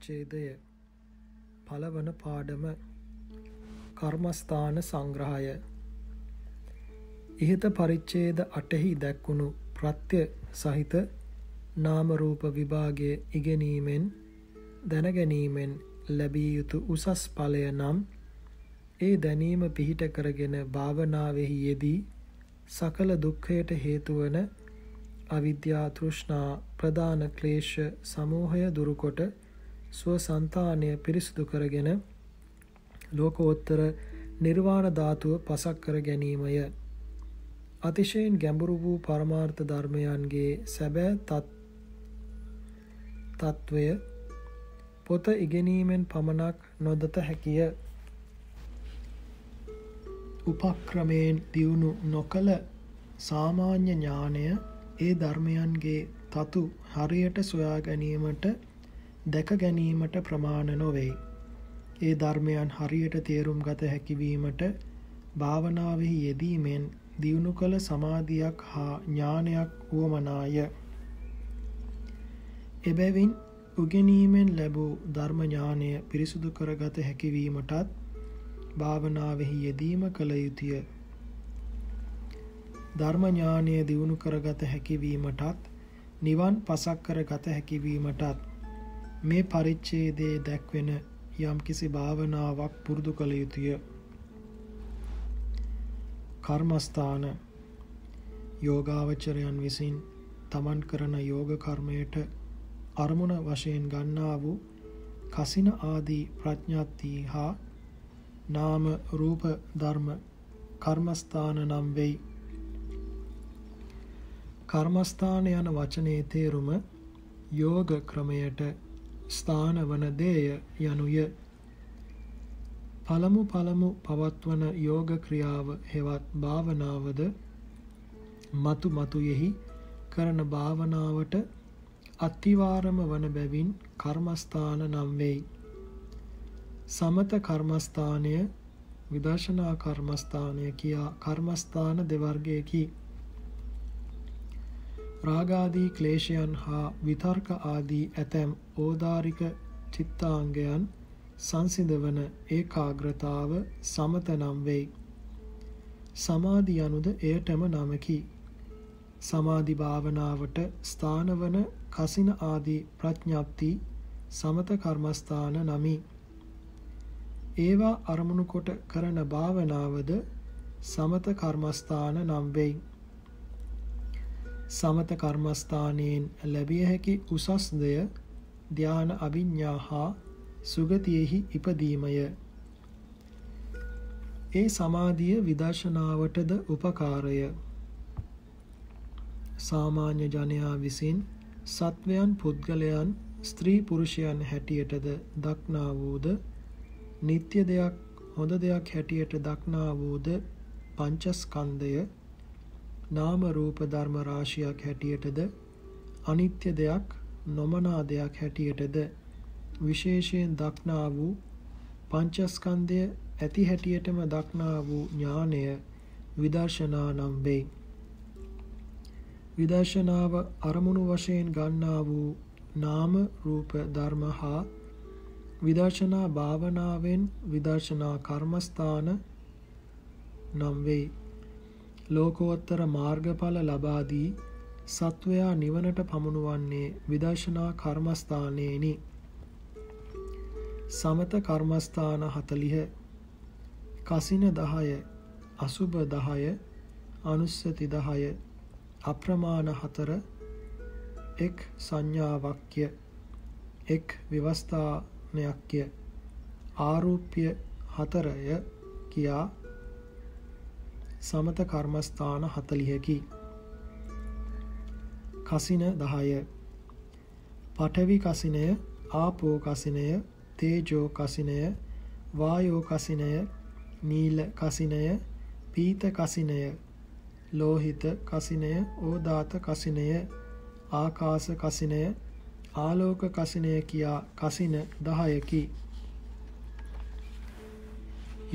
පරිච්ඡේදය පළවන පාඩම කර්මස්ථාන සංග්‍රහය ඉහත පරිච්ඡේද 8හි දැක්වුණු ප්‍රත්‍ය සහිත නාම රූප විභාගය ඉගෙනීමෙන් දැන ගැනීමෙන් ලැබිය යුතු උසස් ඵලය නම් ඒ දැනීම පිහිට කරගෙන භාවනාවෙහි යෙදී සකල දුක්ඛයට හේතු වන අවිද්‍යා තෘෂ්ණා ප්‍රදාන ක්ලේශ සමෝහය දුරුකොට ස්ව సంతානය පිරිසුදු කරගෙන ලෝකෝත්තර නිර්වාණ ධාතුව පසක් කර ගැනීමය. අතිශයින් ගැඹුරු වූ පරමාර්ථ ධර්මයන්ගේ සැබෑ තත්ත්වය පොත ඉගෙනීමෙන් පමණක් නොදත හැකිය. උපක්‍රමයෙන් දියුණු නොකළ සාමාන්‍ය ඥානය ඒ ධර්මයන්ගේ තතු හරියට සොයා ගැනීමට දැක ගැනීමට ප්‍රමාණ නොවෙයි. ඒ ධර්මයන් හරියට තේරුම් ගත හැකිවීමට භාවනාවෙහි යෙදීමෙන් දියුණු කළ සමාධියක් හා ඥානයක් වුවමනාය. එබැවින් උගෙනීමෙන් ලැබූ ධර්මඥානය පිරිසුදු කරගත හැකිවීමටත් භාවනාවෙහි යෙදීම කළ යුතුය. ධර්මඥානය දියුණු කරගත හැකිවීමටත් නිවන් පසක් කරගත හැකිවීමටත් මේ පරිච්ඡේදයේ දැක්වෙන යම්කිසි භාවනාවක් පුරුදු කළ යුතුය. කර්මස්ථාන යෝගාවචරයන් විසින් තමන් කරන යෝග කර්මයට අරමුණ වශයෙන් ගන්නා වූ කසින ආදී ප්‍රඥාති හා නාම රූප ධර්ම කර්මස්ථාන නම් වෙයි. කර්මස්ථාන යන වචනේ තේරුම යෝග ක්‍රමයට ස්ථාන වන දේය යනුය. පළමු පළමු පවත්වන යෝග ක්‍රියාව හෙවත් භාවනාවද මතු මතුයෙහි කරන භාවනාවට අත්තිවාරම වන බැවින් කර්මස්ථාන නම් වෙයි. සමත කර්මස්ථානය විදර්ශනා කර්මස්ථානය කියා කර්මස්ථාන දෙවර්ගයකි. රාගාදී ක්ලේශයන් හා විතර්ක ආදී ඇතැම් ඕදාරික චිත්තාංගයන් සංසිඳවන ඒකාග්‍රතාව සමත නම් වෙයි. සමාධි අනුද එයටම නමකි. සමාධි භාවනාවට ස්ථානවන කසින ආදී ප්‍රඥප්ති සමත කර්මස්ථාන නමි. ඒවා අරමුණු කොට කරන භාවනාවද සමත කර්මස්ථාන නම් වෙයි. සමත කර්මස්ථානයෙන් ලැබිය හැකි උසස් දෙය ධාන අභිඥා හා සුගතියෙහි ඉපදීමය. ඒ සමාධිය විදර්ශනාවටද උපකාරය. සාමාන්‍ය ජනයා විසින් සත්වයන් පුද්ගලයන් ස්ත්‍රී පුරුෂයන් හැටියටද දක්නා වූද නিত্য දෙයක් හොඳ දෙයක් හැටියට දක්නා වූද පංචස්කන්ධය නාම රූප ධර්ම රාශියක් හැටියටද අනිත්‍ය දෙයක් නොමනා දෙයක් හැටියටද විශේෂයෙන් දක්නා වූ පංචස්කන්ධය ඇති හැටියටම දක්නා වූ ඥානය විදර්ශනා නම් වෙයි. විදර්ශනාව අරමුණු වශයෙන් ගන්නා වූ නාම රූප ධර්ම හා විදර්ශනා භාවනාවෙන් විදර්ශනා කර්මස්ථාන නම් වෙයි. ලෝකෝත්තර මාර්ගඵල ලබා දී සත්වයා නිවනට පමුණුවන්නේ විදර්ශනා කර්මස්ථානයේනි. සමත කර්මස්ථාන 40 කසින 10 අසුබ 10 අනුස්සති 10 අප්‍රමාණ 4 එක් සංඥාවක්ය එක් විවස්ථානයක්ය ආරූප්‍ය 4ය කියා සමත කර්මස්ථාන හතලිහකි. කසින දහය පටවි කසිනය ආපෝ කසිනය තේජෝ කසිනය වායෝ කසිනය නීල කසිනය පීත කසිනය ලෝහිත කසිනය ඕදාත කසිනය ආකාස කසිනය ආලෝක කසිනය කියා කසින දහයකි.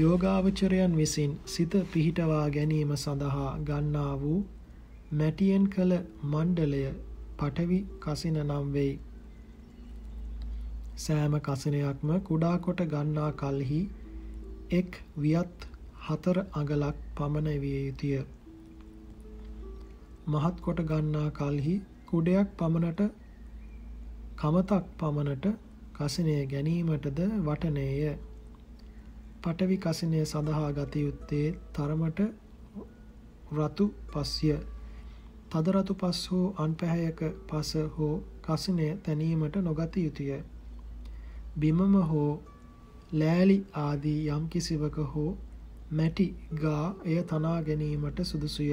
යෝගාවචරයන් විසින් සිත පිහිටවා ගැනීම සඳහා ගන්නා වූ මැටියෙන් කළ මණ්ඩලය පටවි කසින නම් වෙයි. සෑම කසිනයක්ම කුඩා කොට ගන්නා කල්හි එක් වියත් හතර අඟලක් පමණ විය යුතුය. මහත් කොට ගන්නා කල්හි කුඩයක් පමණට කමතක් පමණට කසිනය ගැනීමටද වටනේය. පටවි කසිනය සඳහා ගත යුත්තේ තරමට රතු පස්ය තදරතු පස් හෝ අන්පැහැයක පස හෝ කසිනය තැනීමට නොගත යුතුය. බිමම හෝ ලෑලි ආදී යම් කිසිවක හෝ මැටි ගා එය තනා ගැනීමට සුදුසුය.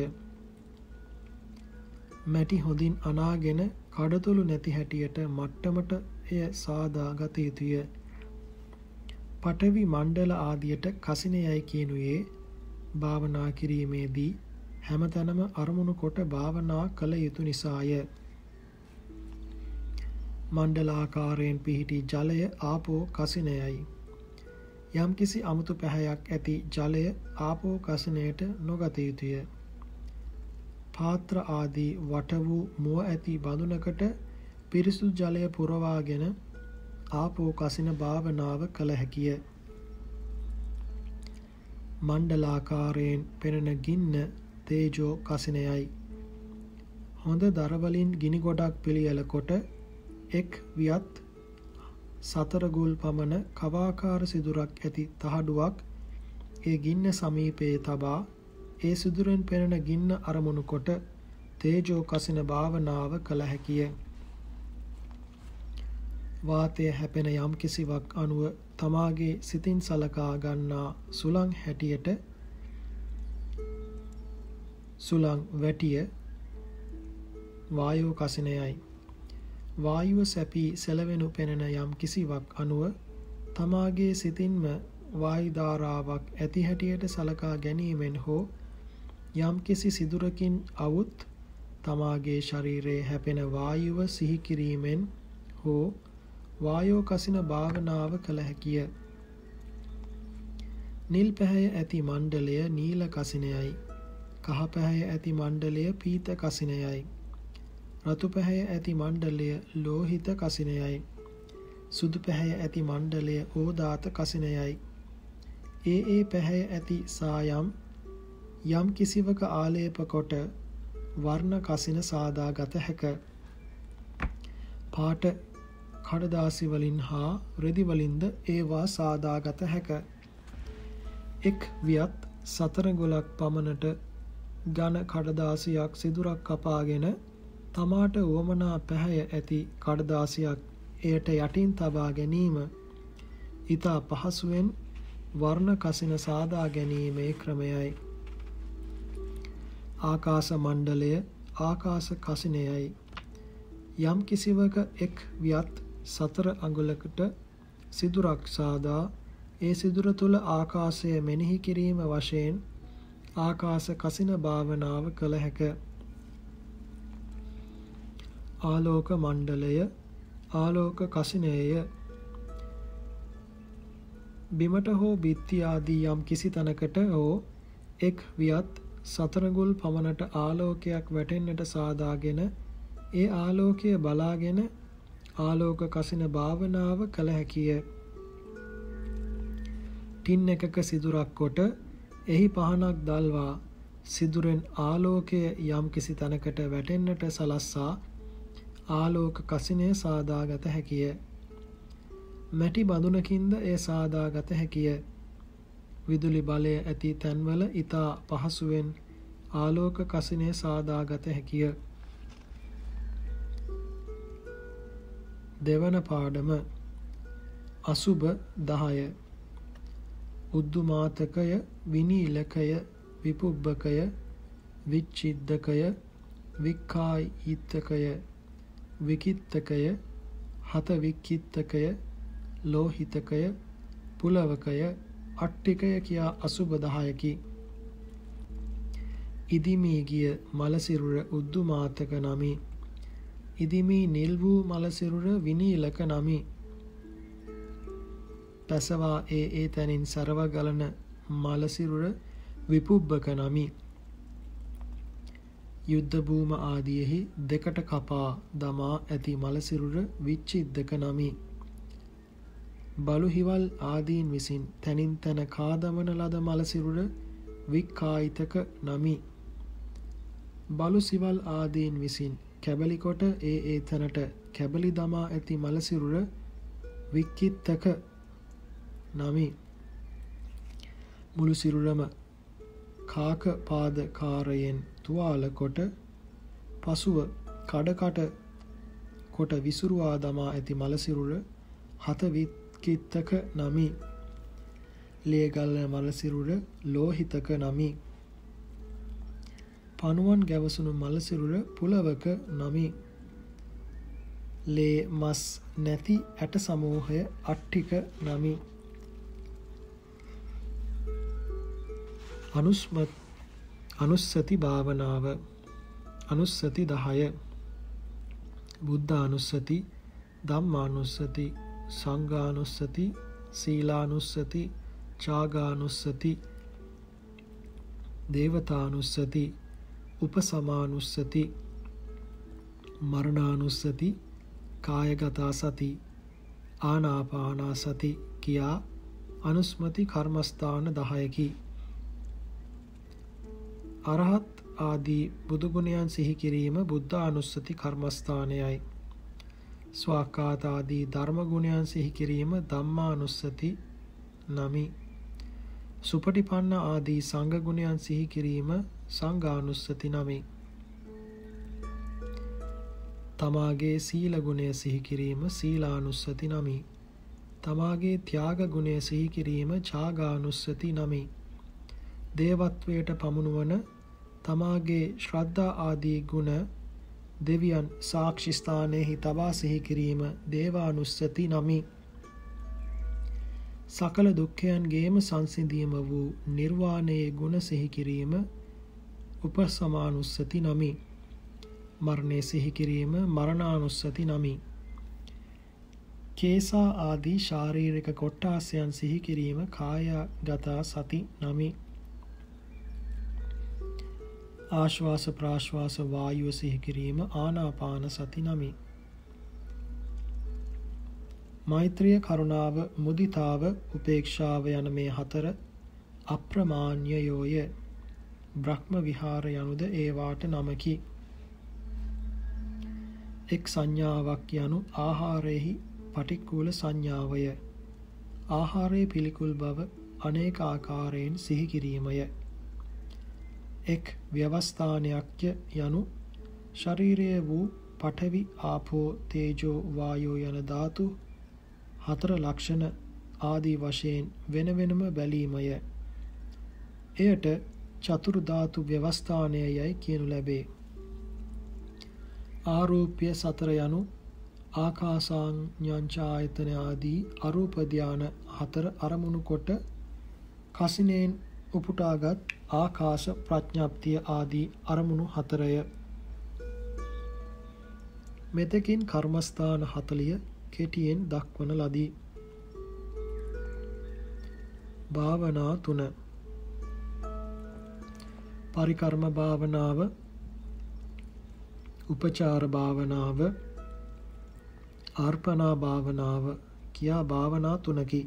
මැටි හොඳින් අනාගෙන කඩතුළු නැති හැටියට මට්ටමට එය සාදා ගත යුතුය. පඨවි මණ්ඩල ආදියට කසිනයයි කියනුයේ භාවනා කිරීමේදී හැමතැනම අරමුණු කොට භාවනා කළ යුතු නිසාය. මණ්ඩලාකාරයෙන් පිහිටි ජලය ආපෝ කසිනයයි. යම්කිසි අමුතු පැහැයක් ඇති ජලය ආපෝ කසිනයට නොගත යුතුය. පාත්‍ර ආදී වට වූ මුව ඇති බඳුනකට පිරිසුදු ජලය පුරවාගෙන ආපෝ කසින භාවනාව කළ හැකිය. මණ්ඩලාකාරයෙන් පෙනෙන ගින්න තේජෝ කසිනයයි. හොඳ දරවලින් ගිනි ගොඩක් පිළියලකොට එක් වියත් සතරගුල් පමණ කවාකාර සිදුරක් ඇති තහඩුවක් ඒ ගින්න සමීපයේ තබා ඒ සිදුරෙන් පෙනෙන ගින්න අරමුණු කොට තේජෝ කසින භාවනාව කළ හැකිය. වාතය හැපෙන යම් කිසිවක් අනුව තමාගේ සිතින් සලකා ගන්නා සුළං හැටියට සුළං වැටිය වායෝ කසිනයයි. වායුව සැපී සැලවෙනු පෙනෙන යම් කිසිවක් අනුව තමාගේ සිතින්ම වායිධාරාවක් ඇති හැටියට සලකා ගැනීමෙන් හෝ යම්කිසි සිදුරකින් අවුත් තමාගේ ශරීරයේ හැපෙන වායුව සිහිකිරීමෙන් හෝ වායෝ කසින භාවනාව කළ හැකිය. නිල් පැහැය ඇති මණ්ඩලය නීල කසිනයයි. කහ පැහැය ඇති මණ්ඩලය පීත කසිනයයි. රතු පැහැය ඇති මණ්ඩලය ලෝහිත කසිනයයි. සුදු පැහැය ඇති මණ්ඩලය ඕදාත කසිනයයි. ඒ ඒ පැහැය ඇති සායම් යම් කිසිවක ආලේප කොට වර්ණ කසින සාදාගත හැක. පාට කඩදාසිවලින් හා රෙදිවලින්ද ඒවා සාදාගත හැක. එක් වියත් සතරගොලක් පමණට ගන කඩදාසියක් සිදුරක් කපාගෙන තමාට වුවමනා පැහැය ඇති කඩදාසියක් එයට යටින් තබා ගැනීම ඉතා පහසුවෙන් වර්ණ කසින සාදා ගැනීමේ ක්‍රමයයි. ආකාස මණ්ඩලය ආකාස කසිනයයි. යම් කිසිවක එක් වියත් සතර අඟලකට සිදුරක් සාදා ඒ සිදුර තුල ආකාශය මෙනෙහි කිරීම වශයෙන් ආකාශ කසින භාවනාව කළ හැක. ආලෝක මණ්ඩලය ආලෝක කසිනේය බිමට හෝ බිත්ති ආදී යම් කිසි තැනකට හෝ එක් වියත් සතරගුල් පමණට ආලෝකයක් වැටෙන්නට සාදාගෙන ඒ ආලෝකය බලාගෙන ආලෝක කසින භාවනාව කළ හැකිය. ටින් එකක සිදුරක් කොට එහි පහනක් දල්වා සිදුරෙන් ආලෝකය යම් කිසි තැනකට වැටෙන්නට සලස්සා ආලෝක කසිනය සාදාගත හැකිය. මැටි බඳුනකින්ද ඒ සාදාගත හැකිය. විදුලි බලය ඇති තැන්වල ඊතා පහසුවෙන් ආලෝක කසිනය සාදාගත හැකිය. දෙවන පාඩම අසුභ 10 උද්දුමාතකය විනීලකය විපුබ්බකය විච්චිද්දකය වික්ඛායිත්තකය විකිත්තකය හත වික්කිත්තකය ලෝහිතකය පුලවකය අට්ටිකය කියා අසුභ 10කි ඉදිමී ගිය මලසිරුර උද්දුමාතක නමි ఇది మీ నిల్వు మలసిరుර විනීලක නමි. පැසවා ඒ ඒ තැනින් සරව ගලන මලසිරුර විපුබ්බක නමි. යුද්ධභූම ආදියෙහි දෙකට කපා දමා ඇති මලසිරුර විච්චිද්දක නමි. බලුහිවල් ආදීන් විසින් තැනින් තැන කාදමන ලද මලසිරුර වික්කායිතක නමි. බලුසිවල් ආදීන් විසින් කැබලිකොට ඒ ඒ තැනට කැබලි දමා ඇති මලසිරුර වික්කිත්තක නමි මුළුසිරුරම කාක පාදකාරයෙන් තුවාලකොට පසුව කඩකට කොට විසුරුවා දමා ඇති මලසිරුර හතවිත්කිත්තක නමි ලියගල්ල මලසිරුර ලෝහිතක නමි පනුවන් ගැවසුණු මලසිරුර පුලවක නමි. ලේ මස් නැති ඇට සමූහය අට්ටික නමි. අනුස්මත් අනුස්සති භාවනාව අනුස්සති දහය බුද්ධ අනුස්සති ධම්මානුස්සති සංඝානුස්සති සීලානුස්සති චාගානුස්සති දේවතානුස්සති උපසමානුස්සති මරණානුස්සති කායගතා සති ආනාපානා සති කියා අනුස්මති කර්මස්ථාන දහයකි. අරහත් ආදී බුදුගුණයන් සිහිකිරීම බුද්ධ අනුස්සති කර්මස්ථානයයි. ස්වාකාත ආදී ධර්මගුණයන් සිහිකිරීම ධම්මා අනුස්සති නමි. සුපටිපන්න ආදී සංඝගුණයන් සිහිකිරීම සංඝානුස්සති නමින්. තමාගේ සීලගුණය සිහිකිරීම සීලානුස්සති නමින්. තමාගේ ත්‍යාගගුණය සිහිකිරීම චාගානුස්සති නමින්. දේවත්වයට පමුණුවන තමාගේ ශ්‍රද්ධා ආදී ගුණ දෙවියන් සාක්ෂිස්ථානයෙහි තබා සිහිකිරීම දේවානුස්සති නමින්. සකල දුක්ඛයන්ගේම සංසිඳීම වූ නිර්වාණයේ ගුණ සිහිකිරීම උපසමානුස්සති නමි. මරණය සිහි කිරීම මරණානුස්සති නමි. කේසා ආදී ශාරීරික කොට්ටාසයන් සිහි කිරීම කායගත සති නමි. ආශ්වාස ප්‍රාශ්වාස වායුව සිහි කිරීම ආනාපාන සති නමි. මෛත්‍රිය කරුණාව මුදිතාව උපේක්ෂාව යන මේ හතර අප්‍රමාණ්‍යයෝය බ්‍රහ්ම විහාර යනුද ඒවාට නමකි. එක් සංඥාවක් යනු ආහාරයෙහි පටික්කූල සංඥාවය. ආහාරයේ පිළිකුල් බව අනේක ආකාරයෙන් සිහි කිරීමය. එක් ව්‍යවස්ථානයක්ය යනු ශරීරයේ වූ පඨවි ආපෝ තේජෝ වායෝ යන ධාතු හතර ලක්ෂණ ආදී වශයෙන් වෙන වෙනම බැලීමය. එයට චතුරු ධාතු ව්‍යවස්ථානයයි කියනු ලැබේ. ආරෝප්‍ය සතර යනු ආකාසාඥාංචායතන ආදී අරූප ධාන හතර අරමුණු කොට කසිනෙන් උපුටාගත් ආකාශ ප්‍රඥාප්තිය ආදී අරමුණු හතරය. මෙතකින් කර්මස්ථාන 40 කෙටියෙන් දක්වන ලදී. භාවනා 3 පරිකර්ම භාවනාව උපචාර භාවනාව ආර්පණා භාවනාව කියා භාවනා තුනකි.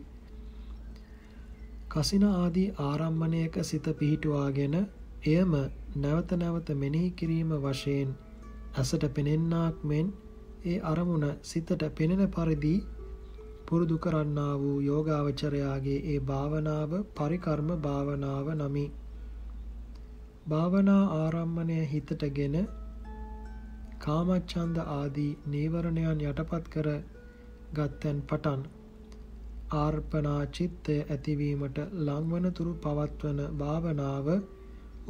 කසින ආදී ආරම්මණයක සිත පිහිටුවාගෙන එයම නැවත නැවත මෙනෙහි කිරීම වශයෙන් ඇසට පෙනෙන්නාක් මෙන් ඒ අරමුණ සිතට පෙනෙන පරිදි පුරුදු කරන්නා වූ යෝගාවචරයාගේ ඒ භාවනාව පරිකර්ම භාවනාව නමි. භාවනා ආරම්මණය හිතටගෙන කාමච්ඡන්ද ආදී නීවරණයන් යටපත් කර ගත්තන් පටන් ආර්පණා චිත්තය ඇතිවීමට ලංවන තුරු පවත්වන භාවනාව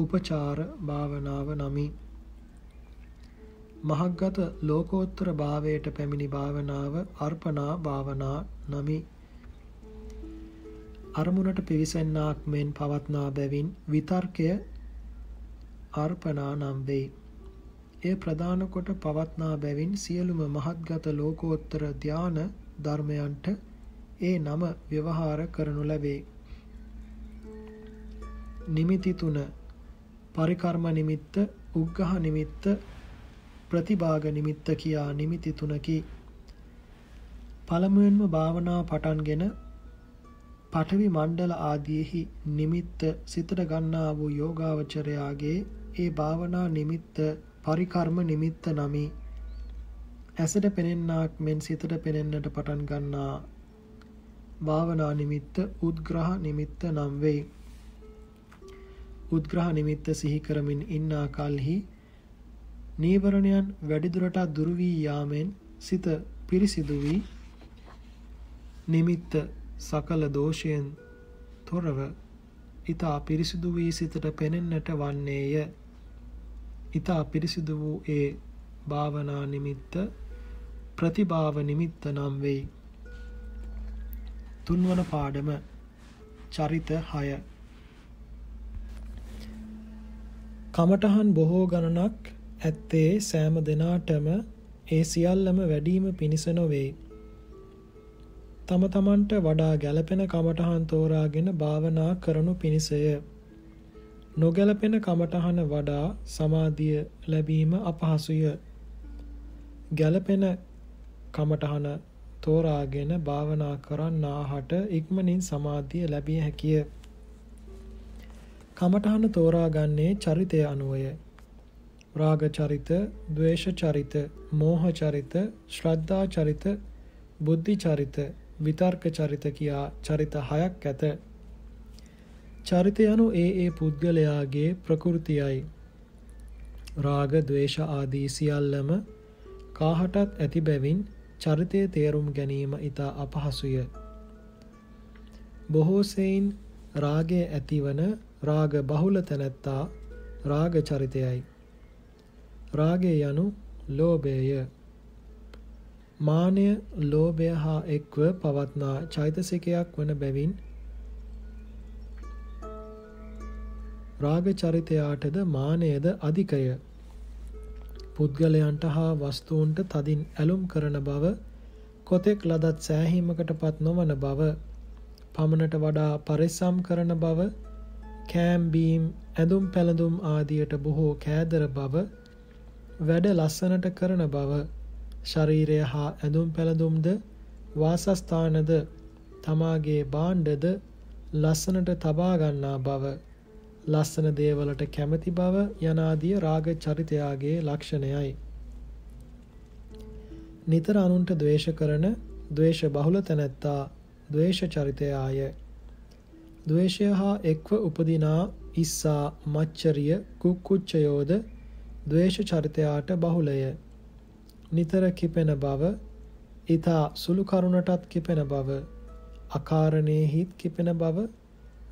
උපචාර භාවනාව නමි. මහග්ගත ලෝකෝත්තර භාවයට පැමිණි භාවනාව අර්පණා භාවනා නමි. අරමුණට පිවිසෙන්නාක් මෙන් පවත්නා බැවින් විතර්කය අර්පණා නම් වෙයි. එය ප්‍රධාන කොට පවත්නා බැවින් සියලුම මහත්ගත ලෝකෝත්තර ධාන ධර්මයන්ට ඒ නම ව්‍යවහාර කරනු ලැබේ. නිමිති තුන පරිකර්ම නිමිත්ත, උග්ඝහ නිමිත්ත, ප්‍රතිභාග නිමිත්ත කියා නිමිති තුනකි. පළමුවෙන්ම භාවනා පටන්ගෙන පඨවි මණ්ඩල ආදීෙහි නිමිත්ත සිතට ගන්නා වූ යෝගාවචරයාගේ ඒ භාවනා නිමිත්ත පරිකර්ම නිමිත්ත නමි ඇසට පෙනෙන්නාක් මෙන් සිතට පෙනෙන්නට පටන් ගන්නා භාවනා නිමිත්ත උද්ග්‍රහ නිමිත්ත නම් වෙයි. උද්ග්‍රහ නිමිත්ත සිහි කරමින් ඉන්නා කල්හි නීවරණයන් වැඩිදුරටත් දුරු වී යාමෙන් සිත පිරිසිදු වී නිමිත්ත සකල දෝෂයෙන් තොරව ඊතා පිරිසිදු වී සිතට පෙනෙන්නට වන්නේය. ඉතා පිරිසිදු වූ ඒ භාවනා නිමිත්ත ප්‍රතිභාව නිමිත්ත නම් වෙයි. තුන්වන පාඩම චරිත 6 කමඨහන් බොහෝ ගණනක් ඇත්තේ සෑම දිනාටම ඒ සියල්ලම වැඩිම පිණිස නොවේ. තම තමන්ට වඩා ගැළපෙන කමඨහන් තෝරාගෙන භාවනා කරනු පිණිසය. නොගැලපෙන කමටහන වඩා සමාධිය ලැබීම අපහසුය. ගැලපෙන කමටහන තෝරාගෙන භාවනා කරන්නාහට ඉක්මනින් සමාධිය ලැබිය හැකිය. කමටහන තෝරාගන්නේ චරිතය අනුවය. රාග චරිත, ద్వේෂ චරිත, මෝහ චරිත, ශ්‍රද්ධා චරිත, බුද්ධි චරිත, විතර්ක චරිත කියා චරිත හයක් ඇත. චරිත යනු ඒ ඒ පුද්ගලයාගේ ප්‍රකෘතියයි. රාග, ద్వේෂ ආදී සියල්ලම කාහටත් ඇති බැවින් චරිතය තේරුම් ගැනීම ඉතා අපහසුය. බොහෝ සෙයින් රාගය ඇතිවන රාග බහුල තැනැත්තා රාග චරිතයයි. රාගය යනු ලෝභයය. මානය ලෝභය හා එක්ව පවත්නා චෛතසිකයක් වන බැවින් රාග චරිතයාටද මානයද අධිකය. පුද්ගලයන්ට හා වස්තුූන්ට තදින් ඇලුම් කරන බව කොතෙක් ලදත් සෑහීමකට පත් නොවන බව පමණට වඩා පරිස්සම් කරන බව කෑම්බීම් ඇඳුම් පැළඳුම් ආදියට බොහෝ කෑදර බව වැඩ ලස්සනට කරන බව ශරීරය හා ඇඳුම් පැළඳුම්ද වාසස්ථානද තමාගේ බාණ්ඩද ලස්සනට තබාගන්නා බව ලස්සන දේවලට කැමති බව යනාදිය රාග චරිතයාගේ ලක්ෂණයයි. නිතර අනුන්ට ද්වේෂ කරන ද්වේෂ බහුල තැනැත්තා ද්වේෂ චරිතයාය. ද්වේෂය හා එක්ව උපදිනා ඉස්සා මච්චරිය කුක්කුච්චයෝද ද්වේෂ චරිතයාට බහුලය. නිතර කිපෙන බව ඉතා සුළු කරුණටත් කිපෙන බව අකාරණයේ හිත් කිපෙන බව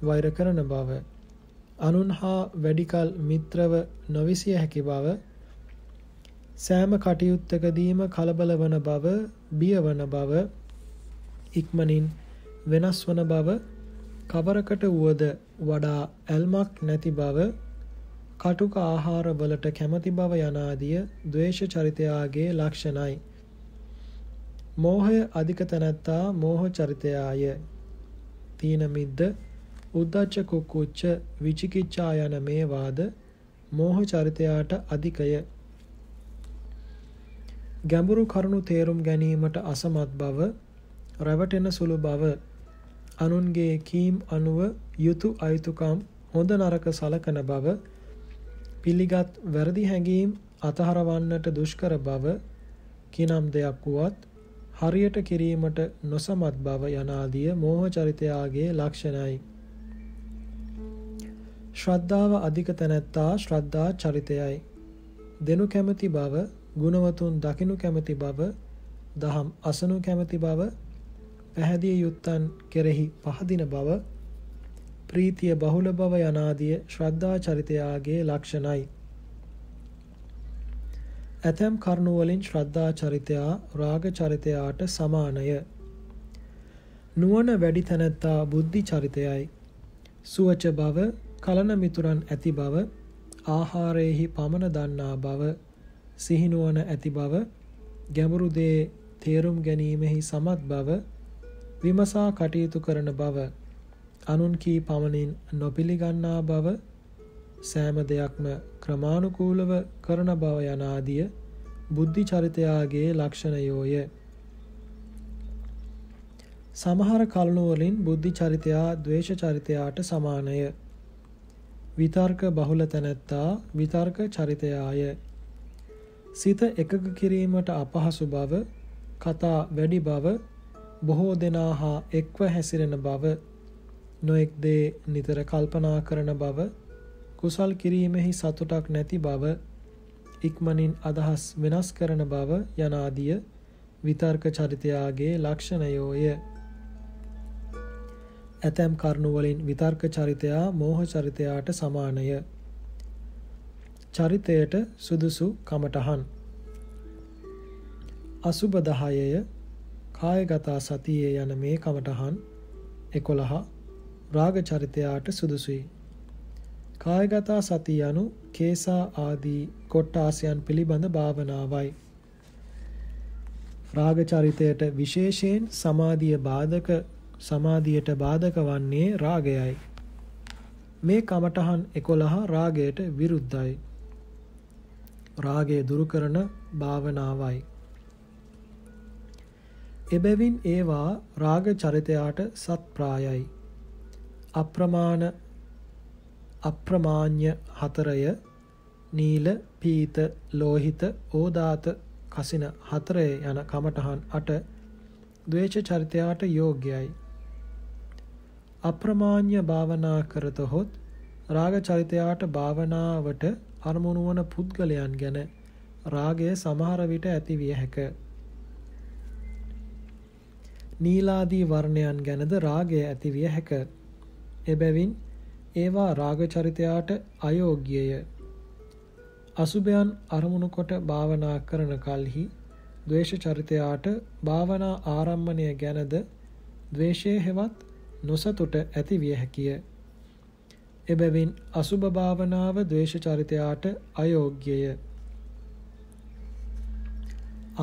වෛර කරන බව අනුන් හා වැඩිකල් මිත්‍රව නොවිසිය හැකි බව සෑම කටයුත්තකදීම කලබල වන බව බියවන බව ඉක්මනින් වෙනස් වන බව කවරකට වුවද වඩා ඇල්මක් නැති බව කටුක ආහාරවලට කැමති බව යනාදිය ද්වේෂ චරිතයාගේ ලක්ෂණයි මෝහය අධික තැනැත්තා මෝහ චරිතයාය තීන මිද්ද උද්දච්ච කුක්කුච්ච විචිකිච්ඡා යන මේ වාද මෝහ චරිතයාට අධිකය ගැඹුරු කරුණු තේරුම් ගැනීමට අසමත් බව රැවටෙන සුළු බව අනුන්ගේ කීම් අනුව යුතු අයුතුකම් හොඳ නරක සලකන බව පිළිගත් වැරදි හැඟීම් අතහරවන්නට දුෂ්කර බව කිනම් දෙයක් වුවත් හරියට කිරීමට නොසමත් බව යනාදිය මෝහ චරිතයාගේ ලක්ෂණයි ශ්‍රද්ධාව අධික තැනැත්තා ශ්‍රද්ධා චරිතයයි. දෙනු කැමති බව ගුණවතුන් දකිනු කැමති බව දහම් අසනු කැමති බව පැහැදිය යුත්තන් කෙරෙහි පහදින බව ප්‍රීතිය බහුල බව යනාදිය ශ්‍රද්ධා චරිතයාගේ ලක්ෂණයි. ඇතැම් කරුණුවලින් ශ්‍රද්ධා චරිතයා රාග චරිතයාට සමානය. නුවණ වැඩි තැනැත්තා බුද්ධි චරිතයයි. සුවච බව කලන මිතුරන් ඇති බව ආහාරයෙහි පමණ දන්නා බව සිහිනුවන ඇති බව ගැඹුරු දේ තේරුම් ගැනීමෙහි සමත් බව විමසා කටයුතු කරන බව අනුන් කී පමණින් නොපිළිගන්නා බව සෑම දෙයක්ම ක්‍රමානුකූලව කරන බව යනාදිය බුද්ධි චරිතයාගේ ලක්ෂණයෝය සමහර කල්ණුවලින් බුද්ධි චරිතයා ද්වේෂ චරිතයාට සමානය විතර්ක බහුල තැනැත්තා විතර්ක චරිතයාය සිත එකඟ කිරීමට අපහසු බව කතා වැඩි බව බොහෝ දෙනා හා එක්ව හැසිරෙන බව නොෙක් දේ නිතර කල්පනා කරන බව කුසල් කිරීමෙහි සතුටක් නැති බව ඉක්මනින් අදහස් වෙනස් කරන බව යනාදිය විතර්ක චරිතයාගේ ලක්ෂණයෝය ඇතැම් කරුණු වලින් විතර්ක චරිතයා මෝහ චරිතයාට සමානය. චරිතයට සුදුසු කමටහන් අසුබ දහයය කායගතා සතියේ යන මේ කමටහන් එකොළහා රාග චරිතයාට සුදුසුයි. කායගතා සති යනු කේසා ආදී කොට්ටාසයන් පිළිබඳ භාවනාවයි. රාග චරිතයට විශේෂයෙන් සමාධිය බාධක සමාධියට බාධක වන්නේ රාගයයි. මේ කමඨහන් 11 රාගයට විරුද්ධයි. රාගය දුරු කරන භාවනාවයි. එබැවින් ඒවා රාග චරිතයාට සත්ප්‍රායයි. අප්‍රමාණ අප්‍රමාඤ්‍ය හතරය නීල පීත ලෝහිත ඕදාත කසින හතරය යන කමඨහන් 8 ද්වේෂ චරිතයාට යෝග්‍යයි. අප්‍රමාණ්‍ය භාවනා කරතහොත් රාග චරිතයාට භාවනාවට අරමුණු වන පුද්ගලයන් ගැන රාගය සමහර විට ඇති විය හැකිය. නීලාදී වර්ණයන් ගැනද රාගය ඇතිවිය හැක. එබැවින් ඒවා රාග චරිතයාට අයෝග්‍යය. අසුභයන් අරමුණු කොට භාවනා කරන කලෙහි ද්වේෂ චරිතයාට භාවනා ආරම්භණය ගැනද ද්වේෂයේ හෙවත් නොසතුට ඇතිවිය හැකිය. එබැවින් අසුභ භාවනාව ද්වේෂ චරිතයාට අයෝග්‍යය.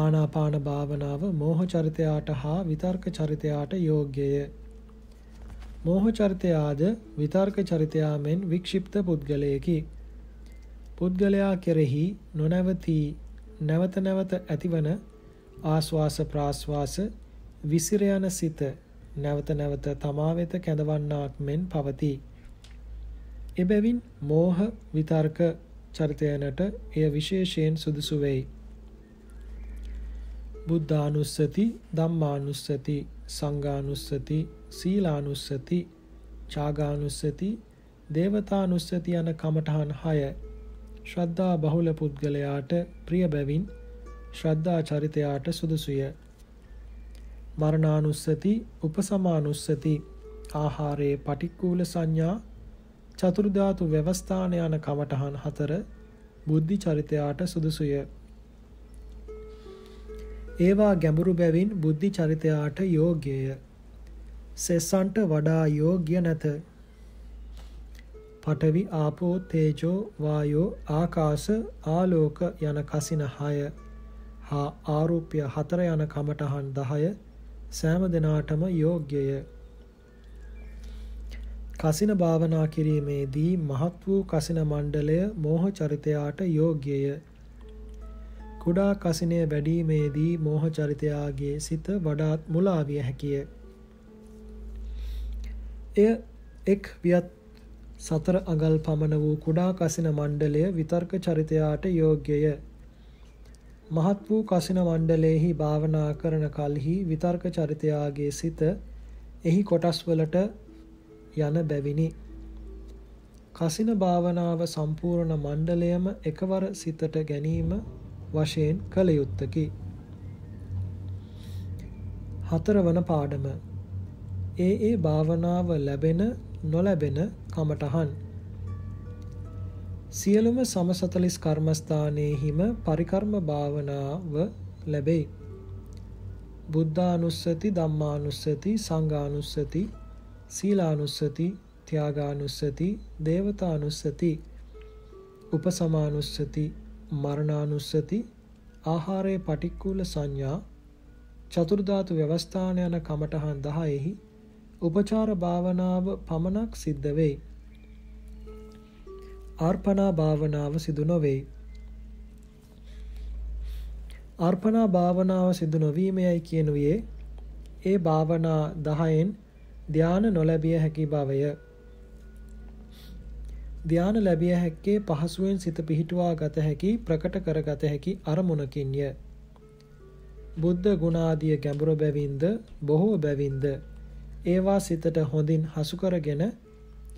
ආනාපාන භාවනාව මෝහ චරිතයාට හා විතර්ක චරිතයාට යෝග්‍යය. මෝහ චරිතයාද විතර්ක චරිතයා මෙන් වික්ෂිප්ත පුද්ගලයෙකි. පුද්ගලයා කෙරෙහි නොනවතී නැවත නැවත ඇතිවන ආස්වාස ප්‍රාස්වාස විසිර යන සිත නැවත නැවත තමා වෙත කැඳවන්නාක් මෙන් පවතී. එබැවින් මෝහ විතර්ක චරිතයනට එය විශේෂයෙන් සුදුසු වෙයි. බුද්ධානුස්සති ධම්මානුස්සති සංඝානුස්සති සීලානුස්සති චාගානුස්සති දේවතානුස්සති යන කමඨහන් 6 ශ්‍රද්ධා බහුල පුද්ගලයාට ප්‍රිය බැවින් ශ්‍රද්ධා චරිතයාට සුදුසුය මරණානුස්සති උපසමානුස්සති ආහාරයේ පටික්කුල සංඥා චතුර්ධාතු ව්‍යවස්ථාන යන කමඨහන් හතර බුද්ධි චරිතයාට සුදුසුය. ඒවා ගැඹුරු බැවින් බුද්ධි චරිතයාට යෝග්‍යය. සෙස්සන්ට වඩා යෝග්‍ය නැත. පඨවි ආපෝ තේජෝ වායෝ ආකාශ ආලෝක යන කසින 6 හා ආරූප්‍ය 4 යන කමඨහන් 10 සෑම දිනාටම යෝග්‍යය. කසින භාවනා කිරීමේදී මහත් වූ කසින මණ්ඩලය මෝහ චරිතයාට යෝග්‍යය. කුඩා කසිනය වැඩිීමේදී මෝහ චරිතයාගේ සිත වඩාත් මුලාවිය හැකිය. එය එක් වියත් සතර අගල් පමණ වූ කුඩා කසින මණ්ඩලය විතර්ක චරිතයාට යෝග්‍යය. මහත් වූ කසින මණ්ඩලයෙහි භාවනා කරන කල්හි විතර්ක චරිතයාගේ සිත එහි කොටස් වලට යන බැවිනි. කසින භාවනාව සම්පූර්ණ මණ්ඩලයම එකවර සිතට ගැනීම වශයෙන් කළ යුත්තකි. හතරවන පාඩම. ඒ ඒ භාවනාව ලැබෙන නොලැබෙන කමටහන්. සියලුම සම සතලිස් කර්මස්ථානයහිම පරිකර්ම භාවනාව ලැබෙයි. බුද්ධානුස්සති දම්මානුස්සති සංගානුස්සති සීලානුස්සති ත්‍යයාගානුස්සති දේවතානුස්සති උපසමානුස්සති මරණානුස්සති ආහාරය පටික්කූල සංඥා චතුර්ධාතු ව්‍යවස්ථාන යන කමටහන් දහයෙහි උපචාර භාවනාව පමණක් සිද්ධ වෙයි. ආර්පණා භාවනාව සිදු නොවේ. ආර්පණා භාවනාව සිදු නොවීමයි කියනුවේ ඒ භාවනා 10න් ධාන නොලැබිය හැකි බවය. ධාන ලැබිය හැක්කේ පහසුවෙන් සිත පිහිටුවා ගත හැකි ප්‍රකට කරගත හැකි අරමුණකින්ය. බුද්ධ ගුණාදිය ගැඹුරු බැවින්ද බොහෝ බැවින්ද ඒවා සිතට හොඳින් හසු කරගෙන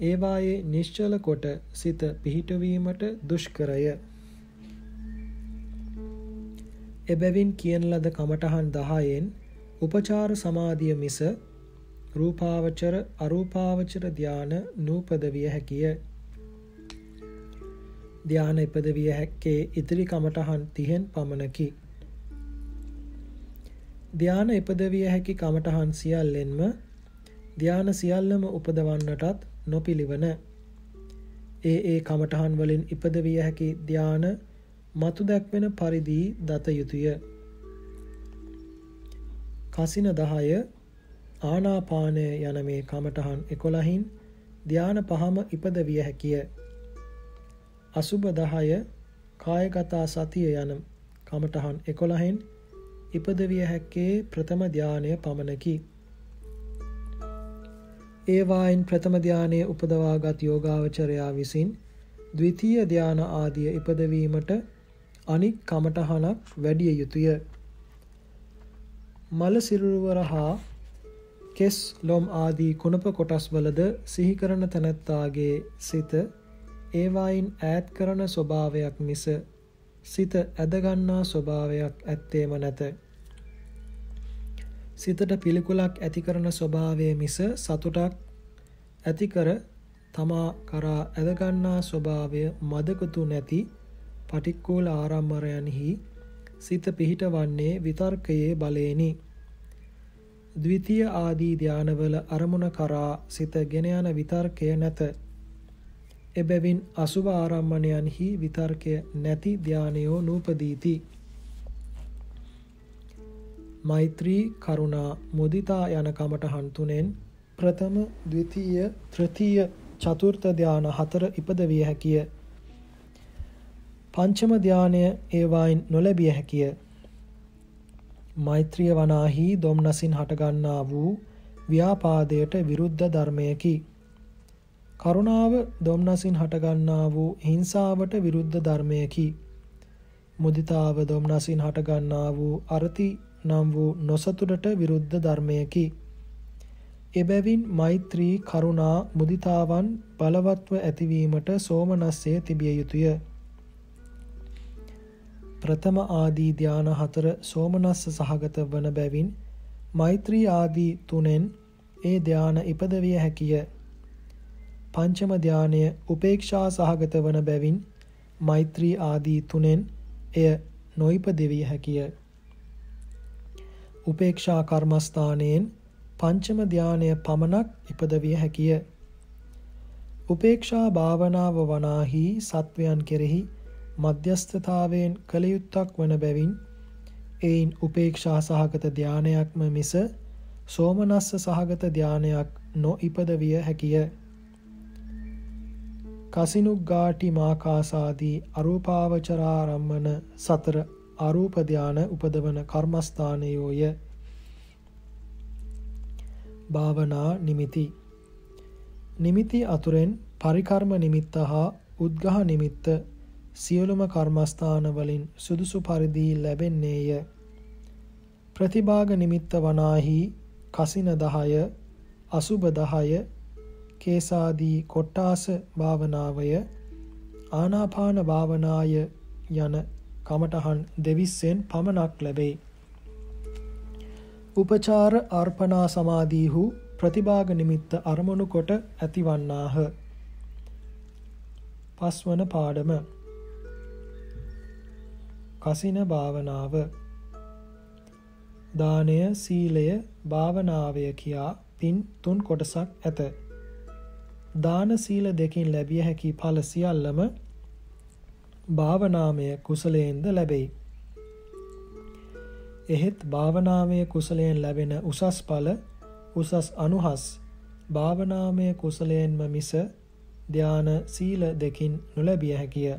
ඒවායේ නිශ්චල කොට සිත පිහිටවීමට දුෂ්කරය. එබැවින් කියන ලද කමටහන් දහයෙන් උපචාර සමාධිය මිස රූපාවචර අරූපාවචර ධාන නූපද විය හැකිය. ධාන ඉපද විය හැක්කේ ඉදිරි කමටහන් 30න් පමණකි. ධාන ඉපද විය හැකි කමටහන් සියල්ලෙන්ම ධාන සියල්ලම උපදවන්නටත් නොපිළිවන ඒ ඒ කමටහන් වලින් ඉපදවිය හැකි ධාන මතු දැක්වෙන පරිදි දත යුතුය. කසින 10 ආනාපානය යන මේ කමටහන් 11න් ධාන පහම ඉපදවිය හැකිය. අසුබ 10 කායගත සතිය යන කමටහන් 11න් ඉපදවිය හැක්කේ ප්‍රථම ධානය පමණකි. ඒවායින් ප්‍රථම ධානයේ උපදවාගත් යෝගාවචරයා විසින් ද්විතීය ධාන ආදිය ඉපදවීමට අනික් කමටහනක් වැඩිය යුතුය. මල සිරුරවර හා කෙස් ලොම් ආදී කුණප කොටස්වලද සිහි කරන තැනැත්තාගේ සිත ඒවායින් ඈත් කරන ස්වභාවයක් මිස සිත ඇදගන්නා ස්වභාවයක් ඇත්තේම නැත. සිතට පිළිකුලක් ඇති කරන ස්වභාවය මිස සතුටක් ඇතිකර තමා කරා ඇදගන්නා ස්වභාවය මදකතු නැති පටික්කෝල ආරම්මරයන්හි සිත පිහිටවන්නේ විතර්කයේ බලේනි. ද්විතිය ආදී ධානවල අරමුණ කරා සිත ගෙන යන විතර්කය නැත. එබැවින් අසුභ ආරම්මණයන්හි විතර්කය නැති ධානයෝ නූපදීති. මෛත්‍රී කරුණා මුදිතා යන කමටහන් තුනෙන් ප්‍රථම ද්විතීය තෘතීය චතුර්ථ ධාන හතර ඉපදවිය හැකිය. පංචම ධානය ඒවායින් නොලැබිය හැකිය. මෛත්‍රිය වනාහි දොම්නසින් හටගන්නා වූ ව්‍යාපාදයට විරුද්ධ ධර්මයකි. කරුණාව දොම්නසින් හටගන්නා වූ හිංසාවට විරුද්ධ ධර්මයකි. මුදිතාව දොම්නසින් හටගන්නා වූ අර්ථි නම් වූ නොසතුටට විරුද්ධ ධර්මයකි. එබැවින් මෛත්‍රී කරුණා මුදිතාවන් බලවත්ව ඇතිවීමට සෝමනස්සේ තිබිය යුතුය. ප්‍රථම ආදී ධාන හතර සෝමනස්ස සහගත වන බැවින් මෛත්‍රී ආදී තුනෙන් ඒ ධාන ඉපදවිය හැකිය. පංචම ධානය උපේක්ෂා සහගත වන බැවින් මෛත්‍රී ආදී තුනෙන් එය නොයිපදවිය හැකිය. උපේක්ෂා කර්මස්ථානයෙන් පංචම ධානය පමණක් ඉපදවිය හැකිය. උපේක්ෂා භාවනාව වනාහි සත්වයන් කෙරෙහි මධ්‍යස්ථතාවයෙන් කළයුත්තක් වන බැවින් එයින් උපේක්ෂා සහගත ධානයක්ම මිස සෝමනස්ස සහගත ධානයක් නොඉපදවිය හැකිය. කසිනුග්ගාටි මාකාසාදී අරූපාවචරාරම්මන සතර අරූප ධාන උපදවන කර්මස්ථානයෝය භාවනා නිමිති නිමිති අතුරෙන් පරිකර්ම නිමිත්ත හා උද්ඝහ නිමිත්ත සියලුම කර්මස්ථාන වලින් සුදුසු පරිදි ලැබෙන්නේය ප්‍රතිභාග නිමිත්ත වනාහි කසින 10 අසුබ 10 කේසාදී කොට්ටාස භාවනාවය ආනාපාන භාවනාය යන කමටහන් දෙවිස්සෙන් පමණක් ලැබෙයි. උපචාර අර්පනා සමාදීහු ප්‍රතිභාග නිමිත්ත අරමුණු කොට ඇතිවන්නාහ. පස්වන පාඩම කසින භාවනාව දානය සීලය භාවනාවය කියා පින් තුන් කොටසක් ඇත. දාන සීල දෙකින් ලැබිය හැකි ඵල සියල්ලම භාවනාමය කුසලයෙන්ද ලැබෙයි. එහෙත් භාවනාමය කුසලයෙන් ලැබෙන උසස් පල උසස් අනුහස් භාවනාමය කුසලයෙන්ම මිස ධ්‍යාන සීල දෙකින් නොලැබිය හැකිය.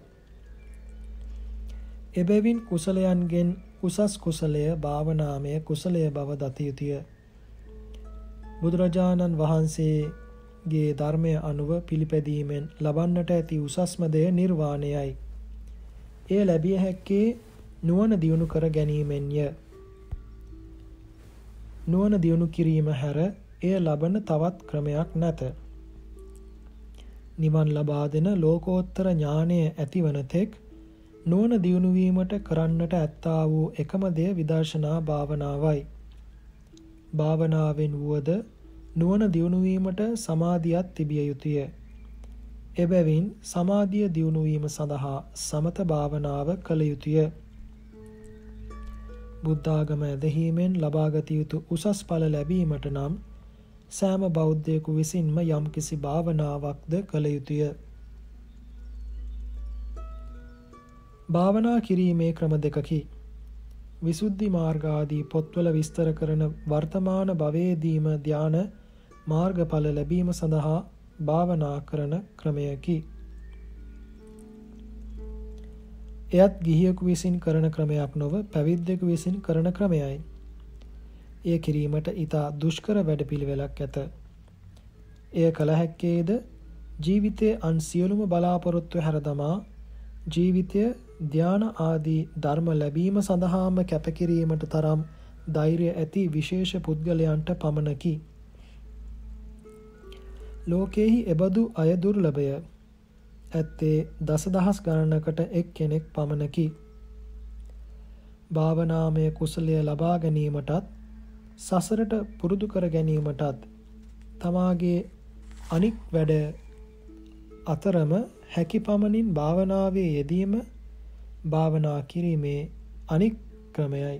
එබැවින් කුසලයන්ගෙන් උසස් කුසලය භාවනාමය කුසලය බව දතයුතුය. බුදුරජාණන් වහන්සේගේ ධර්මය අනුව පිළිපැදීමෙන් ලබන්නට ඇති උසස්මදය නිර්වාණයයි. එය ලැබිය හැක්කේ නුවන දියුණු කර ගැනීමෙන්ය. නුවන දියුණු කිරීම හැර එය ලබන තවත් ක්‍රමයක් නැත. නිවන් ලබා දෙන ලෝකෝත්තර ඥානය ඇතිවනතෙක් නුවන දියුණුවීමට කරන්නට ඇත්තා වූ එකම දෙය විදර්ශනා භාවනාවයි. භාවනාවෙන් වුවද නුවන දියුණුවීමට සමාධියත් තිබිය යුතුය. එබැවින් සමාධිය දියුණු වීම සඳහා සමත භාවනාව කළ යුතුය. බුද්ධාගම ඇදහිීමෙන් ලබාගත යුතු උසස් ඵල ලැබීමට නම් සෑම බෞද්ධයෙකු විසින්ම යම්කිසි භාවනාවක්ද කළ යුතුය. භාවනා කිරීමේ ක්‍රම දෙකකි. විසුද්ධි මාර්ගාදී පොත්වල විස්තර කරන වර්තමාන භවයේදීම ධාන මාර්ගඵල ලැබීම සඳහා භාවනා කරන ක්‍රමයකි. එයත් ගිහියෙකු විසින් කරන ක්‍රමයක් නොව පැවිද්දෙකු විසින් කරන ක්‍රමයයි. එය කිරීමට ඊතා දුෂ්කර වැඩපිළිවෙලක් ඇත. එය කළ හැක්කේද ජීවිතයේ අන් සියලුම බලාපොරොත්තු හැරදමා ජීවිතය ධාන ආදී ධර්ම ලැබීම සඳහාම කැපකිරීමට තරම් ධෛර්ය ඇති විශේෂ පුද්ගලයන්ට පමණකි. ලෝකයෙහි එබඳු අය දුර්ලභය. ඇත්තේ දසදහස් ගණනකට එක් කෙනෙක් පමණකි. භාවනාමය කුසලය ලබා ගැනීමටත් සසරට පුරුදු කර ගැනීමටත් තමාගේ අනික් වැඩ අතරම හැකි පමණින් භාවනාවේ යෙදීම භාවනා කිරීමේ අනික් ක්‍රමයයි.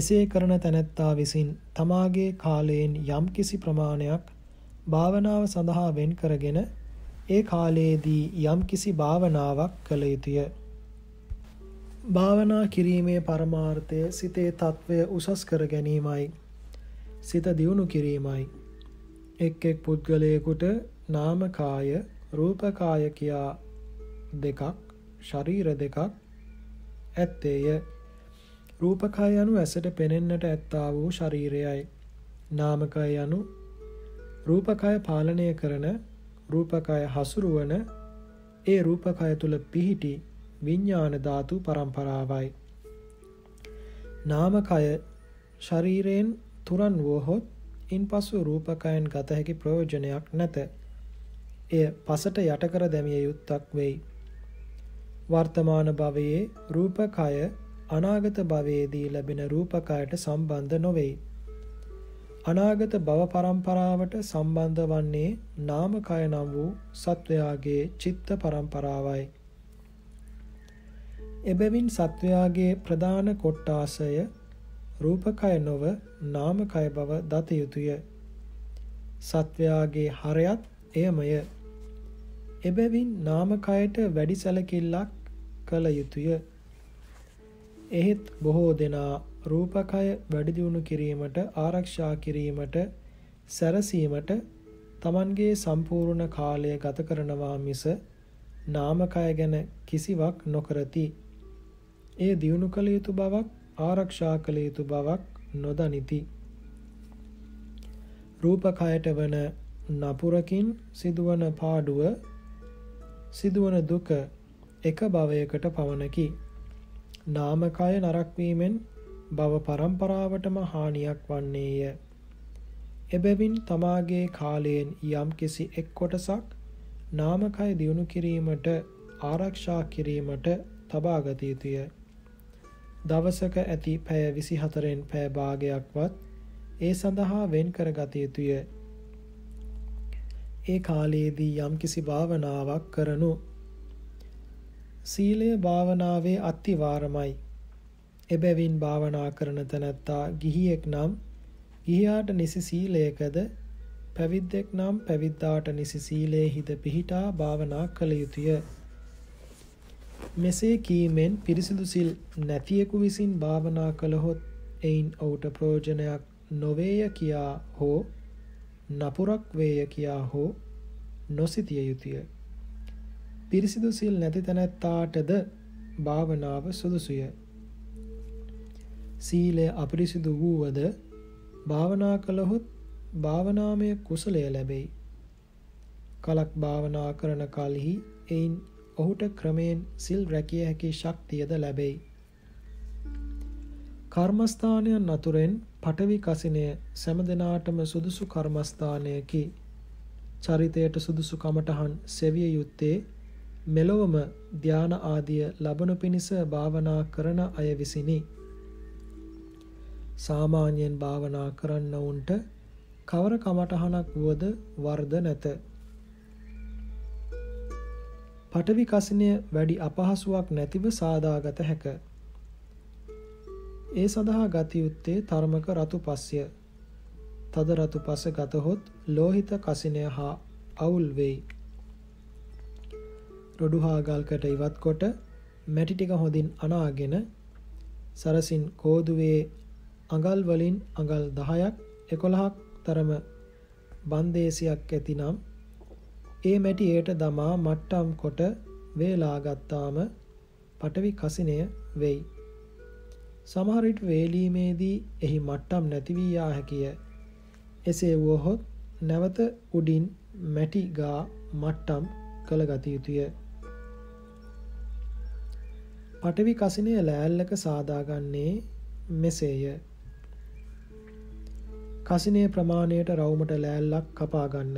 එසේ කරන තැනැත්තා විසින් තමාගේ කාලයෙන් යම්කිසි ප්‍රමාණයක් භාවනාව සඳහා වෙන් කරගෙන ඒ කාලයේදී යම්කිසි භාවනාවක් කළ යුතුය. භාවනා කිරීමේ පරමාර්ථය සිතේ තත්ත්වය උසස් කර ගැනීමයි. සිත දියුණු කිරීමයි. එක් එක් පුද්ගලයෙකුට නාමකාය රූපකාය කියා දෙකක් ශරීර දෙකක් ඇත්තේය. රූපකය යනු ඇසට පෙනෙන්නට ඇත්තා වූ ශරීරයයි. නාමකය යනු රූපකය පාලනය කරන රූපකය හසුරුවන ඒ රූපකය තුළ පිහිටි විඤ්ඥාන ධාතු පරම්පරාවයි. නාමකය ශරීරයෙන් තුරන් වුවහොත් ඉන් පසු රූපකයන් ගතහැකි ප්‍රයෝජනයක් නැත. එය පසට යටකර දැමිය යුත්තක් වෙයි. වර්තමාන භවයේ රූපකය අනාගත භවයේදී ලැබෙන රූපකායට සම්බන්ධ නොවේ. අනාගත භව පරම්පරාවට සම්බන්ධ වන්නේ නාමකය නම් වූ සත්වයාගේ චිත්ත පරම්පරාවයි. එබැවින් සත්වයාගේ ප්‍රධාන කොට්ටාසය රූපකය නොව නාමකය බව දත යුතුය. සත්වයාගේ හරයත් එයමය. එබැවින් නාමකයට වැඩි සැලකිල්ලක් කළ යුතුය. එහෙත් බොහෝ දෙනා රූපකය වැඩිදියුණු කිරීමට ආරක්ෂා කිරීමට සැරසීමට තමන්ගේ සම්පූර්ණ කාලය ගත කරනවා මිස නාමකය ගැන කිසිවක් නොකරති. ඒ දියුණු කළ යුතු බවක් ආරක්ෂා කළ යුතු බවක් නොදනිති. රූපකයට වන නපුරකින් සිදුවන පාඩුව සිදුවන දුක එක භවයකට පවනකි. නාමකය නරක්වීමෙන් බව පරම්පරාවටම හානියක් වන්නේය. එබැවින් තමාගේ කාලයෙන් යම් කිසි එක් කොටසක් නාමකය දියුණු කිරීමට ආරක්ෂා කිරීමට තබාගත යුතුය. දවසක ඇති පැය විසිහතරෙන් පෑභාගයක්වත් ඒ සඳහා වෙන් කරගත යුතුය. ඒ කාලයේදී යම් කිසි භාවනාවක් කරනු සීලය භාවනාවේ අත්තිවාරමයි. එබැවින් භාවනා කරන තැනැත්තා ගිහියෙක් නම් ගිහියාට නිසි සීලයකද පැවිද්දෙක් නම් පැවිද්දාට නිසි සීලයේ හිත පිහිටා භාවනා කළ යුතුය. මෙසේ කීමෙන් පිරිසිදු සිල් නැතියෙකු විසින් භාවනා කළහොත් එයින් ඔහුට ප්‍රයෝජනයක් නොවේය කියා හෝ නපුරක් වේය කියා හෝ නොසිතිය යුතුය. පිරිසිදු සිල් නැති තැනැත්තාටද භාවනාව සුදුසුය. සීලය අපිරිසිදු වූවද භාවනා කළහොත් භාවනාමය කුසලය ලැබෙයි. කලක් භාවනා කරන කලෙහි එයින් ඔහුට ක්‍රමයෙන් සිල් රැකිය හැකි ශක්තියද ලැබෙයි. කර්මස්ථානයන් අතුරෙන් පටවි කසිනය සෑම සුදුසු කර්මස්ථානයකි. චරිතයට සුදුසු කමටහන් සෙවිය යුත්තේ මෙලොවම ධාන ආදිය ලබනු පිණිස භාවනා කරන අය විසිනි. සාමාන්‍යයෙන් භාවනා කරන්න උන්ට කවර කමටහනක් වුවද වර්ධ නැත. පටවි කසිනය වැඩි අපහසුවක් නැතිව සාදාගත හැක. ඒ සඳහා ගතයුත්තේ තර්මක රතු පස්ය. තද රතු පස ගතහොත් ලෝහිත කසිනය හා අවුල් වෙයි. රොඩු හාගල්කට ඉවත්කොට මැටි ටික හොඳින් අනාගෙන සරසින් කෝදුවේ අඟල් වලින් අඟල් 10ක් 11ක් තරම බන්දේසියක් ඇතිනම් ඒ මැටියට දමා මට්ටම් කොට වේලා ගත්තාම පටවි කසිනය වෙයි. සමහර විට වේලීමේදී එහි මට්ටම් නැති වී යා හැකිය. එසේ වුවහොත් නැවත උඩින් මැටි ගා මට්ටම් කළ ගත යුතුය. පටවි කසිනය ලෑල්ලක සාදාගන්නේ මෙසේය. කසිනය ප්‍රමාණයට රවුමට ලෑල්ලක් කපාගන්න.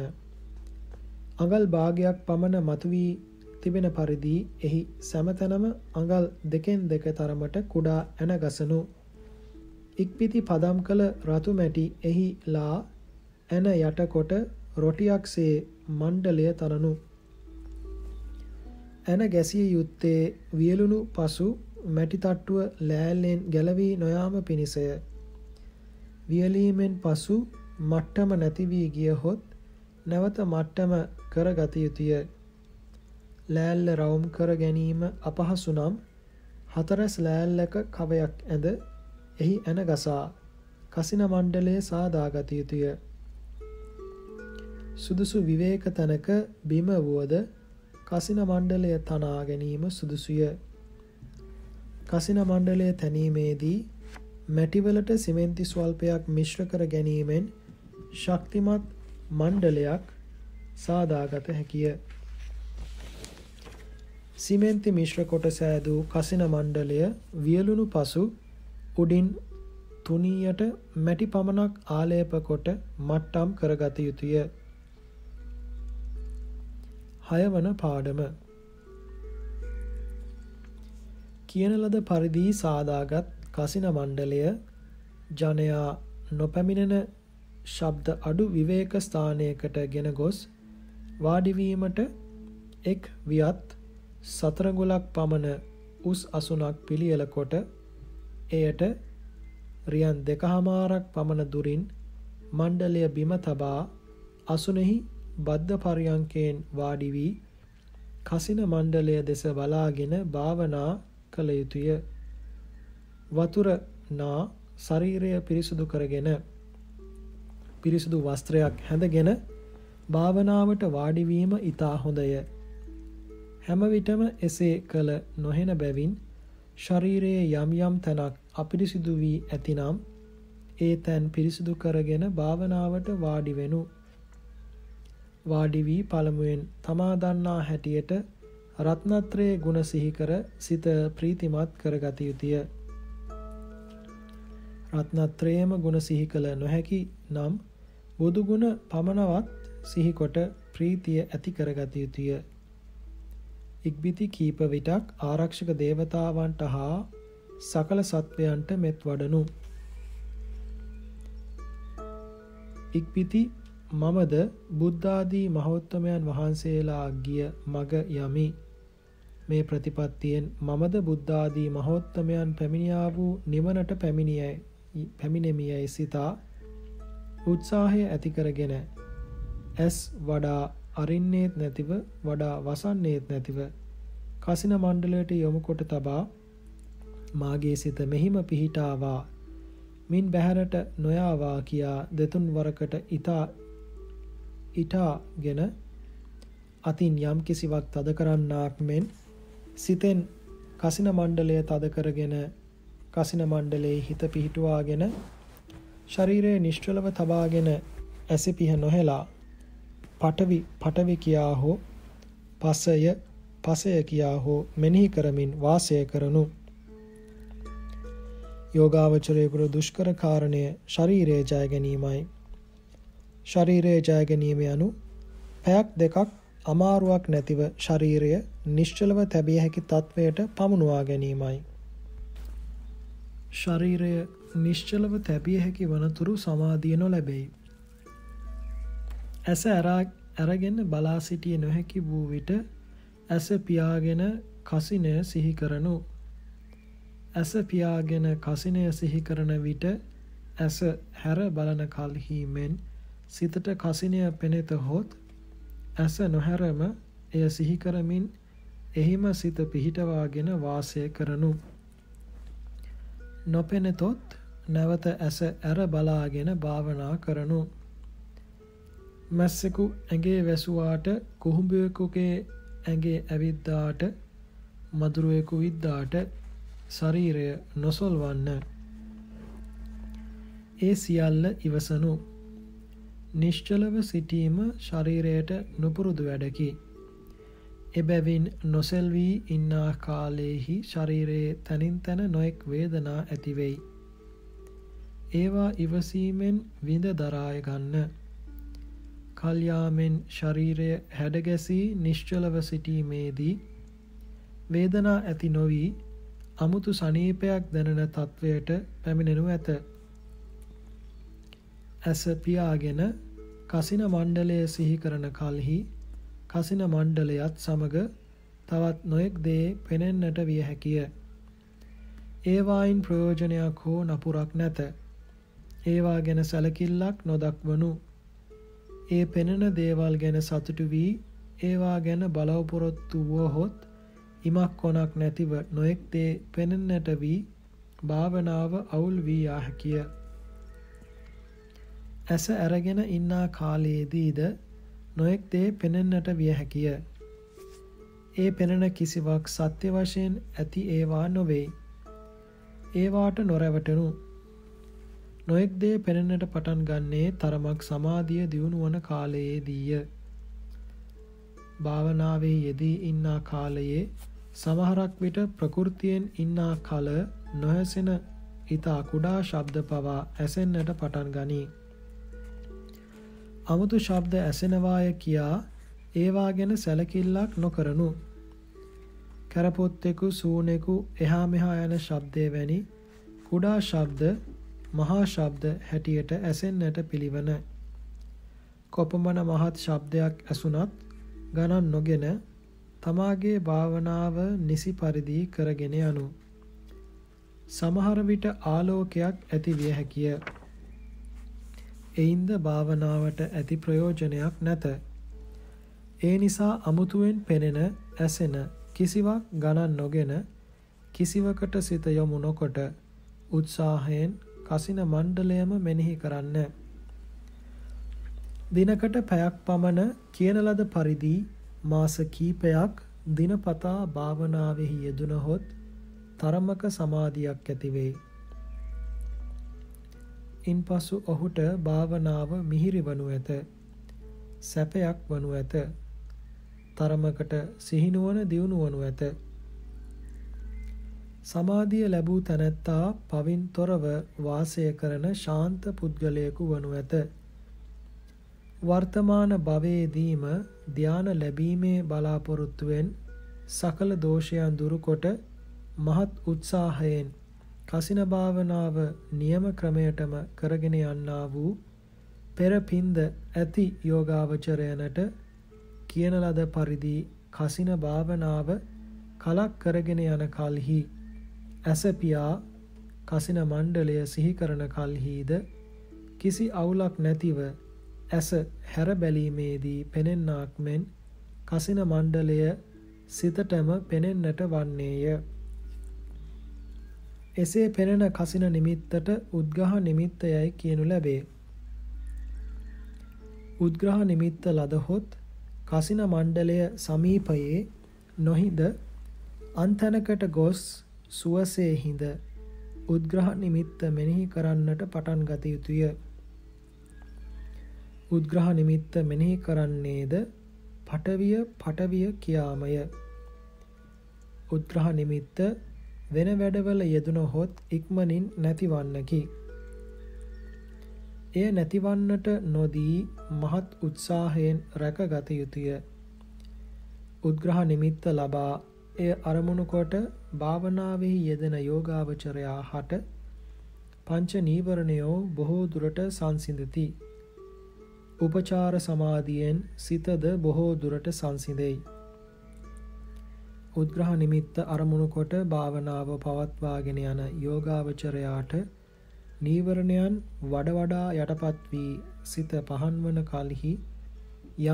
අඟල් භාගයක් පමණ මතුවී තිබෙන පරිදි එහි සැමතැනම අඟල් දෙකෙන් දෙක තරමට කුඩා ඇන ගසනු. ඉක්පිති පදම් කළ රතු මැටි එහි ලා ඇන යටකොට රොටියක් සේ මණ්ඩලය තරනු. ඇන ගැසිය යුත්තේ වියලුණු පසු මැටි තට්ටුව ලෑල්ලෙන් ගැලවී නොයාම පිණිසය. වියලීමෙන් පසු මට්ටම නැති වී ගියහොත් නැවත මට්ටම කරගත යුතුය. ලෑල්ල රවුම් කර ගැනීම අපහසු නම් හතරස් ලෑල්ලක කවයක් ඇඳ එහි ඇන ගසා කසින මණ්ඩලයේ සාදාගත යුතුය. සුදුසු විවේක තැනක බිම වුවද කසින මණ්ඩලය තනා ගැනීම සුදුසුය. කසින මණ්ඩලය තැනීමේදී මැටිවලට සිමෙන්ති ස්වල්පයක් මිශ්‍ර කර ගැනීමෙන් ශක්තිමත් මණ්ඩලයක් සාදාගත හැකිය. සිමෙන්ති මිශ්‍ර කොට සෑදූ කසින මණ්ඩලය වියලුණු පසු උඩින් තුනීයට මැටි පමණක් ආලේප කොට මට්ටම් කරගත යුතුය. හයවන පාඩම කියන ලද පරිදි සාදාගත් කසින මණ්ඩලය ජනයා නොපැමිණෙන ශබ්ද අඩු විවේක ස්ථානයකට ගෙන ගොස් වාඩිවීමට එක් වියත් සතරගුලක් පමණ උස් අසුනක් පිළියල කොට එයට රියන් දෙකහමාරක් පමණ දුරින් මණ්ඩලය බිම තබා අසුනෙහි බද්ධ පරියංකයෙන් වාඩි වී කසින මණ්ඩලය දෙස බලාගෙන භාවනා කළ යුතුය. වතුර නා ශරීරය පිරිසුදු කරගෙන පිරිසුදු වස්ත්‍රයක් හැඳගෙන භාවනාවට වාඩි වීම ඊට හොඳය. හැම විටම එසේ කළ නොහෙන බැවින් ශරීරයේ යම් යම් තැනක් අපිරිසිදු වී ඇතිනම් ඒ තැන් පිරිසිදු කරගෙන භාවනාවට වාඩි වෙනු. වාඩි වී පළමුවෙන් තමා දන්නා හැටියට රත්නත්‍රයේ ගුණ සිහි කර සිත ප්‍රීතිමත් කරගත යුතුය. රත්නත්‍රයේම ගුණ සිහි කළ නොහැකි නම් බුදු ගුණ පමණවත් සිහිකොට ප්‍රීතිය ඇති කරගත යුතුය. ඉක්බිති කීප විටක් ආරක්ෂක දේවතාවන්ට හා සකල සත්වයන්ට මෙත් වඩනු. ඉක්බිති මමද බුද්ධාදී මහෞත්තමයන් වහන්සේලා ගිය මග යමි. මේ ප්‍රතිපත්තියෙන් මමද බුද්ධාදී මහෞත්තමයන් පැමිණියා වූ නිවනට පැමිණියයි පැමිණෙමියයි සිතා උත්සාහය ඇති කරගෙන ඇස් වඩා අරින්නේත් නැතිව වඩා වසන්නේත් නැතිව කසින මණ්ඩලයට යොමුකොට තබා මාගේ සිත මෙහිම පිහිටාවා මින් බැහැරට නොයාවා කියා දෙතුන් වරකට ඊතා ඉටාගෙන අතින් යම් කිසිවක් තද කරන්නාක් මෙන් සිතෙන් කසින මණ්ඩලය තද කරගෙන කසින මණ්ඩලයේ හිත පිහිටුවාගෙන ශරීරයේ නිශ්චලව තබාගෙන ඇසි පිහ නොහෙලා පටවි පටවි කියා හෝ පසය පසය කියා හෝ මෙනෙහි කරමින් වාසය කරනු යෝගාවචරයේ පුර දුෂ්කර කාරණය ශරීරයේ ජය ගැනීමයි ශරීරය ජයගැනීම යනු පැයක් දෙකක් අමාරුවක් නැතිව ශරීරය නිශ්චලව තැබිය හැකි තත්ත්වයට පමුණවා ගැනීමයි. ශරීරය නිශ්චලව තැබිය හැකි වනතුරු සමාධිය නොලැබෙයි. ඇස ඇරගෙන බලා සිටිය නොහැකි වූ විට ඇස පියාගෙන කසිනය සිහි කරනු. ඇස පියාගෙන කසිනය සිහි කරන විට ඇස හැර බලන කල්හි මෙන් සිතට කසිනය පෙනෙත හොත් ඇස නොහැරම එය සිහි කරමින් එහිම සිත පිහිටවාගෙන වාසය කරනු. නොපෙනෙතොත් නැවත ඇස ඇර බලාගෙන භාවනා කරනු. මැස්සෙකු ඇගේ වැසුවාට කුහුඹුවෙකුගේ ඇගේ ඇවිද්දාට මදුරුවෙකු විද්දාට ශරීරය නොසොල්වන්න. ඒ සියල්ල ඉවසනු නිශ්චලව සිටීම ශරීරයට නොපුරුදු වැඩකි. එබැවින් නොසෙල්වී ඉන්නා කාලයෙහි ශරීරයේ තනින් තැන නොයෙක් වේදනා ඇතිවෙයි. ඒවා ඉවසීමෙන් විඳ දරාය ගන්න. කල්යාමෙන් ශරීරය හැඩගැසී නිශ්චලව සිටීමේදී වේදනා ඇති නොවී අමුතු සනීපයක් දැනෙන තත්ත්වයට පැමිණෙනු ඇත. ඇස පියාගෙන කසින මණ්ඩලය සිහි කරන කල්හි කසින මණ්ඩලයත් සමග තවත් නොයෙක් දේ පෙනෙන්නට විය හැකිය. ඒවායින් ප්‍රයෝජනයක් හෝ නපුරක් නැත. ඒවා ගැන සැලකිල්ලක් නොදක්වනු. ඒ පෙනෙන දේවල් ගැන සතුටු වී ඒවා ගැන බලවපොරොත්තු වුවහොත් ඉමක් කොනක් නැතිව නොයෙක් දේ පෙනෙන්නට වී භාවනාව අවුල් වී යා හැකිය. ඇස ඇරගෙන ඉන්නා කාලයේදීද නොයෙක් දේ පෙනෙන්නට විය හැකිය. ඒ පෙනෙන කිසිවක් සත්‍ය වශයෙන් ඇති ඒවා නොවෙයි. ඒවාට නොරැවටනු. නොයෙක් දේ පෙනෙන්නට පටන් ගන්නේ තරමක් සමාධිය දියුණුවන කාලයේදීය. භාවනාවේ යෙදී ඉන්නා කාලයේ සමහරක් විට ප්‍රකෘතියෙන් ඉන්නා කල නොහැසෙන ඊතා කුඩා ශබ්ද පවා ඇසෙන්නට පටන් ගනී. අමුතු ශබ්ද ඇසෙනවාය කියා ඒවා ගැන සැලකිල්ලක් නොකරනු. කැරපොත්තෙකු සූනෙකු එහා මෙහා යන ශබ්දය වැනි කුඩා ශබ්ද මහා ශබ්ද හැටියට ඇසෙන්නට පිළිවන. කොපමණ මහත් ශබ්දයක් ඇසුනත් ගණන් නොගෙන තමාගේ භාවනාව නිසි පරිදි කරගෙන යනු. සමහර විට ආලෝකයක් ඇති විය හැකිය. එයින්ද භාවනාවට ඇති ප්‍රයෝජනයක් නැත. ඒ නිසා අමුතුවෙන් පෙනෙන ඇසෙන කිසිවක් ගණන් නොගෙන කිසිවකට සිත යොමු නොකොට උත්සාහයෙන් කසින මණ්ඩලයම මෙනෙහි කරන්න. දිනකට පැයක් පමණ කියන ලද පරිදි මාස කීපයක් දිනපතා භාවනාවෙහි යෙදුනහොත් තරමක සමාධියක් ඇතිවේ. ඉන්පසු ඔහුට භාවනාව මිහිරිවනු ඇත. සැපයක් වනු ඇත. තරමකට සිහිනුවන දියුණුවනු ඇත. සමාධිය ලැබූ තැනැත්තා පවින් තොරව වාසය කරන ශාන්ත පුද්ගලයෙකු වනු ඇත. වර්තමාන භවයේදීම ධාන ලැබීමේ බලාපොරොත්තුවෙන් සකල දෝෂයන් දුරුකොට මහත් උත්සාහයෙන් කසින භාවනාව නියම ක්‍රමයටම කරගෙන යන්නා වූ පෙරපින්ද ඇති යෝගාවචරයනට කියන ලද පරිදි කසින භාවනාව කලක් කරගෙන යන කල්හි ඇසපියා කසින මණ්ඩලය සිහි කරන කල්හිද කිසි අවුලක් නැතිව ඇස හැර බැලීමේදී පෙනෙන්නාක් මෙන් කසින මණ්ඩලය සිතටම පෙනෙන්නට වන්නේය. එසේ පෙනෙන කසින නිමිත්තට උද්ග්‍රහ නිමිත්ත යයි කියනු ලැබේ. උද්ග්‍රහ නිමිත්ත ලදහොත් කසින මණ්ඩලය සමීපයේ නොහිඳ අන්තැනකට ගොස් සුවසේ හිඳ උද්ග්‍රහ නිමිත්ත මෙනෙහි කරන්නට පටන් ගත යුතුය. උද්ග්‍රහ නිමිත්ත මෙනෙහි කරන්නේද පටවිය පටවිය කියාමය. උද්ග්‍රහ නිමිත්ත වෙන වැඩවල යෙදුණහොත් ඉක්මනින් නැතිවන්නකි. එය නැතිවන්නට නොදී මහත් උත්සාහයෙන් රැකගත යුතුය. උද්ග්‍රහ නිමිත්ත ලබා එය අරමුණුකොට භාවනාවෙහි යෙදෙන යෝගාවචරයා හට පංච නීවරණයෝ බොහෝ දුරට සංසිඳති. උපචාර සමාධියෙන් සිතද බොහෝ දුරට සංසිඳෙයි. උද්ග්‍රහ නිමිත්ත අරමුණු කොට භාවනාව පවත්වාගෙන යන යෝගාවචරයාට නීවරණයන් වඩ වඩා යටපත් වී සිත පහන්වන කලෙහි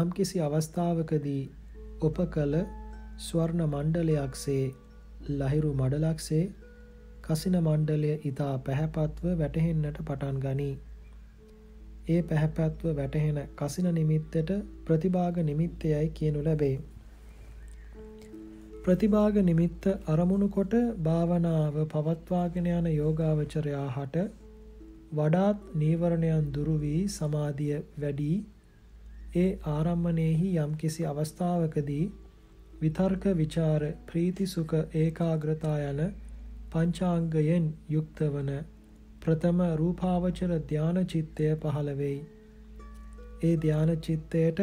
යම්කිසි අවස්ථාවකදී උපකල ස්වර්ණ මණ්ඩලයක්සේ ලහිරු මඩලක්සේ කසින මණ්ඩලය ඊතා පැහැපත්ව වැටහෙන්නට පටන් ගනී. ඒ පැහැපත්ව වැටහෙන කසින නිමිත්තට ප්‍රතිභාග නිමිත්තයයි කියනු ලැබේ. ප්‍රතිභාග නිමිත්ත අරමුණු කොට භාවනාව පවත්වාගෙන යන යෝගාවචරයා හට වඩාත් නීවරණයන් දුරු වී සමාධිය වැඩි ඒ ආරම්මණයෙහි යම්කිසි අවස්ථාවකදී විතර්ක ਵਿਚාර ප්‍රීති සුඛ ඒකාග්‍රතා යන පංචාංගයෙන් යුක්ත වන ප්‍රථම රූපාවචර ධාන චිත්තය පහළ වෙයි. ඒ ධාන චිත්තයට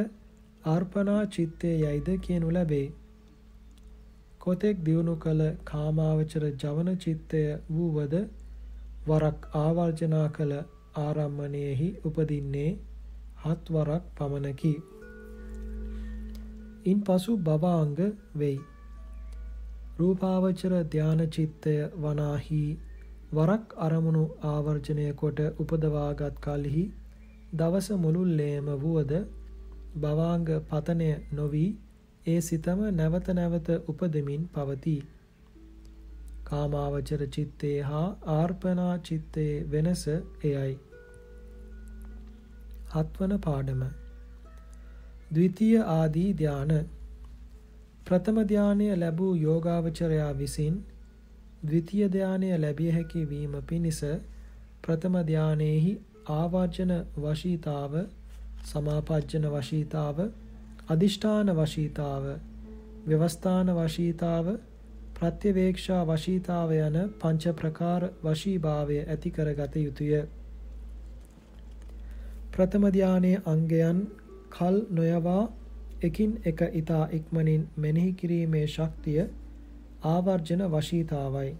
අර්පණා චිත්තය යයිද කියනු ලැබේ. කොතෙක් දියුණු කළ කාමාවචර ජවන චිත්තය වූවද වරක් ආවර්ජනා කළ ආරම්මණයෙහි උපදින්නේ හත් වරක් පමණකි. ඉන්පසු බවාංග වෙයි. රූපාවචර ධානචිත්තය වනාහි වරක් අරමුණු ආවර්ජනය කොට උපදවාගත් කලෙහි දවස මුළුල්ලේම වුවද බවාංග පතනය නොවී ඒ සිතම නැවත නැවත උපදමින් පවතී. කාමාවචර චිත්තේ හා ආර්පනා චිත්තේ වෙනස එයයි. හත්වන පාඩම ද්විතීය ආදී ධාන ප්‍රථම ධානය ලැබූ යෝගාවචරයා විසින් ද්විතීය ධානය ලැබිය හැකි වීම පිණිස ප්‍රථම ධානයේහි ආවාචන වශීතාව සමාපජ්ජන වශීතාව අදිෂ්ඨාන වශීතාව ව්‍යවස්ථාන වශීතාව ප්‍රත්‍යවේක්ෂා වශීතාව යන පංච ප්‍රකාර වශීභාවය ඇති කරගත යුතුය. ප්‍රථම ධානයේ අංගයන් කල් නොයවා එකින් එක ඊතා ඉක්මනින් මෙනෙහි කිරීමේ ශක්තිය ආවර්ජන වශීතාවයි.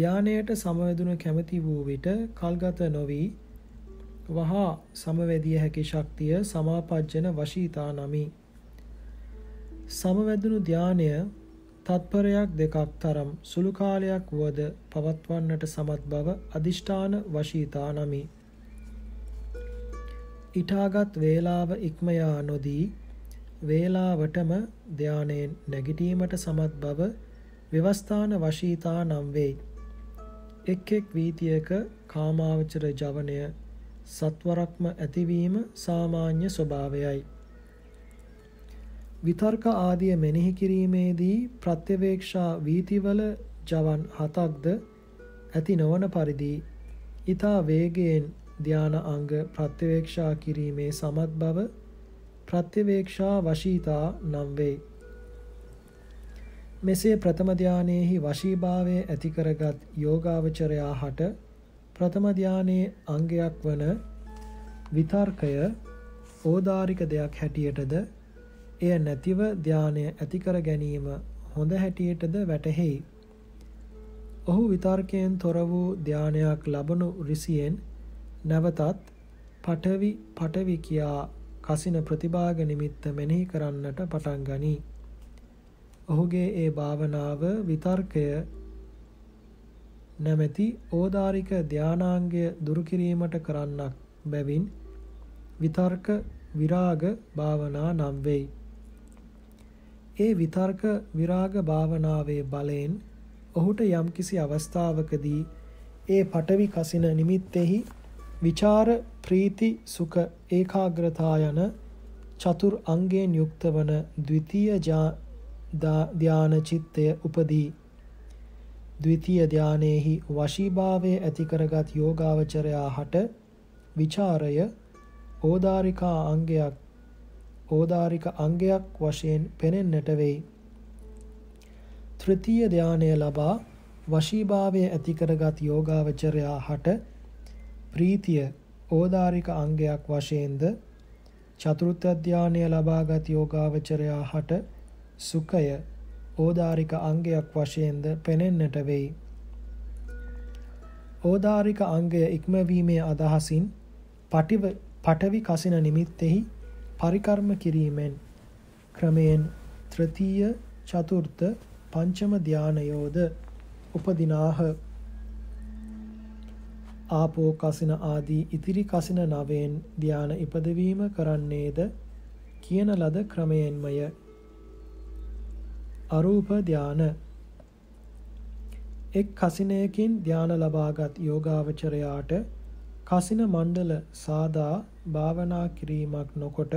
ධානයට සමවැදුණු කැමැති වූ විට කල්ගත නොවී වහා සමවැදිය හැකි ශක්තිය සමාපජ්ජන වශීතා නමි. සමවැදුණු ධානය තත්පරයක් දෙකක් තරම් සුළු කාලයක් වුවද පවත්වන්නට සමත් බව අදිෂ්ඨාන වශීතා නමි. ඊටාගත් වේලාව ඉක්ම යා නොදී වේලාවටම ධානයෙන් නැගිටීමට සමත් බව විවස්ථාන වශීතා නම් වේ. එක් එක් වීතියක කාමාවචර ජවනය සත්වරක්ම ඇතිවීම සාමාන්‍ය ස්වභාවයයි. විතර්ක ආදිය මෙනෙහි කිරීමේදී ප්‍රත්‍යවේක්ෂා වීතිවල ජවන් හතක්ද ඇති නොවන පරිදි ඊතා වේගයෙන් ධාන අංග ප්‍රත්‍යවේක්ෂා කිරීමේ සමත් බව ප්‍රත්‍යවේක්ෂා වශීතා නම් වේ. මෙසේ ප්‍රථම ධානයේහි වශීභාවය ඇති කරගත් යෝගාවචරයා හට ප්‍රථම ධානයේ අංගයක් වන විතර්කය ඕදාරික දෙයක් හැටියටද එය නැතිව ධානය ඇතිකර ගැනීම හොඳ හැටියටද වැටහෙයි. ඔහු විතර්කයෙන් තොර වූ ධානයක් ලබනු රිසියෙන් නැවතත් පඨවි පඨවි කියා කසින ප්‍රතිභාග නිමිත්ත මෙනෙහි කරන්නට පටන් ගනී. ඔහුගේ ඒ භාවනාව විතර්කය නැමැති ඕදාරික ධානාංගය දුරු කිරීමට කරන්නක් බැවින් විතර්ක විරාග භාවනා නම් වෙයි. ඒ විතර්ක විරාග භාවනාවේ බලයෙන් ඔහුට යම්කිසි අවස්ථාවකදී ඒ පටවි කසින නිමිත්තෙහි විචාර ප්‍රීති සුඛ ඒකාග්‍රතා යන චතුර් අංගයෙන් යුක්ත වන ද්විතීය ධාන චිත්තය උපදී ද්විතීය ධානයේහි වශීභාවය ඇති කරගත් යෝගාවචරයා හට විචාරය ඕදාරිකා අංගයක් ඕදාරික අංගයක් වශයෙන් පෙනෙන්නට වෙයි. තෘතීය ධානය ලබා වශීභාවය ඇති කරගත් යෝගාවචරයා හට ප්‍රීතිය ඕදාරික අංගයක් වශයෙන්ද චතුර්ථ ධානය ලබාගත් යෝගාවචරයා හට සුඛය ඕදාරික අංගයක් වශයෙන්ද පෙනෙන්නට වෙයි. ඕදාරික අංගය ඉක්මවීමේ අදහසින් පටිව පටවි කසින නිමිත්තෙහි පරිකර්ම කිරීමෙන් ක්‍රමයෙන් ත්‍රතිය චතුර්ථ පංචම ධානයෝද උපදිනාහ ආපෝ කසින ආදී ඉතිරි කසින නවයෙන් ධාන ඉපදවීම කරන්නේද කියන ලද ක්‍රමයෙන්මය අරූප ධාන එක් කසිනයකින් ධාන ලබාගත් යෝගාවචරයාට කසින මණ්ඩල සාදා භාවනා කිරීමක් නොකොට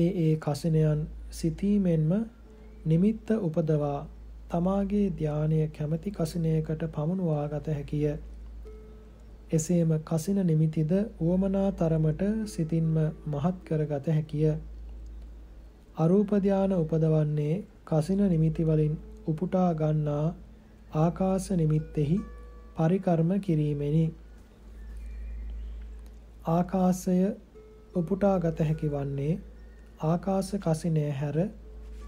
ඒ ඒ කසිනයන් සිතීමෙන්ම නිමිත්ත උපදවා තමාගේ ධානය කැමැති කසිනයකට පමුණුවා ගත හැකිය. එසේම කසින නිමිතිද උවමනා තරමට සිතින්ම මහත් කරගත හැකිය. අරූප ධාන උපදවන්නේ කසින නිමිති වලින් උපුටා ගන්නා ආකාශ නිමිත්තෙහි පරිකර්ම කිරීමෙනි. ආකාශය උපුටාගත හැකි වන්නේ ආකාශ කසිනය හැර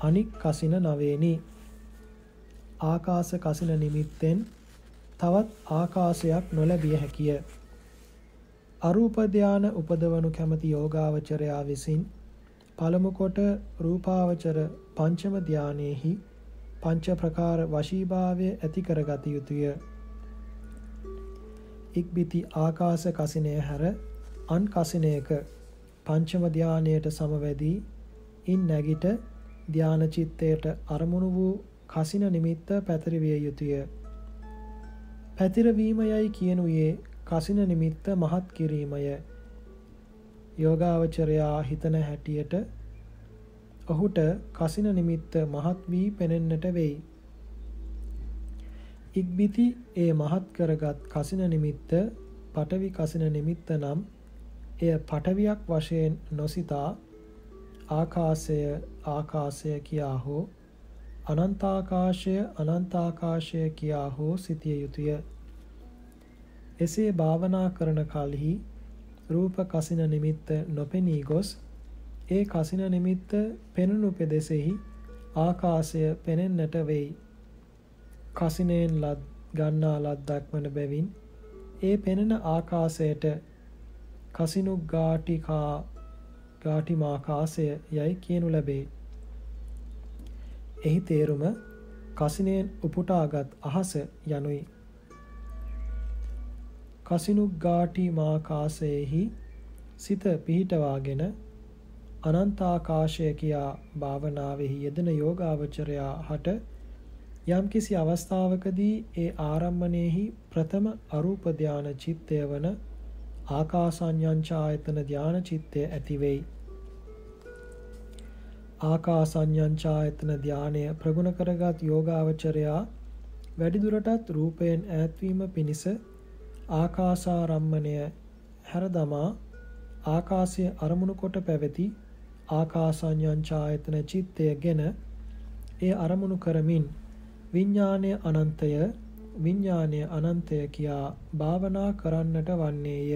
අනික් කසින නවේනි. ආකාශ කසින නිමිත්තෙන් තවත් ආකාශයක් නොලැබිය හැකිය. අරූප ධාන උපදවනු කැමති යෝගාවචරයා විසින් පළමු කොට රූපාවචර පංචම ධානයේහි පංච ප්‍රකාර වශීභාවය ඇති කරගත යුතුය. ඉක්බිති ආකාශ කසිනය හැර අන් කසිනයක පංචම ධානයට සමවැදී ඉන් නැගිට ධාන චිත්තයට අරමුණු වූ කසින නිමිත්ත පැතිරවිය යුතුය. පැතිරවීමයයි කියනුයේ කසින නිමිත්ත මහත් කිරීමය. යෝගාවචරයා හිතන හැටියට ඔහුට කසින නිමිත්ත මහත් වී පෙනෙන්නට වෙයි. ඉක්බිති ඒ මහත් කරගත් කසින නිමිත්ත පටවි කසින නිමිත්ත නම් එය පටවියක් වශයෙන් නොසිතා ආකාශය ආකාශය කියා හෝ අනන්තාකාශය අනන්තාකාශය කියා හෝ සිතිය යුතුය. එසේ භාවනා කරන කලෙහි රූප කසින නිමිත්ත නොපෙනී ගොස් ඒ කසින නිමිත්ත පෙනුණු පෙදෙසෙහි ආකාශය පෙනෙන්නට වෙයි. කසිනයෙන් ලත් ගන්නා ලද්දක් වන බැවින් ඒ පෙනෙන ආකාශයට කසිනු ගාටිකා ගාටිමාකාශය යැයි කියනු ලැබේ. එහි තේරුම කසිනයෙන් උපුටාගත් අහස යනුයි කසිනුග්ගාටි මාකාශයේහි සිත පිහිටවාගෙන අනන්තාකාශය කියා භාවනාවෙහි යෙදෙන යෝගාවචරයා හට යම්කිසි අවස්ථාවකදී ඒ ආරම්මණයෙහි ප්‍රථම අරූප ධාන චිත්තය වන ආකාසඤ්ඤායතන ධාන චිත්තය ඇති වෙයි. ආකාසඤ්ඤායතන ධානය ප්‍රගුණ කරගත් යෝගාවචරයා වැඩිදුරටත් රූපයෙන් ඈත්වීම පිණිස ආකාසාරම්මණය හැර දමා ආකාශය අරමුණු කොට පැවති ආකාසඤ්ඤං ඡායතන චිත්තය ගැන ඒ අරමුණු කරමින් විඥාණය අනන්තය විඥාණය අනන්තය කියා භාවනා කරන්නට වන්නේය.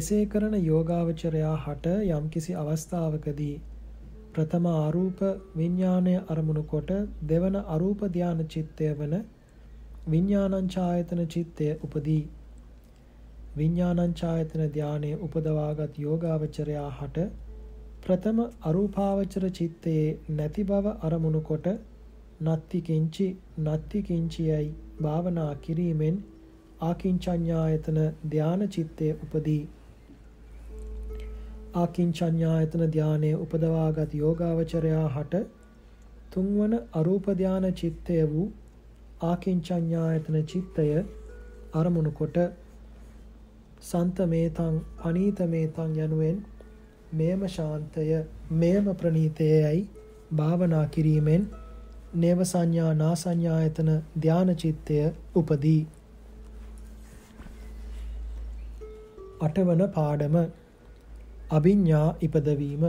එසේ කරන යෝගාවචරයා හට යම්කිසි අවස්ථාවකදී ප්‍රථම අරූප විඥාණය අරමුණු කොට දෙවන අරූප ධානය චිත්තය වන විඥානංචායතන චිත්තය උපදී විඥානංචායතන ධානයේ උපදවාගත් යෝගාවචරයා හට ප්‍රථම අරූපාවචර චිත්තයේ නැති බව අරමුණු කොට නත්ති කිංචි නත්ති කිංචියයි භාවනා කිරීමෙන් ආකින්චඤ්ඤායතන ධාන චිත්තයේ උපදී ආකින්චඤ්ඤායතන ධානයේ උපදවාගත් යෝගාවචරයා හට තුන්වන අරූප ධාන චිත්තය වූ ආකින්චඤ්ඤායතන චිත්තය අරමුණු කොට සන්තමේතං අනීතමේතං යනුවෙන් මෙයම ශාන්තය මෙයම ප්‍රණීතයයි භාවනා කිරීමෙන් නේව සංඥා නා සංඥායතන ධාන චිත්තය උපදී අටවන පාඩම අභිඥා ඉපදවීම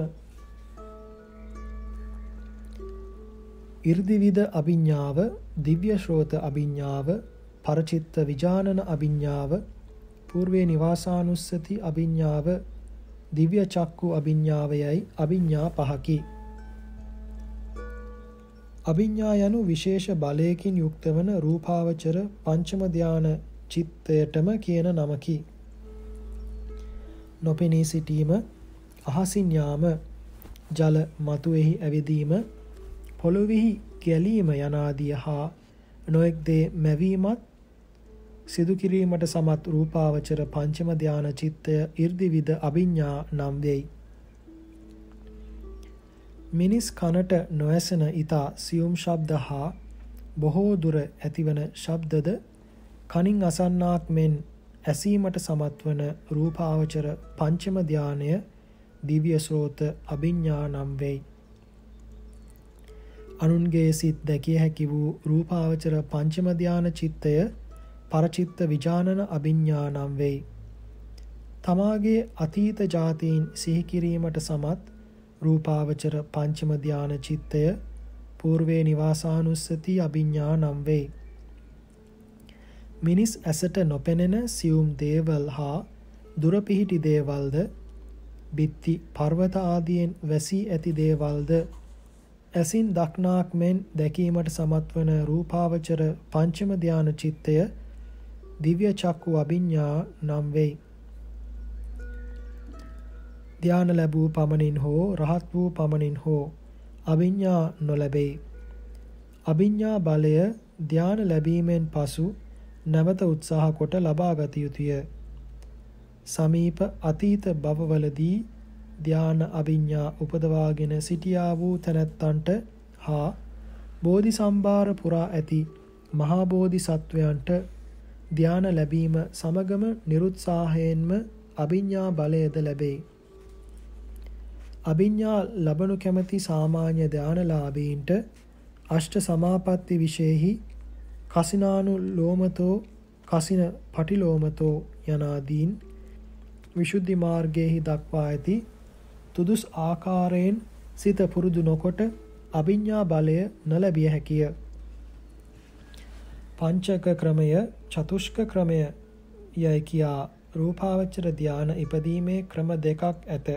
이르දිවිද අභිඥාව දිව්‍ය ශ්‍රෝත අභිඥාව, පරචිත්ත විජානන අභිඥාව, పూర్වේ නිවාසානුස්සති අභිඥාව, දිව්‍ය චක්කු අභිඥාවයයි අභිඥා පහකි. අභිඥා යනු විශේෂ බලයකින් යුක්තවන රූපාවචර පංචම ධාන චිත්තයටම කියන නමකි. නොපෙනී සිටීම, අහසින් යාම, ජල මතුවේහි ඇවිදීම, පොළොවේහි ගැලීම යනාදිය හා නොයෙක් දේ මැවීමත් සිදු කිරීමට සමත් රූපාවචර පංචම ධාන චිත්තය 이르දිවිද අභිඥා නම් වෙයි. මිනිස් කනට නොඇසෙන ඊතා සියුම් ශබ්ද හා බොහෝ දුර ඇතිවන ශබ්දද කනින් අසන්නාක් මෙන් ඇසීමට සමත්වන රූපාවචර පංචම ධානය දිව්‍ය සෝත අභිඥා නම් වෙයි. අනුන්ගේ සිත් දැකිය හැකි වූ රූපාවචර පංචමධ්‍යාන චිත්තය පරචිත්ත විජානන අභිඤ්ඥානම් වෙයි. තමාගේ අතීත ජාතීන් සිහිකිරීමට සමත් රූපාවචර පංචමධ්‍යාන චිත්තය පූර්වේ නිවාසානුස්සති අභිඤ්ඥා නම් වෙයි. මිනිස් ඇසට නොපෙනෙන සියුම් දේවල් හා දුරපිහිටි දේවල්ද බිත්ති පර්වත ආදියෙන් වැසී ඇති දේවල්ද ඇසින් දක්නාක් මෙන් දැකීමට සමත් වන රූපාවචර පංචම ධාන චිත්තය දිව්‍ය චක්කු අභිඥා නම් වෙයි. ධාන ලැබූ පමණින් හෝ රහත් වූ පමණින් හෝ අභිඥා නොලැබේ. අභිඥා බලය ධාන ලැබීමෙන් පසු නැවත උත්සාහ කොට ලබා ගත යුතුය. සමීප අතීත භවවලදී ධාන අභිඥා උපදවාගෙන සිටියා වූ තැනැත්තන්ට හා බෝධි සම්භාර පුරා ඇති මහා බෝධි සත්වයන්ට ධාන ලැබීම සමගම නිරුත්සාහයෙන්ම අභිඥා බලයද ලැබේ. අභිඥා ලබනු කැමති සාමාන්‍ය ධානලාභීන්ට අෂ්ට සමාපatti විශේෂෙහි කසිනානු ලෝමතෝ කසින පටිලෝමතෝ යනාදීන් විසුද්ධි මාර්ගයේහි දක්වා ඇති තුදුස් ආකාරයෙන් සිත පුරුදු නොකොට අභිඤ්ඤා බලය නොලැබිය හැකිය. පංචක ක්‍රමය චතුෂ්ක ක්‍රමය යයි කියා රූපාවචර ධාන ඉපදීමේ ක්‍රම දෙකක් ඇත.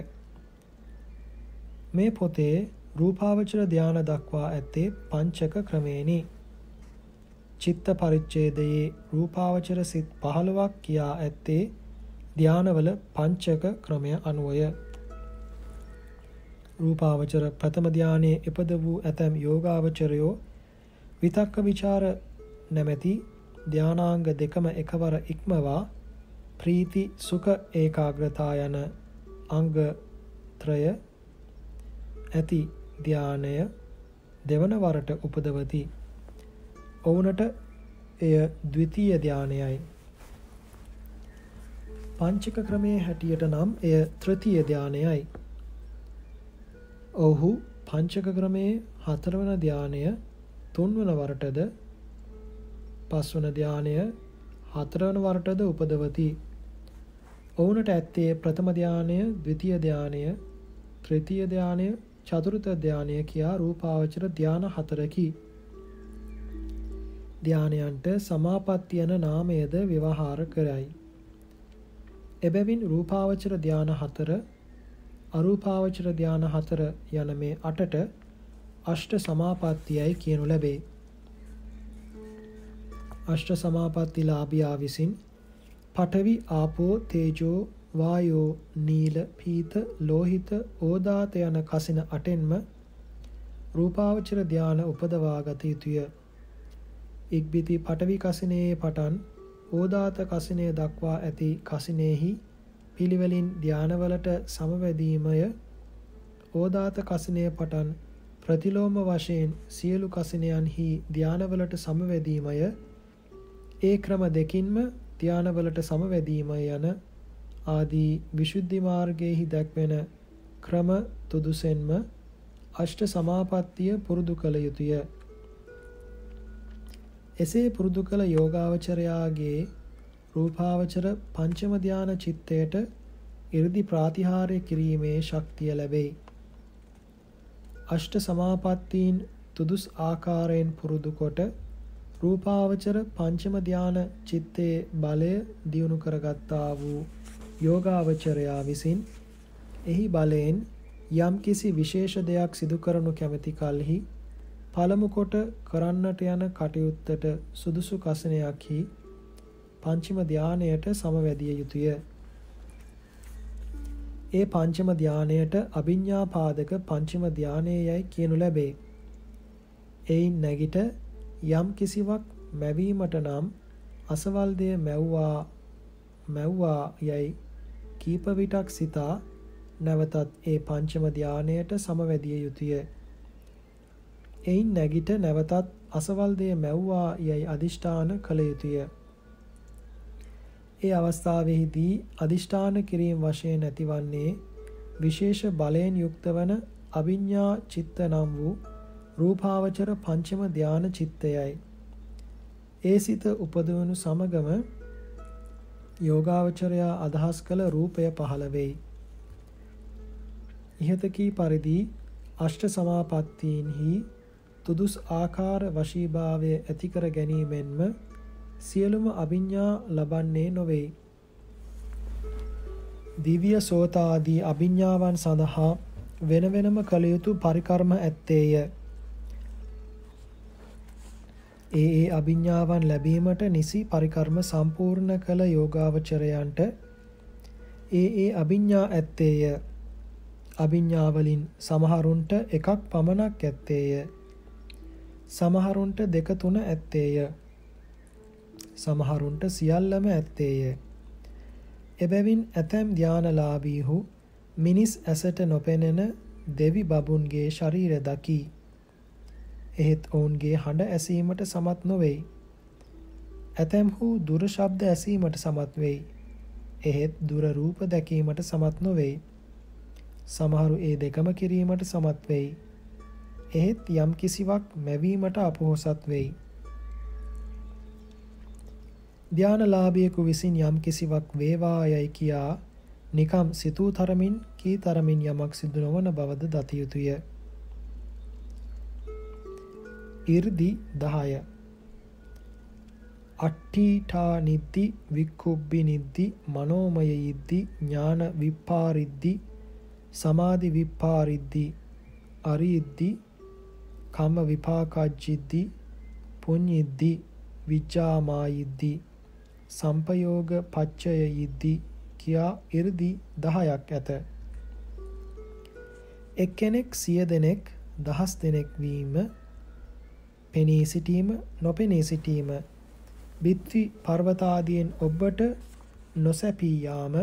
මේ පොතේ රූපාවචර ධාන දක්වා ඇත්තේ පංචක ක්‍රමේනි. චිත්ත පරිච්ඡේදයේ රූපාවචර සිත් 15ක් කියා ඇත්තේ ධානවල පංචක ක්‍රමය අනුවය. රූපාවචර ප්‍රථම ධානයේ එපද වූ ඇතැම් යෝගාවචරයෝ විතක්ක ਵਿਚාර නැමැති ධානාංග දෙකම එකවර ඉක්මවා ප්‍රීති සුඛ ඒකාග්‍රතා යන අංග ත්‍රය ඇති ධානය දෙවන වරට උපදවති. ඔවුනට එය ද්විතීය ධානයයි. පංචක ක්‍රමයේ හැටියට නම් එය තෘතීය ධානයයි. ඔහු පංචක ක්‍රමයේ හතරවන ධානය තුන්වන වරටද පස්වන ධානය හතරවන වරටද උපදවති. ඔවුනට ඇත්තේ ප්‍රථම ධානය, ද්විතීය ධානය, තෘතීය ධානය, චතුර්ථ ධානය කියා රූපාවචර ධාන හතරකි. ධානයන්ට සමාපatti යන නාමයද ව්‍යවහාර කරයි. එබැවින් රූපාවචර ධාන හතර අරූපාවචර ධාන හතර යන මේ අටට අෂ්ට සමාපත්තියයි කියනු ලැබේ. අෂ්ට සමාපatti ලාභියා විසින් පඨවි ආපෝ තේජෝ වායෝ නීල පීත ලෝහිත ඕදාත යන කසින අටෙන්ම රූපාවචර ධාන උපදවා ගත යුතුය. ඉක්බිති පඨවි කසිනේ පටන් ඕදාත කසිනේ දක්වා ඇති කසිනේහි පිළිවෙලින් ධානවලට සමවැදීමය ඕදාත කසිනය පටන් ප්‍රතිලෝම වශයෙන් සියලු කසිනයන්හි ධානවලට සමවැදීමය ඒ ක්‍රම දෙකින්ම ධානවලට සමවැදීම යන ආදී විසුද්ධි මාර්ගයේහි දැක්වෙන ක්‍රම තුදුසෙන්ම අෂ්ට සමාපත්තිය පුරුදු කළ යුතුය. එසේ පුරුදු කළ යෝගාවචරයාගේ රූපාවචර පංචම ධාන චිත්තයට 이르දි ප්‍රාතිහාර්ය කිරීමේ ශක්තිය ලැබෙයි. අෂ්ට සමාපත්තීන් තුදුස් ආකාරයෙන් පුරුදු කොට රූපාවචර පංචම ධාන චිත්තේ බලය දියුණු කරගත්තා වූ යෝගාවචරයා විසින් එහි බලයෙන් යම්කිසි විශේෂ දෙයක් සිදු කරනු කැමැති කලෙහි පළමු කොට කරන්නට යන කටයුත්තට සුදුසු කසනයක්හි පංචම ධානයට සමවැදිය යුතුය. ඒ පංචම ධානයට අභිඤ්ඤාපාදක පංචම ධානයයි කියනු ලැබේ. එයින් නැගිට යම් කිසිවක් මැවීමට නම් අසවල් දෙය මැව්වා මැව්වා යයි කීප විටක් සිතා නැවතත් ඒ පංචම ධානයට සමවැදිය යුතුය. එයින් නැගිට නැවතත් අසවල් දෙය මැව්වා යයි අදිෂ්ඨාන කළ යුතුය. ඒ අවස්ථාවෙහිදී අදිෂ්ඨාන කිරීම වශයෙන් ඇතිවන්නේ විශේෂ බලයෙන් යුක්ත වන අභිඤ්ඤා චිත්ත නම් වූ රූපාවචර පංචම ධාන චිත්තයයි. ඒ සිත උපදවනු සමගම යෝගාවචරයා අදහස් කළ රූපය පහළ වෙයි. ඉහත කී පරිදි අෂ්ට සමාපත්තීන්හි තුදුස් ආකාර වශීභාවය ඇති කර ගැනීමෙන්ම සියලුම අභිඥා ලබන්නේ නොවේ. දිව්‍ය සෝතාදී අභිඥාවන් සඳහා වෙන වෙනම කළ යුතු පරිකර්ම ඇත්තේය. ඒ ඒ අභිඥාවන් ලැබීමට නිසි පරිකර්ම සම්පූර්ණ කළ යෝගාවචරයන්ට ඒ ඒ අභිඥා ඇත්තේය. අභිඥාවලින් සමහරුන්ට එකක් පමණක් ඇත්තේය. සමහරුන්ට දෙක තුන ඇත්තේය. සමහරුන්ට සියල්ලම ඇත්තේය. එබැවින් ඇතැම් ධානලාභීහු මිනිස් ඇසට නොපෙනෙන දෙවි බබුන්ගේ ශරීර දකි. එහෙත් ඔවුන්ගේ හඬ ඇසීමට සමත් නොවෙයි. ඇතැම්හු දුර ශබ්ද ඇසීමට සමත් වෙයි. එහෙත් දුර රූප දැකීමට සමත් නොවෙයි. සමහරු ඒ දෙකම කිරීමට සමත් වෙයි. එහෙත් යම් කිසිවක් මැවීමට අපොහොසත් වෙයි. ධානලාභියෙකු විසින් යම් කිසිවක් වේවායයි කියා නිකම් සිතූ තරමින් කී තරමින් යමක් සිදු නොවන බවද දතිය යුතුය. 이르දි 10 අට්ඨීඨා නිද්දි වික්කුබ්බි නිද්දි මනෝමය යිද්දි ඥාන විපාරිද්දි සමාධි විපාරිද්දි අරිද්දි කම්ම විපාකජ්ජිද්දි පුඤ්ඤිද්දි විචාමායිද්දි සම්පයෝග පච්චයයිද්දි කියා 이르දි 10ක් ඇත. එක්කෙනෙක් සිය දෙනෙක් දහස් දෙනෙක් වීම පෙනී සිටීම නොපෙනී සිටීම බිත්ති පර්වතාදියෙන් ඔබට නොසැපී යාම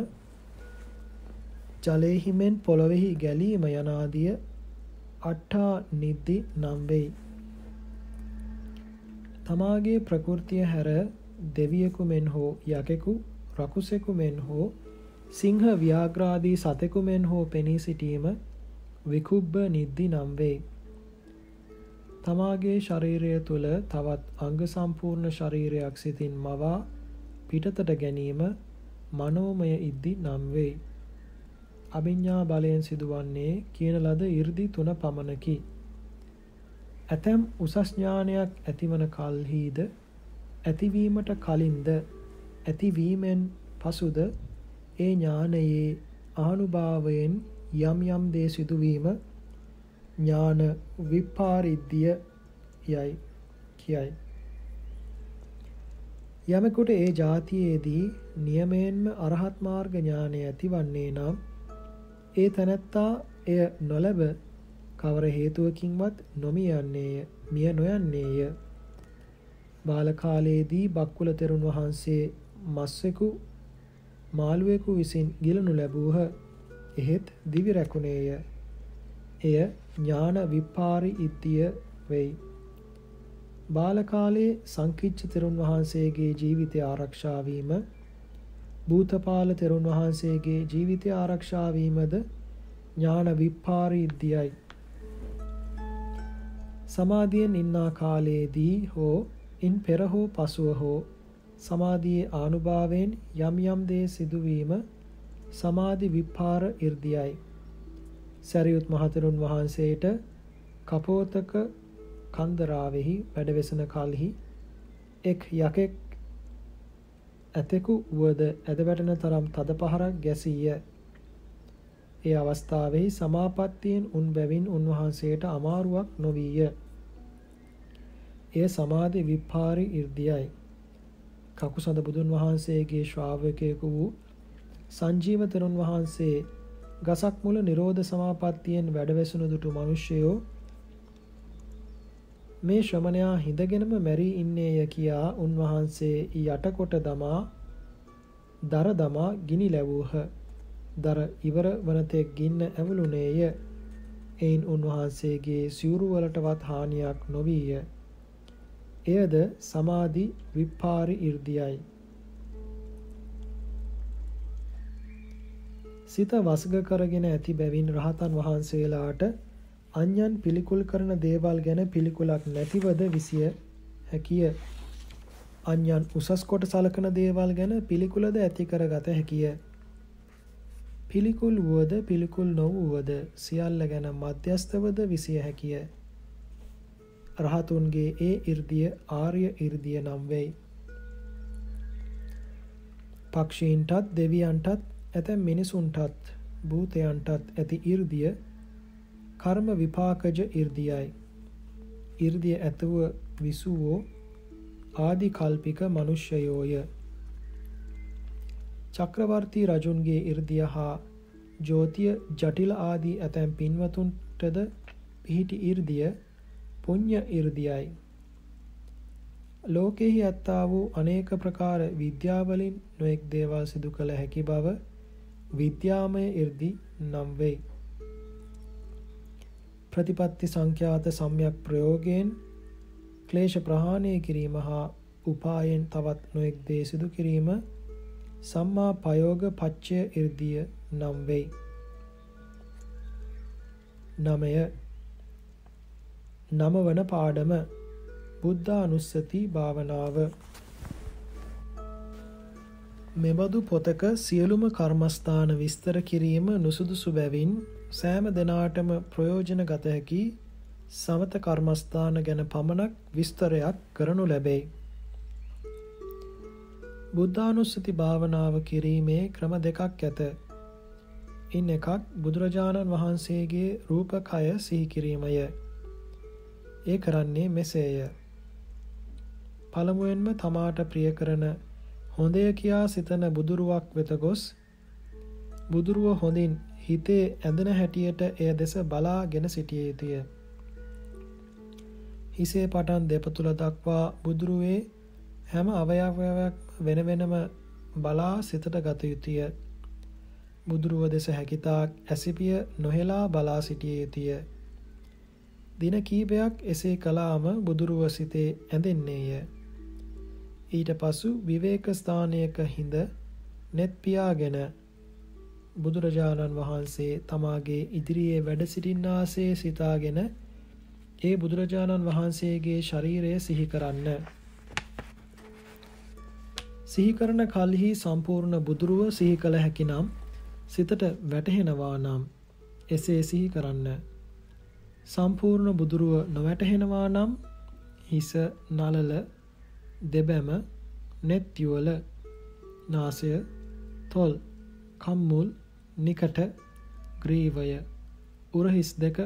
ජලයෙහි මෙන් පොළොවෙහි ගැලීම යනාදිය අට්ඨා නිද්දි නම් වෙයි. තමාගේ ප්‍රകൃතිය හැර දෙවියෙකු මෙන් හෝ යකෙකු රකුසෙකු මෙන් හෝ සිංහ ව්‍යාග්‍රාදී සතෙකු මෙන් හෝ පෙනී සිටීම විකුබ්බ නිද්දි නම් වේ. තමාගේ ශරීරය තුළ තවත් අංග සම්පූර්ණ ශරීරයක් සිතින් මවා පිටතට ගැනීම මනෝමය ඉද්දි නම් වේ. අභිඤ්ඤා බලයෙන් සිදුවන්නේ කියන ලද 이르දි තුන පමණකි. ඇතම් උසස් ඥානයක් ඇතිවන කල්හිද ඇතිවීමට කලින්ද ඇතිවීමෙන් පසුද ඒ ඥානයේ ආනුභාවයෙන් යම් යම් දේ සිදුවීම ඥාන විපාරිද්ධිය යයි කියයි. යමෙකුට ඒ જાතියේදී නියමයෙන්ම අරහත් මාර්ග ඥානය ඇතිවන්නේ නම් ඒ තනත්තා එය නොලැබ කවර හේතුවකින්වත් නොමියන්නේය මිය නොයන්නේය බාල කාලයේදී බක්කුල තෙරුන් වහන්සේ මස්සෙකු මාළුවෙකු විසින් ගිලනු ලැබූහ. එහෙත් දිවි රැකුණේය. එය ඥාන විපාරිඉත්‍ය වෙයි. බාල කාලයේ සංකිච්ඡ තෙරුන් වහන්සේගේ ජීවිතය ආරක්ෂා වීම භූතපාල තෙරුන් වහන්සේගේ ජීවිතය ආරක්ෂා වීමද ඥාන විපාරිද්‍යයි. සමාධියෙන් ඉන්නා කාලයේදී හෝ ඉන් පෙර හෝ පසුව හෝ සමාධියේ ආනුභාවයෙන් යම් යම් දේ සිදුවීම සමාධි විපාර 이르දියයි. සරියුත් මහතෙරුන් වහන්සේට කපෝතක කන්දරාවෙහි වැඩවසන කලෙහි එක් යකෙක් ඇතෙකු වුවද ඇදවැටෙන තරම් තද පහරක් ගැසීය. ඒ අවස්ථාවෙහි සමාපත්තියෙන් උන් බැවින් උන්වහන්සේට අමාරුවක් නොවීය. එය සමාධි විපාරි irdiyaයි. කකුසඳ බුදුන් වහන්සේගේ ශ්‍රාවකයෙකු වූ සංජීව තෙරුන් වහන්සේ ගසක් මුල නිරෝධ සමාපත්තියෙන් වැඩවැසුණු දුටු මිනිසයෝ මේ ශ්‍රමණයා හිඳගෙනම මැරී ඉන්නේය කියා උන්වහන්සේ යටකොට දමා දර දමා ගිනි ලැබූහ. දර ඉවර වනතෙක් ගින්න ඇවලුනේය. එයින් උන්වහන්සේගේ සිවුරු වලටවත් හානියක් නොවිය. එයද සමාධි විප්පාරි 이르දියයි. සිත වසඟ කරගෙන ඇති බැවින් රහතන් වහන්සේලාට අන්‍යයන් පිළිකුල් කරන දේවල් ගැන පිළිකුලක් නැතිවද විසිය හැකිය. අන්‍යයන් උසස් කොට සලකන දේවල් ගැන පිළිකුලද ඇති කරගත හැකිය. පිළිකුල් වුවද පිළිකුල් නොවුවද සියල්ල ගැන මධ්‍යස්තවද විසිය හැකිය. රහතුන්ගේ ඒ 이르දිය ආර්ය 이르දිය නම් වෙයි. පක්ෂීන්ටත් දෙවියන්ටත් ඇතැම් මිනිසුන්ටත් භූතයන්ටත් ඇති 이르දිය කර්ම විපාකජ 이르දියයි. 이르දිය ඇතුව විසුවෝ ආදි කල්පික මිනිස්යෝය. චක්‍රවර්ති රජුන්ගේ 이르දිය හා ජෝතිය ජටිල ආදී ඇතැම් පින්වතුන්ටද පිහිටි 이르දිය පුඤ්ඤ 이르දියයි ලෝකෙහි ඇත්තා වූ අනේක ප්‍රකාර විද්‍යාවලින් නොඑක් දේවල් සිදු කළ හැකි බව විද්‍යාමය 이르දි නම් වෙයි ප්‍රතිපත්ති සංඛ්‍යාත සම්‍යක් ප්‍රයෝගයෙන් ක්ලේශ ප්‍රහාණය කිරීම හා උපායෙන් තවත් නොයෙක් දේ සිදු කිරීම සම්මා පයෝග පච්චය 이르දිය නම් වෙයි. 9 නමවන පාඩම බුද්ධානුස්සති භාවනාව මෙබඳු පොතක සියලුම කර්මස්ථාන විස්තර කිරීම නුසුදුසු බැවින් සෑම දෙනාටම ප්‍රයෝජන ගත හැකි සමත කර්මස්ථාන ගැන පමණක් විස්තරයක් කරනු ලැබේ. බුද්ධානුස්සති භාවනාව කිරීමේ ක්‍රම දෙකක් ඇත. ඉන් එකක් බුදුරජාණන් වහන්සේගේ රූපකය සිහිකිරීමය. ඒ කරන්නේ මෙසේය. පළමුුවෙන්ම තමාට ප්‍රිය කරන හොඳය කියා සිතන බුදුරුවක් වෙත ගොස් බුදුරුව හොඳින් හිතේ ඇඳන හැටියට එය දෙස බලා ගෙන සිටිය යුතුය. හිසේ පටන් දෙපතුළ දක්වා බුදුරුවේ හැම අවයවයක් වෙනවෙනම බලා සිතට ගත යුතුය. බුදුරුව දෙස හැකිතාක් ඇසිපිය නොහෙලා බලා සිටිය යුතුය. දින කීපයක් එසේ කලාම බුදුරුව සිතේ ඇඳෙන්නේය. ඊට පසු විවේක ස්ථානයක හිඳ net පියාගෙන බුදුරජාණන් වහන්සේ තමාගේ ඉදිරියේ වැඩ සිටින්නාසේ සිතාගෙන ඒ බුදුරජාණන් වහන්සේගේ ශරීරය සිහි කරන්න. සිහි කරන කල්හි සම්පූර්ණ බුදුරුව සිහි කළ හැකිනම් සිතට වැටහෙනවා නම් එසේ සිහි කරන්න. සම්පූර්ණ බුදුරුව නොවැටහෙනවා නම් හිස නලල දෙබැම නැත්තිවල නාසය තොල් කම්මුල් නිකට ග්‍රීවය උරහිස් දෙක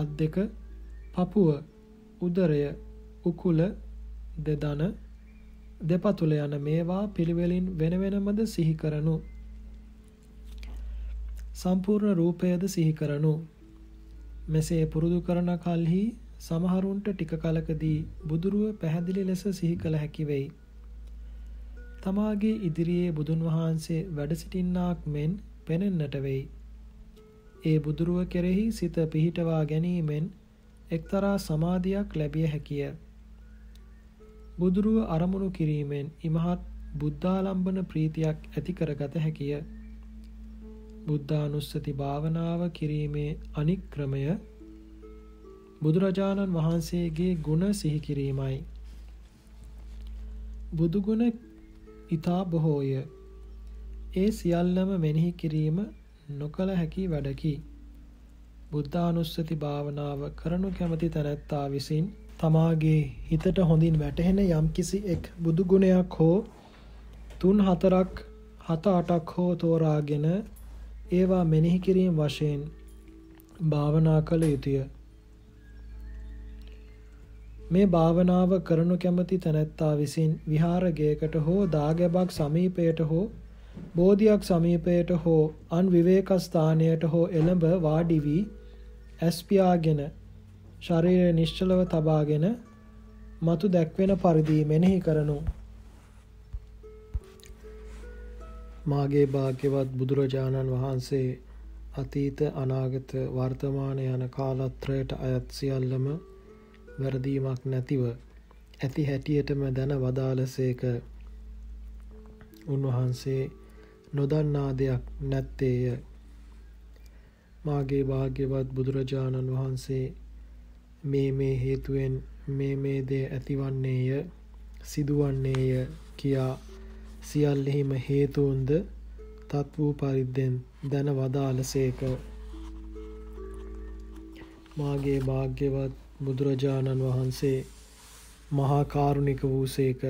අත් දෙක පපුුව උදරය උකුල දෙදන දෙපතුල යන මේවා පිළිවෙලින් වෙනවෙනමද සිහිකරනු. සම්පූර්ණ රූපයද සිහිකරනු මෙසේ පුරුදු කරන කල්හි සමහරුන්ට ටික කලකදී බුදුරුව පැහැදිලි ලෙස සිහි කළ හැකි වෙයි. තමාගේ ඉදිරියේ බුදුන් වහන්සේ වැඩ සිටින්නාක් මෙන් පෙනෙන්නට වෙයි. ඒ බුදුරුව කෙරෙහි සිත පිහිටවා ගැනීමෙන් එක්තරා සමාධියක් ලැබිය හැකිය. බුදුරුව අරමුණු කිරීමෙන් ඉමහත් බුද්ධාලම්බන ප්‍රීතියක් ඇති කරගත හැකිය. බුද්ධානුස්සති භාවනාව කිරීමේ අනික් ක්‍රමය බුදුරජාණන් වහන්සේගේ ගුණ සිහි කිරීමයි. බුදුගුණ ඊතා බොහෝය. ඒ සියල්ලම මෙනෙහි කිරීම නොකල හැකි වැඩකි. බුද්ධානුස්සති භාවනාව කරනු කැමති තැනැත්තා විසින් තමාගේ හිතට හොඳින් වැටහෙන යම්කිසි එක් බුදුගුණයක් හෝ තුන් හතරක් හත අටක් හෝ තෝරාගෙන ඒවා මෙනෙහි කිරීම වශයෙන් භාවනා කළ යුතුය. මේ භාවනාව කරනු කැමති තැනැත්තා විසින් විහාරගයකට හෝ දාගැබක් සමීපයට හෝ බෝධියක් සමීපයට හෝ අන් විවේක ස්ථානයට හෝ එළඹ වාඩි වී ඇස් පියාගෙන ශරීරය නිශ්චලව තබාගෙන මතු දැක්වෙන පරිදි මෙනෙහි කරනු මාගේ භාග්‍යවත් බුදුරජාණන් වහන්සේ අතීත අනාගත වර්තමාන යන කාලත්‍රයට අයත් සියල්ලම වැරදීමක් නැතිව ඇති හැටියටම දැන වදාලසේක උන්වහන්සේ නොදන්නා දෙයක් නැත්තේය මාගේ භාග්‍යවත් බුදුරජාණන් වහන්සේ මේ මේ හේතුවෙන් මේ මේ දේ ඇතිවන්නේය සිදුවන්නේය කියා සියල්ලෙහිම හේතුවන්ද තත් වූ පරිද්දෙන් දැන වදාලසේක. මාගේ භාග්‍යවත් බුදුරජාණන් වහන්සේ මහාකාරුණික වූසේක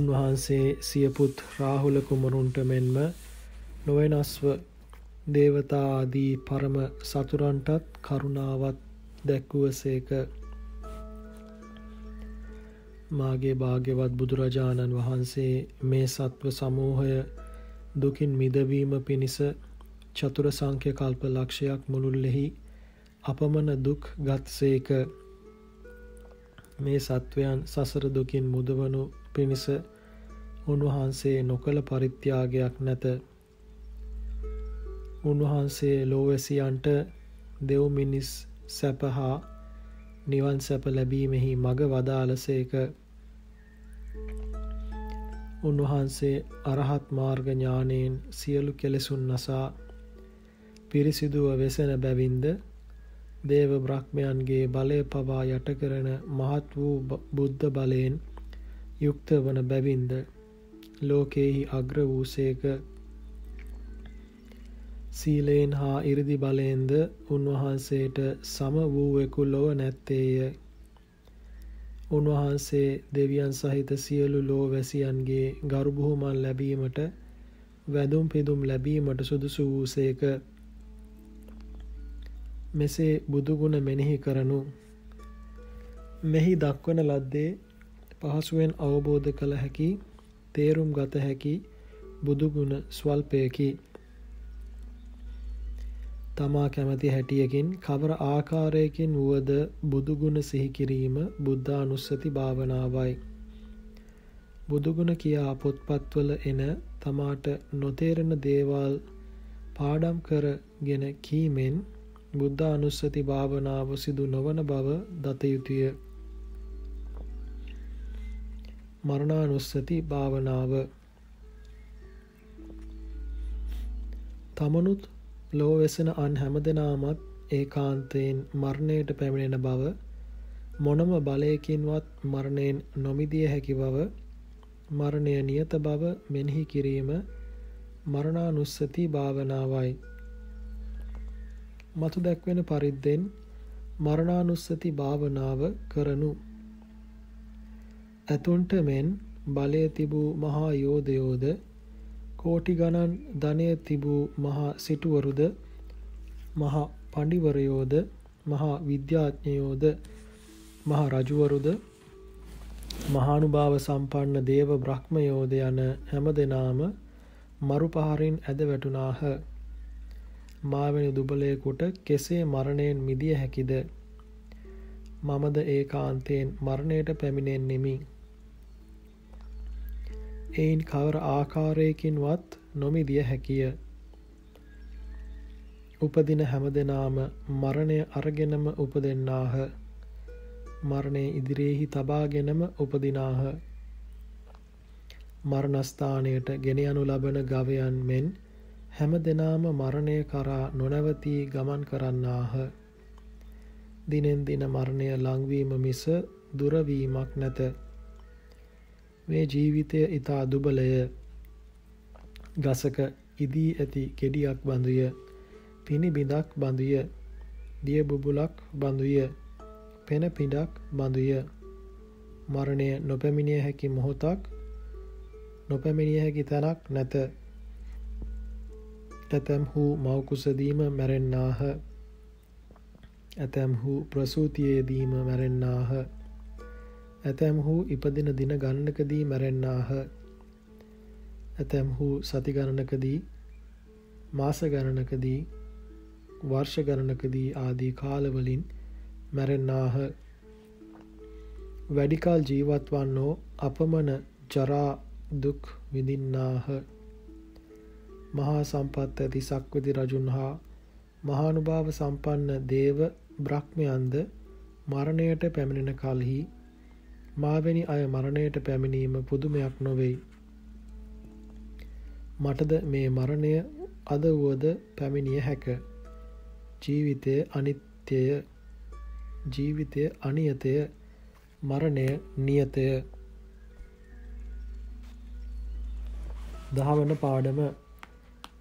උන්වහන්සේ සියපුත් රාහුල කුමරුන්ට මෙන්ම නොවෙනස්ව දේවතා ආදී පරම සතුරන්ටත් කරුණාවත් දැක්වුවසේක මාගේ භාග්‍යවත් බුදුරජාණන් වහන්සේ මේ සත්ව සමූහය දුකින් මිදවීම පිණිස චතුර සංඛ්‍ය කල්ප ලක්ෂයක් මුළුල්ලෙහි අපමණ දුක් ගත්සේක මේ සත්වයන් සසර දුකින් මුදවනු පිණිස උන්වහන්සේ නොකළ පරිත්‍යාගයක් නැත උන්වහන්සේ ලෝවැසියන්ට දෙව් මිනිස් සැපහා නිවන් සැප ලැබීමෙහි මග වදාලසේක උන්වහන්සේ අරහත් මාර්ග ඥානයෙන් සියලු කෙලෙසුන් නසා පිරිසිදුව වෙසෙන බැවින්ද දේව බ්‍රහ්මයන්ගේ බලය පවා යටකරන මහත් වූ බුද්ධ බලයෙන් යුක්ත වන බැවින්ද ලෝකයෙහි අග්‍ර වූසේක සීලයෙන් හා ඉරිදි බලයෙන්ද උන්වහන්සේට සම වූවෙකු ලොව නැත්තේය. උන්වහන්සේ දෙවියන් සහිත සියලු ලෝවැසියන්ගේ ගරුබුහුමන් ලැබීමට වැදුම් පිදුම් ලැබීමට සුදුසු වූසේක. මෙසේ බුදුගුණ මෙනෙහි කරනු. මෙහි දක්වන ලද්දේ පහසුවෙන් අවබෝධ කළ හැකි තේරුම් ගත හැකි බුදුගුණ ස්වල්පයකි. තමා කැමති හැටියකින් කවර ආකාරයකින් වුවද බුදුගුණ සිහිකිරීම බුද්ධානුස්සති භාවනාවයි. බුදුගුණ කියා පොත්පත්වල එන තමාට නොතේරෙන දේවල් පාඩම් කරගෙන කීමෙන් බුද්ධානුස්සති භාවනාව සිදු නොවන බව දතයුතුය. මරණානුස්සති භාවනාව තමනුත් ලෝවෙසෙන අන් හැම දෙනාමත් ඒ කාන්තයෙන් මරණයට පැමිණෙන බව මොනම බලයකින්වත් මරණයෙන් නොමිදිය හැකි බව මරණය නියත බව මෙනෙහි කිරීම මරණානුස්සති භාවනාවයි. මතු දැක්වෙන පරිද්දෙන් මරණානුස්සති භාවනාව කරනු. ඇතුන්ට මෙන් බලය තිබූ මහා යෝධයෝද කෝටි ගණන් ධනය තිබූ මහා සිටුවරුද මහා පඬිවරයෝද මහා විද්‍යාඥයෝද මහා රජුවරුද මහානුභාව සම්පන්න දේව බ්‍රහ්මයෝද යන හැම දෙනාම මරු පහරින් ඇද වැටුනාහ. මාවැනි දුබලයකුට කෙසේ මරණයෙන් මිදිය හැකිද. මමද ඒ කාන්තයෙන් මරණයට පැමිණෙන් නෙමි. එයින් කවර ආකාරයකින්වත් නොමිදිය හැකිය. උපදින හැම දෙනාම මරණය අරගෙනම උපදෙන්නාහ. මරණය ඉදිරියෙහි තබාගෙනම උපදිනාහ. මරණස්ථානයට ගෙන යනු ලබන ගවයන් මෙන් හැම දෙනාම මරණය කරා නොනැවතී ගමන් කරන්නාහ. දිනෙන් දින මරණය ලංවීම මිස දුරවීමක් නැත. මේ ජීවිතය ඉතා දුබලය ගසක ඉදී ඇති කෙඩියක් බඳුය පිණි බිඳක් බඳුය දිය බුබුලක් බඳුය පෙන පිඩක් බඳුය මරණය නොපැමිණිය හැකි මොහොතක් නොපැමිණිය හැකි තැනක් නැත ඇතැම් හූ මවකුසදීම මැරෙන්නාහ ඇතැම් හූ ප්‍රසූතියේදීම මැරෙන්නාහ ඇතැම්හු ඉපදින දින ගණනකදී මැරෙන්නාහ. ඇතැම්හු සති ගණනකදී මාස ගණනකදී වර්ෂ ගණනකදී ආදී කාලවලින් මැරෙන්නාහ. වැඩිකාල් ජීවත් වන්නෝ අපමණ ජරා දුක් විඳින්නාහ. මහා සම්පත් ඇති සක්විති රජුන් හා මහානුභාව සම්පන්න දේව බ්‍රහ්මයන්ද මරණයට පැමිණෙන කල්හි මාවැනි අය මරණයට පැමිණීම පුදුමයක් නොවෙයි. මටද මේ මරණය අද වුවද පැමිණිය හැක. ජීවිතය අනිත්‍යය ජීවිතය අනියතය මරණය නියතය දහවන පාඩම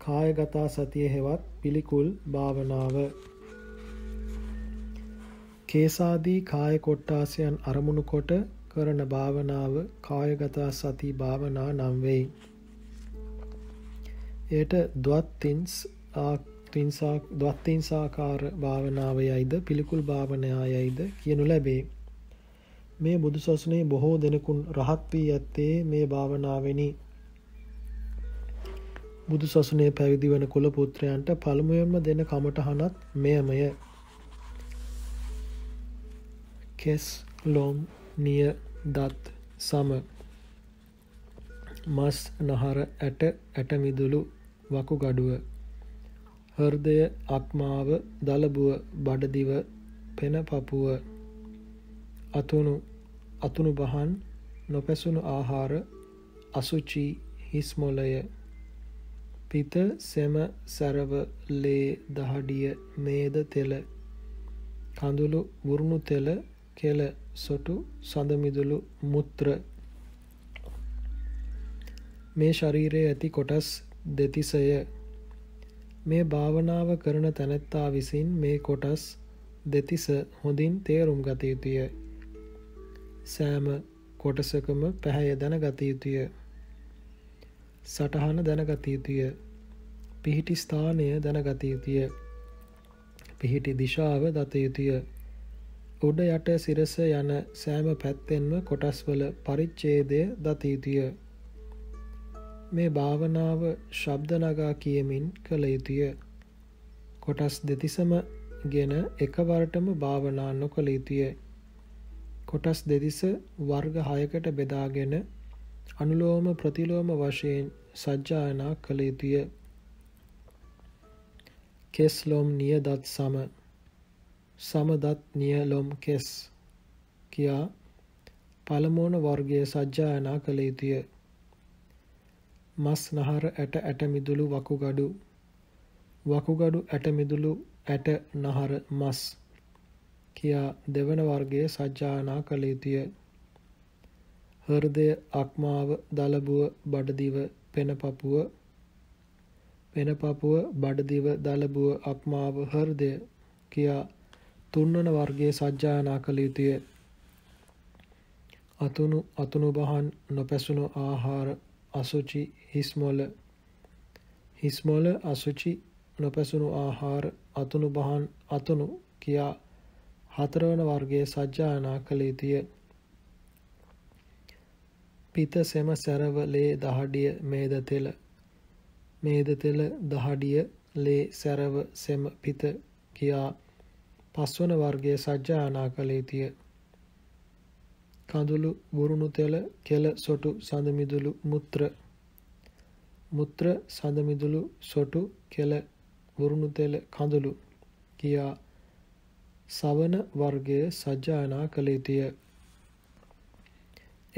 කායගතා සතිය හෙවත් පිළිකුල් භාවනාව කේසාදී කාය කොට්ටාසයන් අරමුණු කොට කරන භාවනාව කායගතා සති භාවනා නම් වෙයි. එයට ද්වත්තින්ස් ද්වත්තිංසාකාර භාවනාවයයිද පිළිකුල් භාවනයායයිද කියනු ලැබේ. මේ බුදුසසුනේ බොහෝ දෙනෙකුන් රහත් වී ඇත්තේ මේ භාවනාවෙනි. බුදුසසුනේ පැවිදි වන කුල පුත්‍රයන්ට පළමුවෙන්ම දෙන කමටහනත් මෙයමය. කෙස් ලොම් නිය දත් සම මස් නහර ඇට ඇටමිදුළු වකුගඩුව හර්දය අක්මාව දලබුව බඩදිව පෙන පපුුව අතුුණු අතුුණු බහන් නොපැසුණු ආහාර අසුචී හිස්මොලය පිත සෙම සැරව ලේ දහඩිය මේද තෙල කඳුළු වුරුණු තෙල කෙල සොටු සඳමිදුළු මුත්‍ර මේ ශරීරයේ ඇති කොටස් දෙතිසය මේ භාවනාව කරන තැනැත්තා විසින් මේ කොටස් දෙතිස හොඳින් තේරුම් ගත යුතුය සෑම කොටසකම පැහැය දැනගත යුතුය සටහන දැනගත යුතුය පිහිටි ස්ථානය දැනගත යුතුය පිහිටි දිශාව දත යුතුය උඩ යට සිරස යන සෑම පැත්තෙන්ම කොටස්වල පරිච්ඡේදය දතීතිය. මේ භාවනාව ශබ්දනගා කියමින් කළ යුතුය. කොටස් දෙතිසම ගෙන එකවරටම භාවනා නොකළ යුතුය. කොටස් දෙතිස වර්ග හයකට බෙදාගෙන අනුලෝම ප්‍රතිලෝම වශයෙන් සජ්ජායනා කළ යුතුය. කෙස්ලොම් නියදත් සම සමදත් නියලොම් කෙස් කියා පළමුවන වර්ගයේ සජ්ජායනා කළ යුතුය. මස් නහර ඇට ඇට මිදුළු වකුගඩු වකුගඩු ඇට මිදුළු ඇට නහර මස් කියා දෙවන වර්ගයේ සජ්ජායනා කළ යුතුය. හෘදය අක්මාව දලබුව බඩදිව පෙනපපුව පෙනපපුව බඩදිව දලබුව අක්මාව හෘදය කියා තුන්වන වර්ගයේ සජ්ජායනා කළ යුතුය. අතුණු අතුණු බහන් නොපැසුණු ආහාර අසුචි හිස්මොල හිස්මොල අසුචි නොපැසුණු ආහාර අතුණු බහන් අතුණු කියා හතරවන වර්ගයේ සජ්ජායනා කළ යුතුය. පිත සෙම සැරව ලේ දහඩිය මේද තෙල මේද තෙල දහඩිය ලේ සැරව සෙම පිත කියා පස්වන වර්ගයේ සජ්ජායනා කළ යුතුය. කඳුළු, බුරුණු තෙල, කෙල, සොටු, සඳමිදුළු, මුත්‍ර. මුත්‍ර, සඳමිදුළු, සොටු, කෙල, බුරුණු තෙල, කඳුළු කියා සවන වර්ගයේ සජ්ජායනා කළ යුතුය.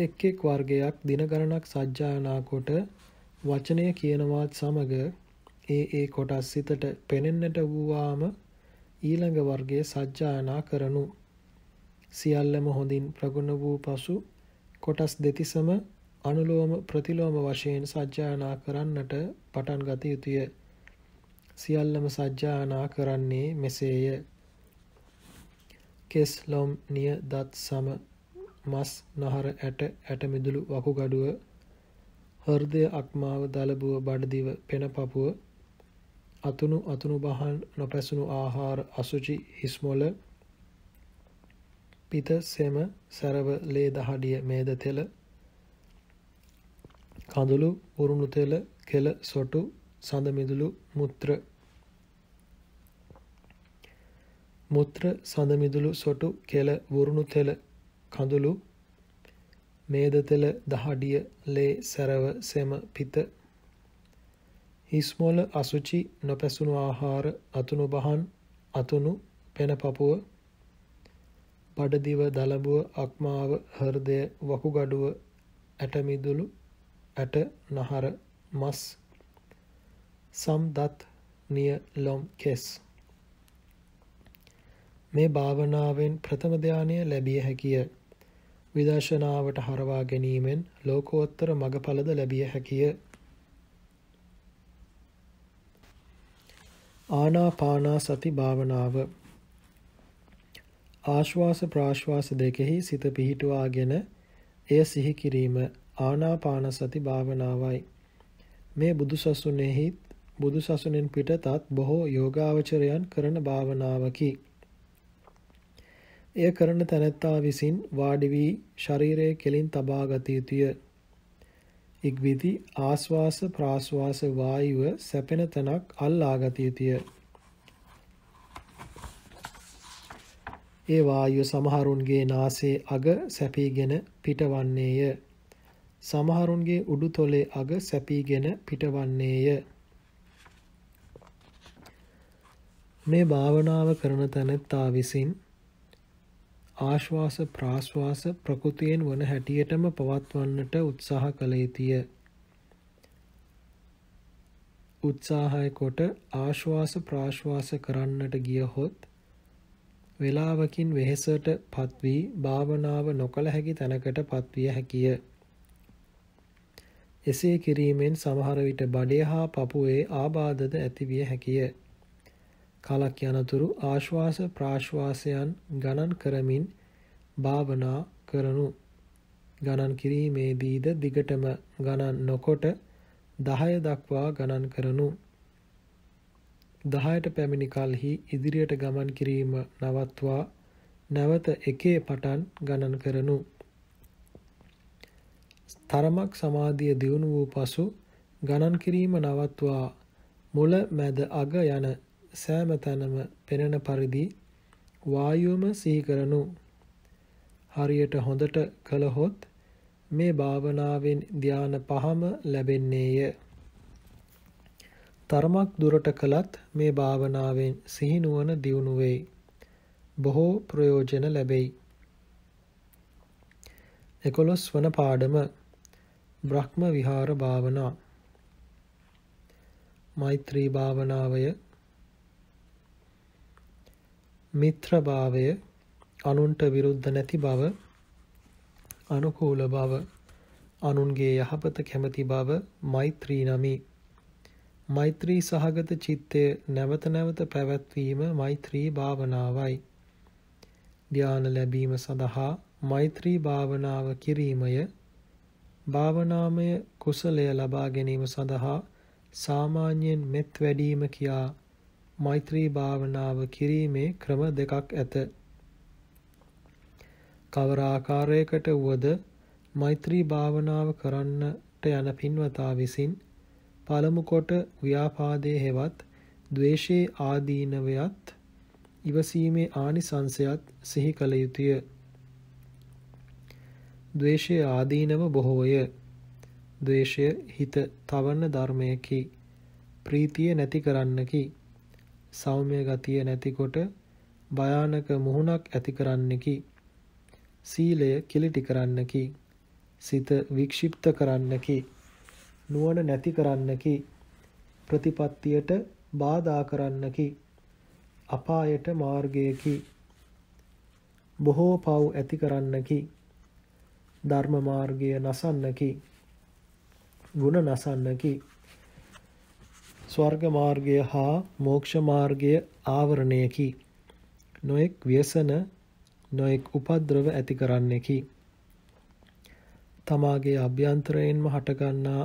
එක් එක් වර්ගයක් දින ගණනක් සජ්ජායනා කොට වචනය කියනවත් සමග ඒ ඒ කොටස් සිතට පෙනෙන්නට වූවාම ඊළඟ වර්ගයේ සජ්ජායනා කරනු සියල්ලම හොඳින් ප්‍රගුණ වූ පසු කොටස් දෙතිසම අනුලෝම ප්‍රතිලෝම වශයෙන් සජ්ජායනා කරන්නට පටන් ගත යුතුය සියල්ලම සජ්ජායනා කරන්නේ මෙසේය කෙස් ලොම් නිය දත් සම මස් නහර ඇට ඇට මිදුළු වකුගඩුව හෘදය අක්මාව දලබුව බඩදිව පෙන පපුව අතුණු අතුණු බහන් නොපැසුණු ආහාර අසුචි හිස්මොල පිත සෙම සරව ලේ දහඩිය මේද තෙල කඳුළු උරුණු තෙල කෙල සොටු සඳ මිදුළු මුත්‍ර මුත්‍ර සඳ මිදුළු සොටු කෙල වුරුණු තෙල කඳුළු මේද තෙල දහඩිය ලේ සරව සෙම පිත හිස්මොල අසුචි නොපැසුණු ආහාර අතුණු බහන් අතුණු පෙන පපුව බඩදිව දලබුව අක්මාව හෘදය වකුගඩුව ඇටමිදුළු ඇට නහර මස් සම්දත් නිය ලොම් කෙස් මේ භාවනාවෙන් ප්‍රථම ධානය ලැබිය හැකිය විදර්ශනාවට හරවා ගැනීමෙන් ලෝකෝත්තර මගඵලද ලැබිය හැකිය ආනාපානාසති භාවනාව ආශ්වාස ප්‍රාශ්වාස දෙකෙහි සිත පිහිටුවාගෙන එය සිහි කිරීම ආනාපානසති භාවනාවයි මේ බුදුසසුනේහි බුදුසසුනෙන් පිටතත් බොහෝ යෝගාවචරයන් කරන භාවනාවකි එය කරන තැනැත්තා විසින් වාඩි වී ශරීරයේ කෙලින් තබා ගත යුතුය එක්විති ආස්වාස ප්‍රාස්වාස වායුව සැපෙන තනක් අල්ලා ගත යුතුය. ඒ වායුව සමහරුන්ගේ නාසයේ අග සැපීගෙන පිටවන්නේය. සමහරුන්ගේ උඩුතොලේ අග සැපීගෙන පිටවන්නේය. මේ භාවනාව කරන තැනැත්තා විසින් ආශ්වාස ප්‍රාශ්වාස ප්‍රකෘතියෙන් වන හැටියටම පවත්වන්නට උත්සාහ කළේතිය. උත්සාහය කොට ආශ්වාස ප්‍රාශ්වාස කරන්නට ගියහොත් වේලාවකින් වෙහෙසට පත්වී භාවනාව නොකළ හැකි තැනකට පත්විය හැකිය. එසේ කිරීමෙන් සමහර විට බඩය හා පපුවේ ආබාධද ඇතිවිය හැකිය. කලක් යනතුරු ආශ්වාස ප්‍රාශ්වාසයන් ගණන් කරමින් භාවනා කරනු. ගණන් කිරීමේදීද දිගටම ගණන් නොකොට 10 දක්වා ගණන් කරනු. 10ට පැමිණි කලෙහි ඉදිරියට ගමන් කිරීම නවත්වා නැවත එකේ පටන් ගණන් කරනු. තරමක් සමාධිය දියුණු වූ පසු ගණන් කිරීම නවත්වා මුල මැද අග යන සෑම තැනම පෙනෙන පරිදි වායුවම සිහි කරනු. හරියට හොඳට කළහොත් මේ භාවනාවෙන් ධාන පහම ලැබෙන්නේය. තරමක් දුරට කළත් මේ භාවනාවෙන් සිහිනුවන දියුණු වෙයි. බොහෝ ප්‍රයෝජන ලැබෙයි. 11 වන පාඩම බ්‍රහ්ම විහාර භාවනා මෛත්‍රී භාවනාවය මිත්‍රභාවය අනුන්ට විරුද්ධ නැති බව අනුකූල බව අනුන්ගේ යහපත කැමති බව මෛත්‍රී නමි මෛත්‍රී සහගත චිත්තය නැවත නැවත පැවැත්වීම මෛත්‍රී භාවනාවයි ධාන ලැබීම සඳහා මෛත්‍රී භාවනාව කිරීමය භාවනාමය කුසලය ලබා ගැනීම සඳහා සාමාන්‍යයෙන් මෙත් වැඩීම කියා මෛත්‍රී භාවනාව කිරීමේ ක්‍රම දෙකක් ඇත. කවර ආකාරයකට වුවද මෛත්‍රී භාවනාව කරන්නට යන පින්වතා විසින් පළමු කොට ව්‍යාපාදයේ හෙවත් ද්වේෂයේ ආදීනවයත් ඉවසීමේ ආනිසංසයත් සිහි කළ යුතුය. ද්වේෂයේ ආදීනව බොහෝය. ද්වේෂය හිත තවන්න ධර්මයකි. ප්‍රීතිය නැති කරන්නකි. සෞම්‍ය ගතිය නැතිකොට භයානක මුහුණක් ඇති කරන්නකි. සීලය කිලිටි කරන්නකි. සිත වික්ෂිප්ත කරන්නකි. නුවණ නැති කරන්නකි. ප්‍රතිපත්තියට බාධා කරන්නකි. අපායට මාර්ගයකි. බොහෝ පව් ඇති කරන්නකි. ධර්ම මාර්ගය නසන්නකි. ගුණ නසන්නකි. ස්වර්ග මාර්ගය හා මෝක්ෂ මාර්ගය ආවරණයකි. නොඑක් ව්‍යසන නොඑක් උපද්‍රව ඇති කරන්නේකි. තමාගේ අභ්‍යන්තරයෙන්ම හටගන්නා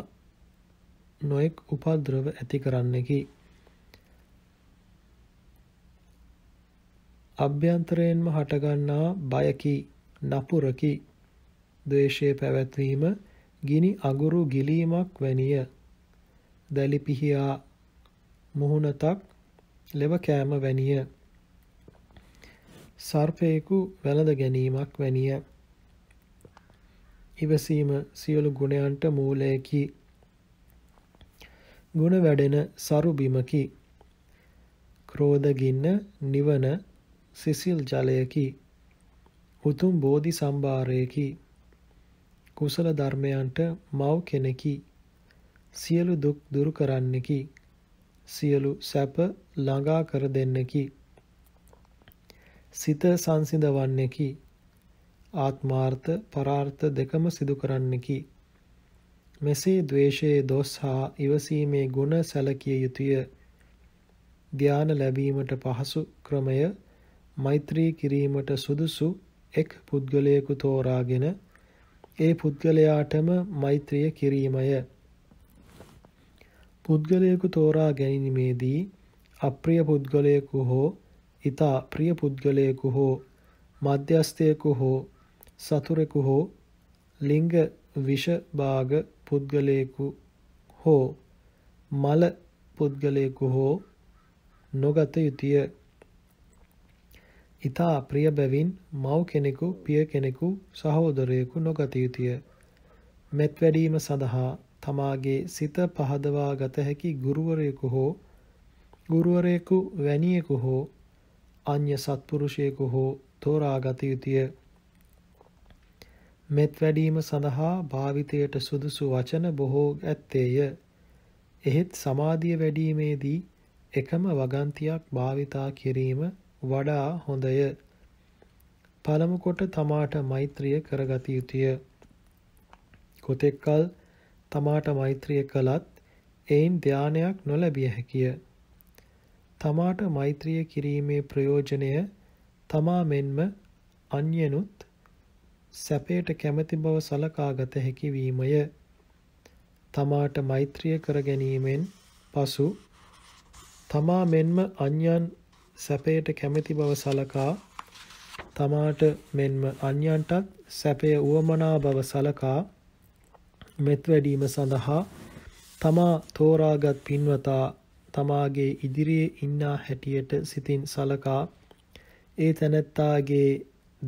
නොඑක් උපද්‍රව ඇති කරන්නේකි. අභ්‍යන්තරයෙන්ම හටගන්නා බයකි නපුරකි දේශය පැවැත්වීම ගිනි අගුරු ගිලීමක් වැනිය දැලිපිහියා මුහුණතක් ලෙව කෑම වැනිය. සර්පයෙකු වැළඳ ගැනීමක් වැනිය. ඉවසීම සියලු ගුණයන්ට මූලයකි. ගුණ වැඩෙන සරු බිමකි. ක්‍රෝධගින්න නිවන සිසිල් ජලයකි. උතුම් බෝධි සම්භාරයකි. කුසල ධර්මයන්ට මව් කෙනෙකි. සියලු දුක් දුරු කරන්නෙකි. සියලු සැප ළඟා කර දෙන්නකි. සිත සංසිඳවන්නකි. ආත්මාර්ථ පරාර්ථ දෙකම සිදු කරන්නකි. මෙසේ द्वේෂයේ දොස් හා ඉවසීමේ ගුණ සැලකිය යුතුය. ධාන ලැබීමට පහසු ක්‍රමය මෛත්‍රී කිරීමට සුදුසු එක් පුද්ගලයෙකු තෝරාගෙන ඒ පුද්ගලයාටම මෛත්‍රිය කිරීමය. පුද්ගලයෙකු තෝරා ගැනීමේදී අප්‍රිය පුද්ගලයෙකු හෝ ඉතා ප්‍රිය පුද්ගලයෙකු හෝ මධ්‍යස්ථයෙකු හෝ සතුරෙකු හෝ ලිංග විෂභාග පුද්ගලයෙකු හෝ මල පුද්ගලයෙකු හෝ නොගත යුතුය. ඉතා ප්‍රිය බැවින් මව් කෙනෙකු පිය කෙනෙකු සහෝදරයෙකු නොගත යුතුය. මෙත් වැඩීම සඳහා තමාගේ සිත පහදවා ගත හැකි ගුරුවරයෙකු හෝ ගුරුවරයෙකු වැනියෙකු හෝ අන්‍ය සත්පුරුෂයෙකු හෝ තෝරා ගත යුතුය. මෙත් වැඩීම සඳහා භාවිතයට සුදුසු වචන බොහෝ ඇත්තේය. එහෙත් සමාධිය වැඩීමේදී එකම වගන්තියක් භාවිතා කිරීම වඩා හොඳය. පළමු කොට තමාට මෛත්‍රිය කරගත යුතුය. කොතෙක්කල් තමාට මෛත්‍රිය කළත් එයින් ධානයක් නොලැබිය හැකිය. තමාට මෛත්‍රිය කිරීමේ ප්‍රයෝජනය තමා මෙන්ම අන්‍යනුත් සැපයට කැමති බව සලකාගත හැකි වීමය. තමාට මෛත්‍රිය කර ගැනීමෙන් පසු තමා මෙන්ම අන්‍යයන් සැපයට කැමති බව සලකා තමාට මෙන්ම අන්‍යයන්ටත් සැපය උවමනා බව සලකා මෙත් වැඩීම සඳහා තමා තෝරාගත් පින්වතා තමාගේ ඉදිරියේ ඉන්නා හැටියට සිතින් සලකා ඒ තැනැත්තාගේ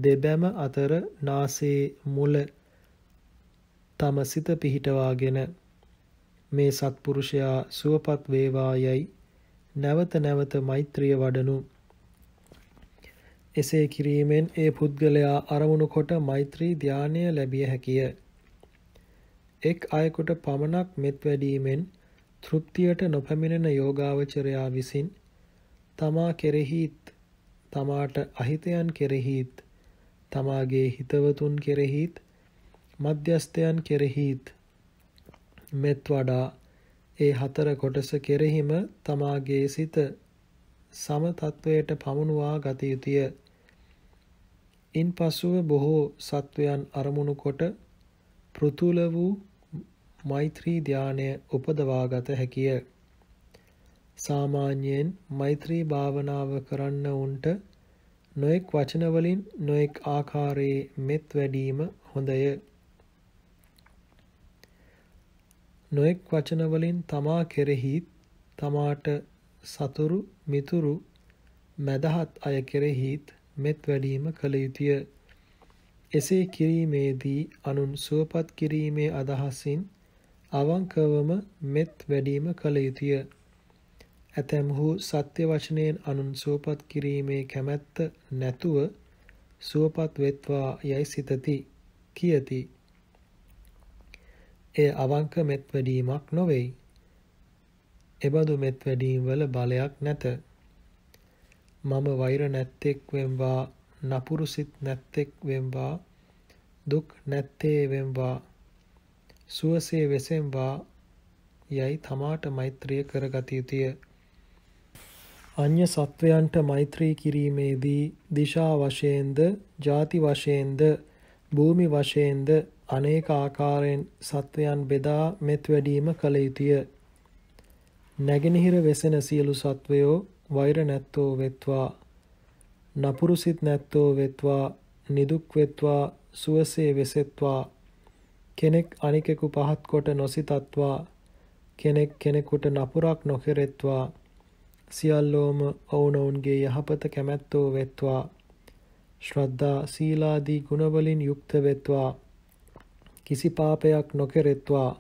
දෙබැම අතර නාසයේ මුල තම සිත පිහිටවාගෙන මේ සත්පුරුෂයා සුවපත් වේවායයි නැවත නැවත මෛත්‍රිය වඩනු එසේ කිරීමෙන් ඒ පුද්ගලයා අරමුණු කොට මෛත්‍රී ධානය ලැබිය හැකිය. එක් අයෙකුට පමණක් මෙත් වැඩීමෙන් තෘප්තියට නොපැමිණෙන යෝගාවචරයා විසින් තමා කෙරෙහිත් තමාට අහිතයන් කෙරෙහිත් තමාගේ හිතවතුන් කෙරෙහිත් මධ්‍යස්ථයන් කෙරෙහිත් මෙත් වඩා ඒ හතර කොටස කෙරෙහිම තමාගේ සිත සම තත්වයට පමුණුවා ගත යුතුය. ඉන් පසුව බොහෝ සත්වයන් අරමුණු කොට පෘතුල වූ මෛත්‍රී ධානය උපදවාගත හැකිය. සාමාන්‍යයෙන් මෛත්‍රී භාවනාව කරන්න උන්ට නොඑක් වචන වලින් නොඑක් ආකාරයේ මෙත් වැඩීම හොඳය. නොඑක් වචන වලින් තමා කෙරෙහි තමාට සතුරු මිතුරු මදහත් අය කෙරෙහිත් මෙත් වැඩීම කළ යුතුය. එසේ කිරීමේදී අනුන් සුවපත් කිරීමේ අදහසින් අවංකවම මෙත් වැඩීම කළ යුතුය. ඇතැම්හු සත්‍ය වචනයෙන් අනුන් සුවපත් කිරීමේ කැමැත්ත නැතුව සුවපත් වෙත්වා යයි සිතති කියති. එය අවංක මෙත් වැඩීමක් නොවේ. එබඳු මෙත් වැඩීම් වල බලයක් නැත. මම වෛර නැත්තෙක් වෙම්වා නපුරු සිත් නැත්තෙක් වෙම්වා දුක් නැත්තේ වෙම්වා සුවසේ වෙසෙම්වා යයි තමාට මෛත්‍රිය කරගත යුතුය. අන්‍ය සත්වයන්ට මෛත්‍රී කිරීමේදී දිශා වශයෙන්ද, ಜಾති වශයෙන්ද, භූමි වශයෙන්ද අනේක ආකාරයෙන් සත්වයන් බෙදා මෙත් වැඩීම කළ යුතුය. නැගෙනහිර වෙසෙන සියලු සත්වයෝ වෛර නැත්තෝ වෙත්වා. නපුරු සිත් නැත්තෝ වෙත්වා, නිදුක් වෙත්වා, සුවසේ වෙසෙත්වා කෙනෙක් අනිකෙකු පහත් කොට නොසිතත්වා කෙනෙක් කෙනෙකුට නපුරක් නොකෙරෙත්වා සියල්ලෝම ඔවුනොවුන්ගේ යහපත කැමැත්තෝ වෙත්වා ශ්‍රද්ධා සීලාදී ගුණවලින් යුක්ත වෙත්වා කිසි පාපයක් නොකෙරෙත්වා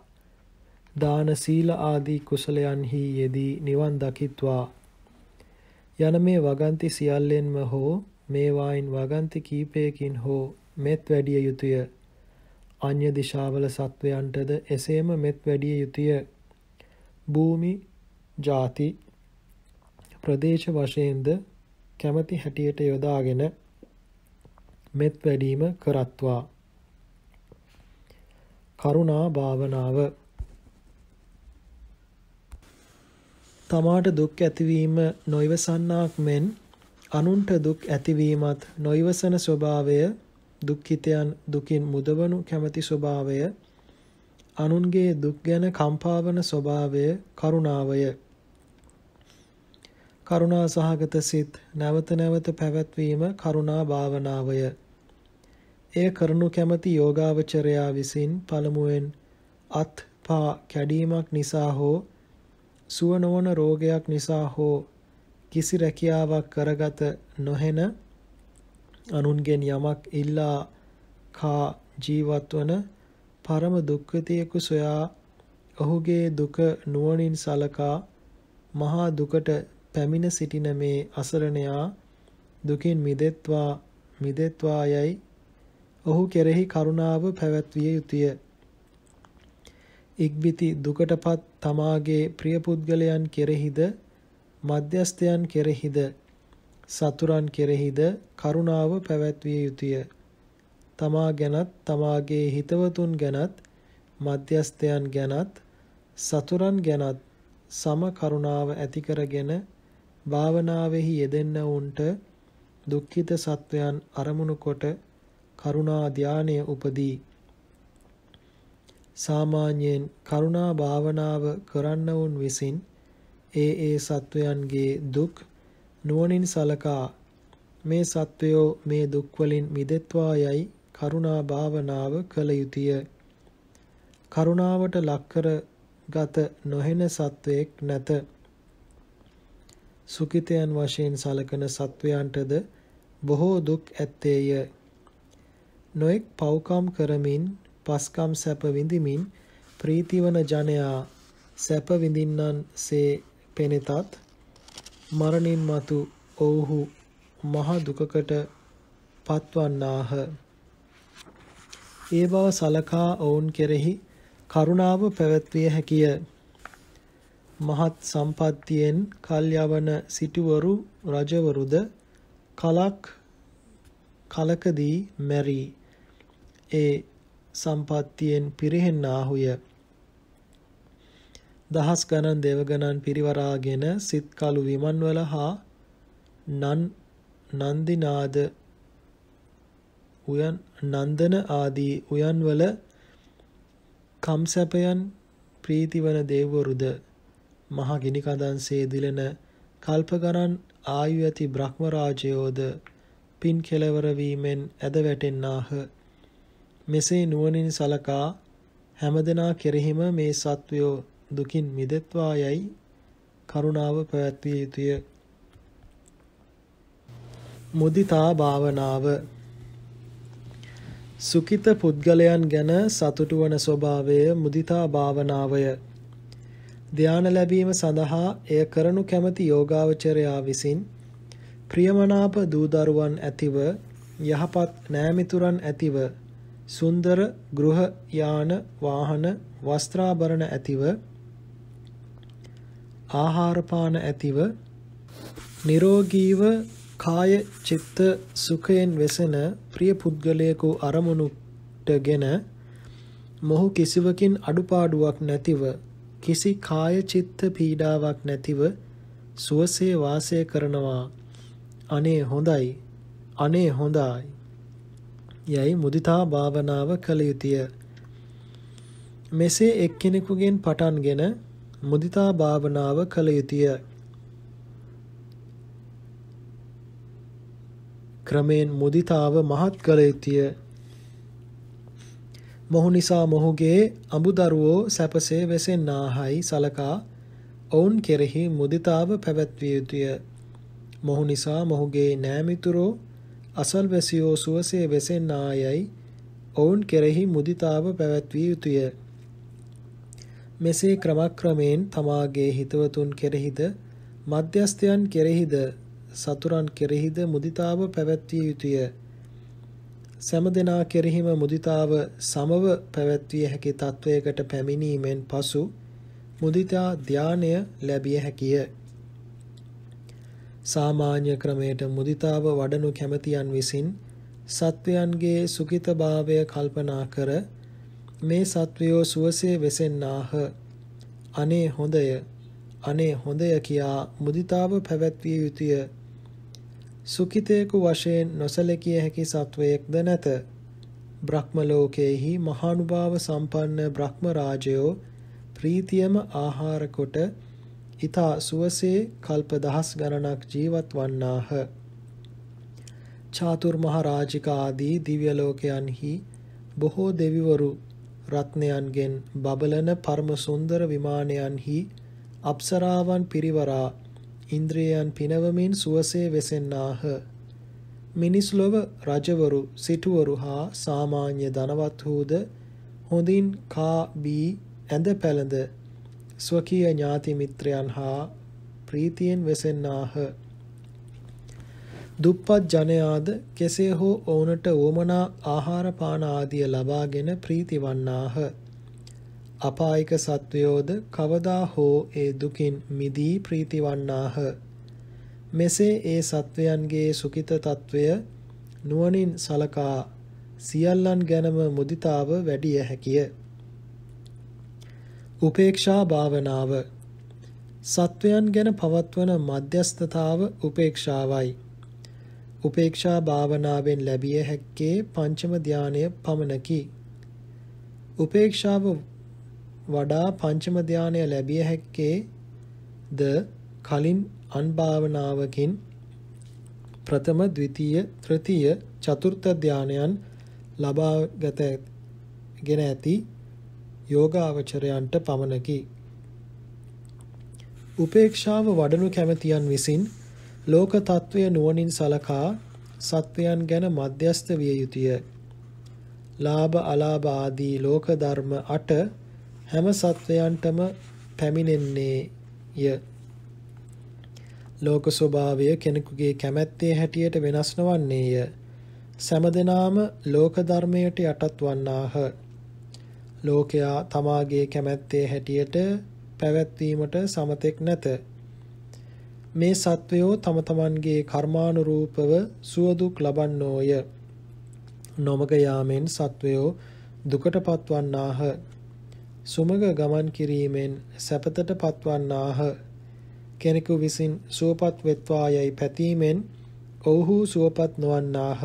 දාන සීල ආදී කුසලයන්හි යෙදී නිවන් දකිත්වා යන මේ වගන්ති සියල්ලෙන්ම හෝ මේවායින් වගන්ති කීපයකින් හෝ මෙත් වැඩිය යුතුය අන්‍ය දිශාවල සත්වයන්ටද එසේම මෙත් වැඩිය යුතුය. භූමි, ಜಾති, ප්‍රදේශ වශයෙන්ද කැමැති හැටියට යොදාගෙන මෙත් වැඩීම කරත්වා. කරුණා භාවනාව තමාට දුක් ඇතිවීම නොයවසන්නාක් මෙන් අනුන්ට දුක් ඇතිවීමත් නොයවසන ස්වභාවය දුක්ඛිතයන් දුකින් මුදවනු කැමැති ස්වභාවය අනුන්ගේ දුක් ගැන කම්පාවන ස්වභාවය කරුණාවය කරුණා සහගත සිත් නැවත නැවත පැවැත්වීම කරුණා භාවනාවය එය කරනු කැමති යෝගාවචරයා විසින් පළමුවෙන් අත් පා කැඩීමක් නිසා හෝ සුව නොවන රෝගයක් නිසා හෝ කිසි රැකියාවක් කරගත නොහෙන අනුන්ගෙන් යමක් ඉල්ලා කා ජීවත් වන පරම දුක්ඛිතයෙකු සොයා ඔහුගේ දුක නුවණින් සලකා මහා දුකට පැමිණ සිටින මේ අසරණයා දුකින් මිදෙත්වා මිදෙත්වා යයි ඔහු කෙරෙහි කරුණාව පැවැත්විය යුතුය. ඉක්බිති දුකටපත් තමාගේ ප්‍රිය පුද්ගලයන් කෙරෙහිද මධ්‍යස්තයන් කෙරෙහිද සතුරන් කෙරෙහිද කරුණාව පැවැත්විය යුතුය. තමා ගැනත් තමාගේ හිතවතුන් ගැනත් මධ්‍යස්ථයන් ගැනත් සතුරන් ගැනත් සම කරුණාව ඇති කරගෙන භාවනාවෙහි යෙදෙන්න උන්ට දුක්ඛිත සත්වයන් අරමුණු කොට කරුණා ධානය උපදී. සාමාන්‍යයෙන් කරුණා භාවනාව කරන්නවුන් විසින් ඒ ඒ සත්වයන්ගේ දුක් නුවණින් සලකා මේ සත්වයෝ මේ දුක්වලින් මිදෙත්වා යයි කරුණා භාවනාව කළ යුතුය. කරුණාවට ලක්කර ගත නොහෙන සත්වයක් නැත. සුඛිතයන් වශයෙන් සලකන සත්වයන්ටද බොහෝ දුක් ඇත්තේය. නොඑක් පව්කම් කරමින් පස්කම් සැප විඳිමින් ප්‍රීතිවන ජනයා සැප විඳින්නන් සේ පෙනෙතත් මරණින් මතු ඔවුහු මහ දුකකට පත්වන්නාහ. ඒ බව සලකා ඔවුන් කෙරෙහි කරුණාව පැවැත්විය හැකිය. මහත් සම්පත්තියෙන් කල්යවන සිටුවරු රජවරුද කලක් කලකදී මැරී ඒ සම්පත්තියෙන් පිරිහෙන්නාහුය. දහස් ගණන් දේව ගණන් පිරිවරාගෙන සිත් කළු විමන්වල හා නන් නන්දිනාද උයන් නන්දන ආදී උයන්වල කම්සැපයන් ප්‍රීතිවන දේවවරුද මහා ගිනි කඳන්සේ දිලෙන කල්ප ගණන් ආයු ඇති බ්‍රහ්ම රාජයෝද පින් කෙලවර වීමෙන් ඇද වැටෙන්නාහ මෙසේ නුවණින් සලකා හැමදෙනා කෙරෙහිම මේ සත්වයෝ දුකින් මිදෙත්වා යයි කරුණාව පැවැත්විය යුතුය. මුදිතා භාවනාව සුකිත පුද්ගලයන් ගැන සතුටු වන ස්වභාවය මුදිතා භාවනාවය. ධානය ලැබීම සඳහා එය කරනු කැමති යෝගාවචරයා විසින් ප්‍රියමනාප දූදරුවන් ඇතිව යහපත් නෑමිතුරන් ඇතිව සුන්දර ගෘහ යාන වාහන වස්ත්‍රාභරණ ඇතිව ආහාරපාන ඇතිව නිරෝගීව කාය චිත්ත සුඛයෙන් වෙසෙන ප්‍රිය පුද්ගලයෙකු අරමුණුටගෙන මොහු කිසිවකින් අඩුපාඩුවක් නැතිව කිසි කාය චිත්ත පීඩාවක් නැතිව සුවසේ වාසය කරනවා අනේ හොඳයි අනේ හොඳයි යයි මුදිතා භාවනාව කළ යුතුය මෙසේ එක්කෙනෙකුගෙන් පටන්ගෙන මුදිතා භාවනාව කළ යුතුය. ක්‍රමෙන් මුදිතාව මහත් කළ යුතුය. මොහු නිසා මොහුගේ අඹදරුවෝ සැපසේ වෙසෙන්නාහයි සලකා ඔවුන් කෙරෙහි මුදිතාව පැවැත්විය යුතුය. මොහු නිසා මොහුගේ නෑමිතුරෝ අසල්වැසියෝ සුවසේ වෙසෙන්නායයි ඔවුන් කෙරෙහි මුදිතාව පැවැත්විය යුතුය. මෙසේ ක්‍රමක්‍රමයෙන් තමාගේ හිතවතුන් කෙරෙහිද මධ්‍යස්ථයන් කෙරෙහිද සතුරන් කෙරෙහිද මුදිතාව පැවැත්විය යුතුය. සෑම දෙනා කෙරෙහිම මුදිතාව සමව පැවැත්විය හැකි තත්වයකට පැමිණීමෙන් පසු මුදිතා ධානය ලැබිය හැකිය. සාමාන්‍ය ක්‍රමයට මුදිතාව වඩනු කැමැතියන් විසින් සත්වයන්ගේ සුඛිතභාවය කල්පනා කර මේ සත්වයෝ සුවසේ වෙසෙන්නාහ. අනේ හොඳය. අනේ හොඳය කියා මුදිතාව පැවැත්විය යුතුය. සුඛිතේකු වශයෙන් නොසලකිය හැකි සත්වයෙක්ද නැත. බ්‍රහ්ම ලෝකයේහි මහානුභාව සම්පන්න බ්‍රහ්ම රාජයෝ ප්‍රීතියම ආහාර කොට ඊතා සුවසේ කල්ප දහස් ගණනක් ජීවත් වන්නාහ. චාතුර්මහ රාජික ආදී දිව්‍ය ලෝකයන්හි බොහෝ දෙවිවරු රත්නයන්ගෙන් බබලන පර්ම සුන්දර විමානයන්හි අප්සරාවන් පිරිවරා ඉන්ද්‍රියයන් පිනවමින් සුවසේ වෙසෙන්නාහ. මිනිස් ලොව රජවරු සිටුවරු හා සාමාන්‍ය ධනවත් වූද හොඳින් කා බී ඇඳ පැළඳ ස්වකීය ඥාති මිත්‍රයන් හා ප්‍රීතියෙන් වෙසෙන්නාහ. දුප්පත් ජනයාද කෙසේ හෝ ඔවුනට ඕමනා ආහාර පාන ආදිය ලබාගෙන ප්‍රීති වන්නාහ. අපායික සත්වයෝද කවදා හෝ ඒ දුකින් මිදී ප්‍රීති වන්නාහ. මෙසේ ඒ සත්වයන්ගේ සුඛිත తත්වය නුවණින් සලකා සියල්ලන් ගැනම මුදිතාව වැඩිය හැකිය. උපේක්ෂා භාවනාව සත්වයන් ගැන පවත්වන මධ්‍යස්ථතාව උපේක්ෂාවයි. උපේක්ෂා භාවනාවෙන් ලැබිය හැක්කේ පංචම ධානය පමණකි. උපේක්ෂාව වඩා පංචම ධානය ලැබිය හැක්කේ ද කලින් අන් භාවනාවකින් ප්‍රථම, ද්විතීය, තෘතීය, චතුර්ථ ධානයන් ලබාගත ගෙන ඇති යෝගාවචරයන්ට පමණකි. උපේක්ෂාව වඩනු කැමැතියන් විසින් ලෝක తত্ত্বය නුවණින් සලකා සත්වයන් ගැන මධ්‍යස්ත විය යුතුය. ලාභ අලාභ ආදී ලෝක ධර්ම 8 හැම සත්වයන්ටම පැමිණෙන්නේ ය. ලෝක ස්වභාවය කෙනෙකුගේ කැමැත්තේ හැටියට වෙනස් නොවන්නේය. සෑමදෙනාම ලෝක ධර්මයට යටත් වන්නාහ. ලෝකයා තමාගේ කැමැත්තේ හැටියට පැවැත්වීමට සමතෙක් නැත. මේ සත්වයෝ තම තමන්ගේ කර්මානුරූපව සුවදුක් ලබන්නෝය. නොමග යාමෙන් සත්වයෝ දුකට පත්වන්නාහ. සුමග ගමන් කිරීමෙන් සැපතට පත්වන්නාහ. කෙනෙකු විසින් සුවපත් වෙත්වා යයි පැතීමෙන් ඔවුහු සුවපත් නොවන්නාහ.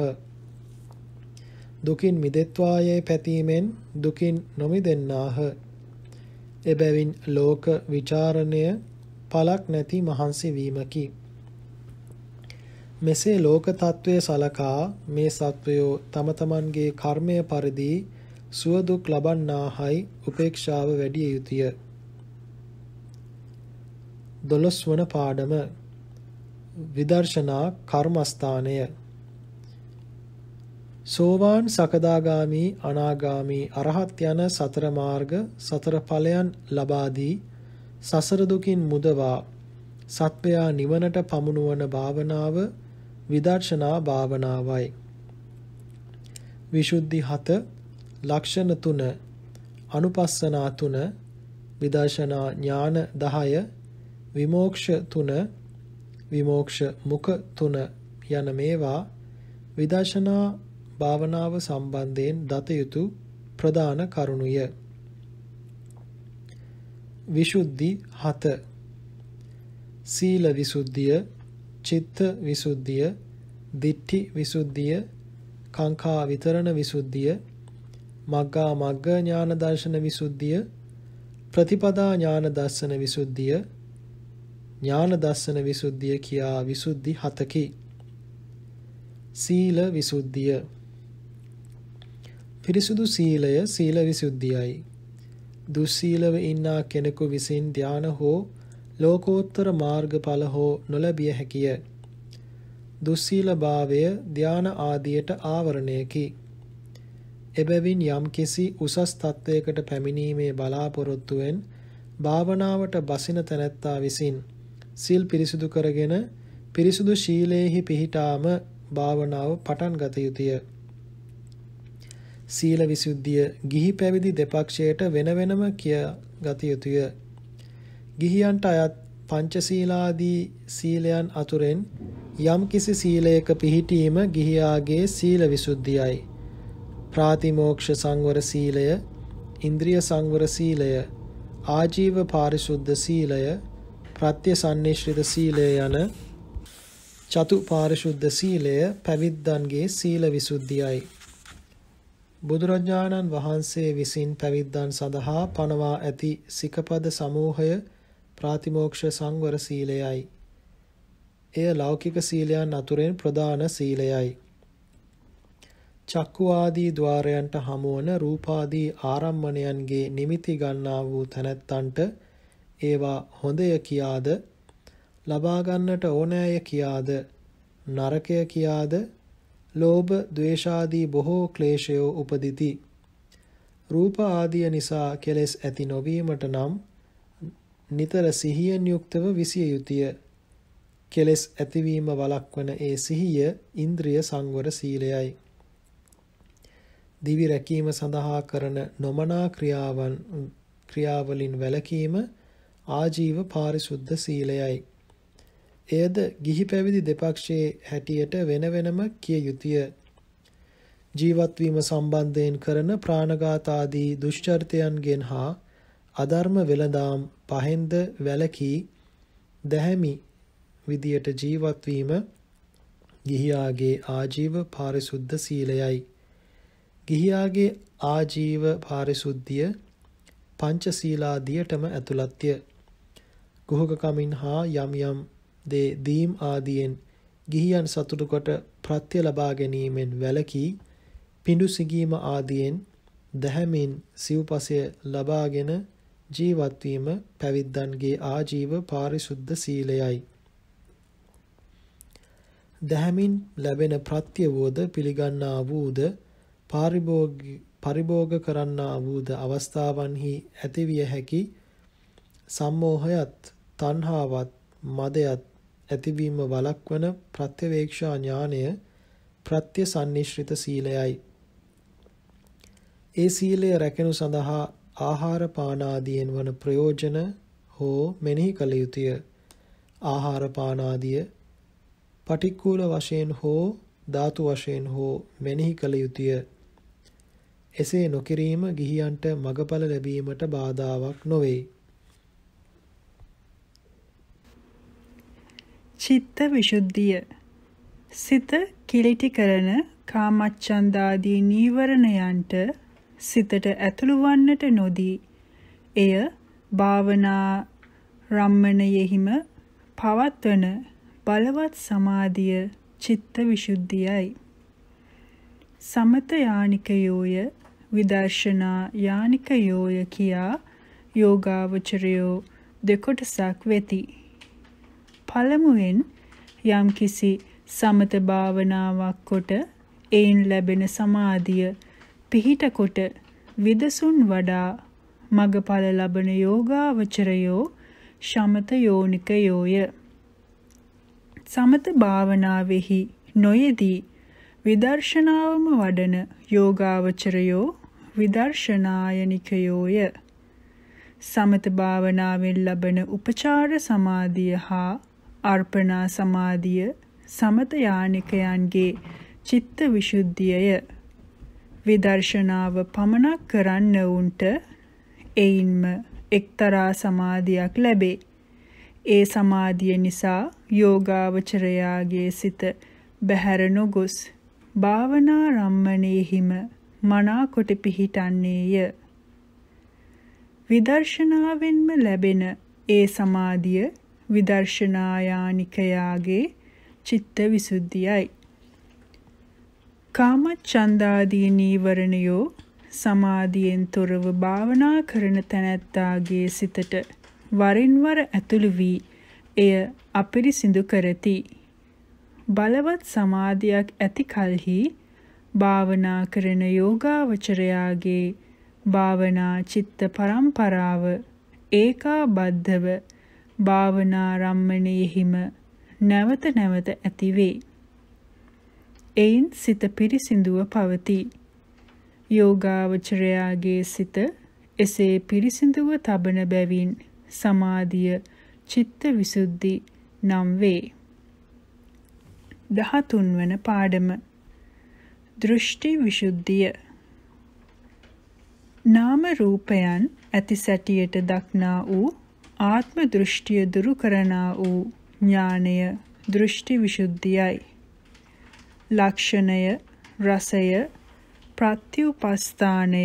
දුකින් මිදෙත්වා යයි පැතීමෙන් දුකින් නොමිදෙන්නාහ. එබැවින් ලෝක විචාරණය පළක් නැති මහන්සි වීමකි. මෙසේ ලෝක తත්වයේ සලකා මේ සත්වයෝ තම තමන්ගේ කර්මය පරිදි සුව දුක් ලබන්නාහයි උපේක්ෂාව වැඩි යුතුය. 12 වන පාඩම විදර්ශනා කර්මස්ථානය සෝවාන් සකදාගාමි අනාගාමි අරහත් යන සතර මාර්ග සතර ඵලයන් ලබා දී සසර දුකින් මුදවා සත්වයා නිවනට පමුණුවන භාවනාව විදර්ශනා භාවනාවයි. විසුද්ධි 7 ලක්ෂණ 3 අනුපස්සනා 3 විදර්ශනා ඥාන 10 විමෝක්ෂ 3 විමෝක්ෂ මුඛ 3 යන මේවා විදර්ශනා භාවනාව සම්බන්ධයෙන් දත යුතු ප්‍රධාන කරුණුය. විසුද්ධි 7 සීල විසුද්ධිය චිත්ත විසුද්ධිය දිට්ඨි විසුද්ධිය කාංකා විතරණ විසුද්ධිය මග්ගා මග්ග ඥාන දර්ශන විසුද්ධිය ප්‍රතිපදා ඥාන දර්ශන විසුද්ධිය ඥාන දර්ශන විසුද්ධිය කියා විසුද්ධි 7කි සීල විසුද්ධිය පිරිසුදු සීලය සීල විසුද්ධියයි දුස්සීලව ඉන්නා කෙනෙකු විසින් ධාන හෝ ලෝකෝත්තර මාර්ගඵල හෝ නොලැබිය හැකිය. දුස්සීලභාවය ධාන ආදියට ආවරණයකි. එබැවින් යම්කිසි උසස් තත්වයකට පැමිණීමේ බලාපොරොත්තුවෙන් භාවනාවට බසින තැනැත්තා විසින් සිල් පිරිසිදු කරගෙන පිරිසුදු ශීලයෙහි පිහිටාම භාවනාව පටන් ගත යුතුය. සීල විසුද්ධිය ගිහි පැවිදි දෙපක්ෂයට වෙන වෙනම කිය ගත යුතුය. ගිහියන්ට අයත් පංචශීලාදී සීලයන් අතුරෙන් යම් කිසි සීලයක පිහිටීම ගිහියාගේ සීල විසුද්ධියයි. ප්‍රාතිමෝක්ෂ සංවර සීලය, ඉන්ද්‍රිය සංවර සීලය, ආජීව පාරිශුද්ධ සීලය, ප්‍රත්‍යසන්නිශ්‍රිත සීලය යන චතු පාරිශුද්ධ සීලය පැවිද්දන්ගේ සීල විසුද්ධියයි. බුදුරජාණන් වහන්සේ විසින් පැවිද්දන් සඳහා පනවා ඇති සිකපද සමූහය ප්‍රාතිමෝක්ෂ සංවර සීලයයි. එය ලෞකික සීලයන් අතුරෙන් ප්‍රධාන සීලයයි. චක්කු ආදී ద్వාරයන්ට හමුවන රූපාදී ආරම්මණයන්ගේ නිමිති ගන්නා වූ තැනැත්තන්ට ඒවා හොඳය කියාද ලබා ගන්නට ඕනෑය කියාද නරකය කියාද ලෝභ, ද්වේෂාදී බොහෝ ක්ලේශයෝ උපදිති. රූප ආදිය නිසා කෙලෙස් ඇති නොවීමට නම් නිතර සිහියෙන් යුක්තව විසිය යුතුය. කෙලෙස් ඇතිවීම වළක්වන ඒ සිහිය ඉන්ද්‍රිය සංවර සීලයයි. දිවි රැකීම සඳහා කරන නොමනා ක්‍රියාවන් ක්‍රියාවලින් වැළකීම ආජීව පාරිශුද්ධ සීලයයි. එයද ගිහි පැවිදි දෙපක්ෂයේ හැටියට වෙන වෙනම කිය යුතුය. ජීවත් වීම සම්බන්ධයෙන් කරන ප්‍රාණඝාත ආදී දුෂ්චරිතයන්ගෙන් හා අධර්ම වෙළඳාම් පහෙන්ද වැළකී දැහැමි විදියට ජීවත් වීම ගිහියාගේ ආජීව පාරිශුද්ධ සීලයයි. ගිහියාගේ ආජීව පාරිශුද්ධිය පංචශීලාදියටම ඇතුළත්ය. කුහක කමින් හා යම් යම් දේ දීම් ආදියෙන් ගිහියන් සතුටු කොට ප්‍රත්‍ය ලබා ගැනීමෙන් වැළකී පිඬු සිඟීම ආදියෙන් දැහැමින් සිව්පසය ලබාගෙන ජීවත් වීම පැවිද්දන්ගේ ආජීව පාරිශුද්ධ සීලයයි. දැහැමින් ලැබෙන ප්‍රත්‍ය වූද පිළිගන්නා වූද පරිභෝග කරන්නා වූද අවස්ථාවන්හි ඇතිවිය හැකි සම්මෝහයත් තණ්හාවත් මදයත් ඇතිවීම වළක්වන ප්‍රත්‍යවේක්ෂා ඥානය ප්‍රත්‍ය සම්නිශ්‍රිත සීලයයි. ඒ සීලය රැකෙනු සඳහා ආහාර පාන ආදීන් වන ප්‍රයෝජන හෝ මෙනෙහි කළ යුතුය. ආහාර පාන ආදිය පටික්කුල වශයෙන් හෝ ධාතු වශයෙන් හෝ මෙනෙහි කළ යුතුය. එසේ නොකිරීම ගිහියන්ට මගඵල ලැබීමට බාධාවක් නොවේ. චිත්ත විසුද්ධිය සිත කිලිටි කරන කාමච්ඡන්දාදී නීවරණයන්ට සිතට ඇතුළු වන්නට නොදී එය භාවනා රම්මණයෙහිම පවත්වන බලවත් සමාධිය චිත්ත විසුද්ධියයි සමත යානිකයෝය විදර්ශනා යානිකයෝය කියා යෝගාවචරයෝ දෙකොටසක් වෙති පළමුවෙන් යම්කිසි සමත භාවනාවක් කොට එයින් ලැබෙන සමාධිය පිහිටකොට විදසුන් වඩා මගඵල ලබන යෝගාවචරයෝ සමත යෝනිකයෝය සමත භාවනාවෙහි නොයේදී විදර්ශනාවම වඩන යෝගාවචරයෝ විදර්ශනායනිකයෝය සමත භාවනාවෙන් ලබන උපචාර සමාධිය හා අර්පණා සමාධිය සමත යානිකයන්ගේ චිත්ත විසුද්ධියය. විදර්ශනාව පමණක් කරන්න උන්ට එයින්ම එක්තරා සමාධියක් ලැබේ. ඒ සමාධිය නිසා යෝගාවචරයාගේ සිත බැහැර නොගොස් භාවනා රම්මණයෙහිම මනා කොට පිහිටන්නේය. විදර්ශනාවෙන්ම ලැබෙන ඒ සමාධිය විදර්ශනායානිකයාගේ චිත්ත විසුද්ධියයි. කාමච්ඡන්දාදී නීවරණයෝ සමාධියෙන් තොරව භාවනා කරන තැනැත්තාගේ සිතට වරින් වර ඇතුළු වී එය අපිරිසිදු කරති. බලවත් සමාධියක් ඇති කලෙහි භාවනා කරන යෝගාවචරයාගේ භාවනා චිත්ත පරම්පරාව ඒකාබද්ධව භාවනාරම්මණයෙහිම නැවත නැවත ඇතිවේ. එයින් සිත පිරිසිදුව පවතී. යෝගාවචරයාගේ සිත එසේ පිරිසිදුව තබන බැවින් සමාධිය චිත්ත විසුද්ධි නම් වේ. 13 වන පාඩම දෘෂ්ටි විසුද්ධිය නාම රූපයන් ඇති සැටියට දක්නා වූ ආත්ම දෘෂ්ටිය දුරු කරනා වූ ඥානය දෘෂ්ටි විසුද්ධියයි. ලක්ෂණය රසය ප්‍රත්‍යඋපස්ථානය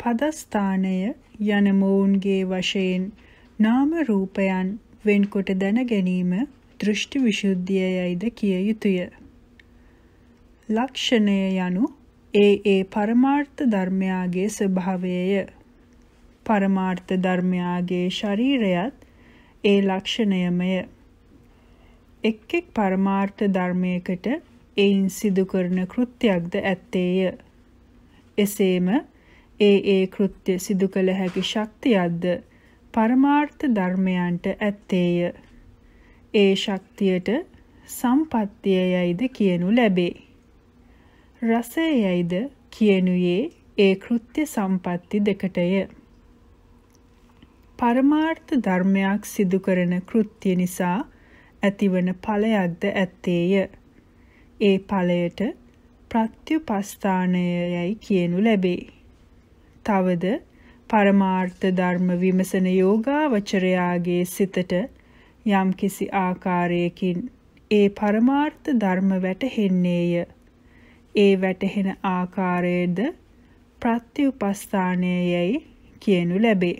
පදස්ථානය යන මොවුන්ගේ වශයෙන් නාම රූපයන් වෙන්කොට දැන ගැනීම දෘෂ්ටි විසුද්ධියයිද කිය යුතුය. ලක්ෂණය යනු ඒ ඒ පරමාර්ථ ධර්මයාගේ ස්වභාවයය. පරමාර්ථ ධර්මයාගේ ශරීරයත් ඒ ලක්ෂණයමය. එක් එක් පරමාර්ථ ධර්මයකට එයින් සිදු කරන කෘත්‍යයක්ද ඇත්තේය. එසේම ඒ ඒ කෘත්‍ය සිදු කළ හැකි ශක්තියක්ද පරමාර්ථ ධර්මයන්ට ඇත්තේය. ඒ ශක්තියට සම්පත්තිය යයිද කියනු ලැබේ. රසය යයිද කියනුයේ ඒ කෘත්‍ය සම්පatti දෙකටය. පරමාර්ථ ධර්මයක් සිදු කරන කෘත්‍ය නිසා ඇතිවන ඵලයක්ද ඇත්තේය. ඒ ඵලයට ප්‍රත්‍යපස්ථානයයි කියනු ලැබේ. තවද පරමාර්ථ ධර්ම විමසන යෝගාවචරයාගේ සිතට යම්කිසි ආකාරයකින් ඒ පරමාර්ථ ධර්ම වැටහෙන්නේය. ඒ වැටහෙන ආකාරයේද ප්‍රත්‍යඋපස්ථානයයි කියනු ලැබේ.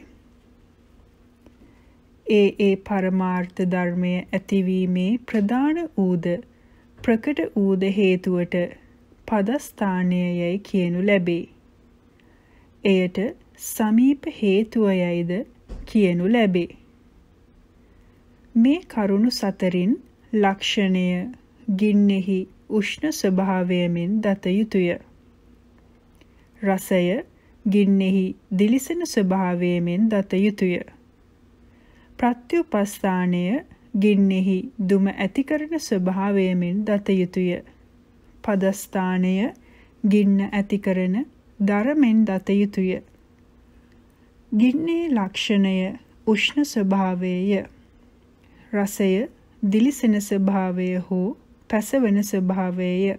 ඒ ඒ පරමාර්ථ ධර්මය ඇතිවීමේ ප්‍රධාන ඌද ප්‍රකට ඌද හේතුවට පදස්ථානය යැයි කියනු ලැබේ. එයට සමීප හේතුව යයිද කියනු ලැබේ. මේ කරුණු සතරින් ලක්ෂණය ගින්නෙහි උෂ්ණ ස්වභාවයමින් දත යුතුය. රසය ගින්නෙහි දිලිසෙන ස්වභාවයමින් දත යුතුය. ප්‍රත්‍යুপස්ථානය ගින්නෙහි දුම ඇති කරන ස්වභාවයෙන් දත යුතුය. පදස්ථානය ගින්න ඇති කරන දරමෙන් දත යුතුය. ගින්නේ ලක්ෂණය උෂ්ණ ස්වභාවයය. රසය දිලිසෙන ස්වභාවය හෝ පැසවන ස්වභාවයය.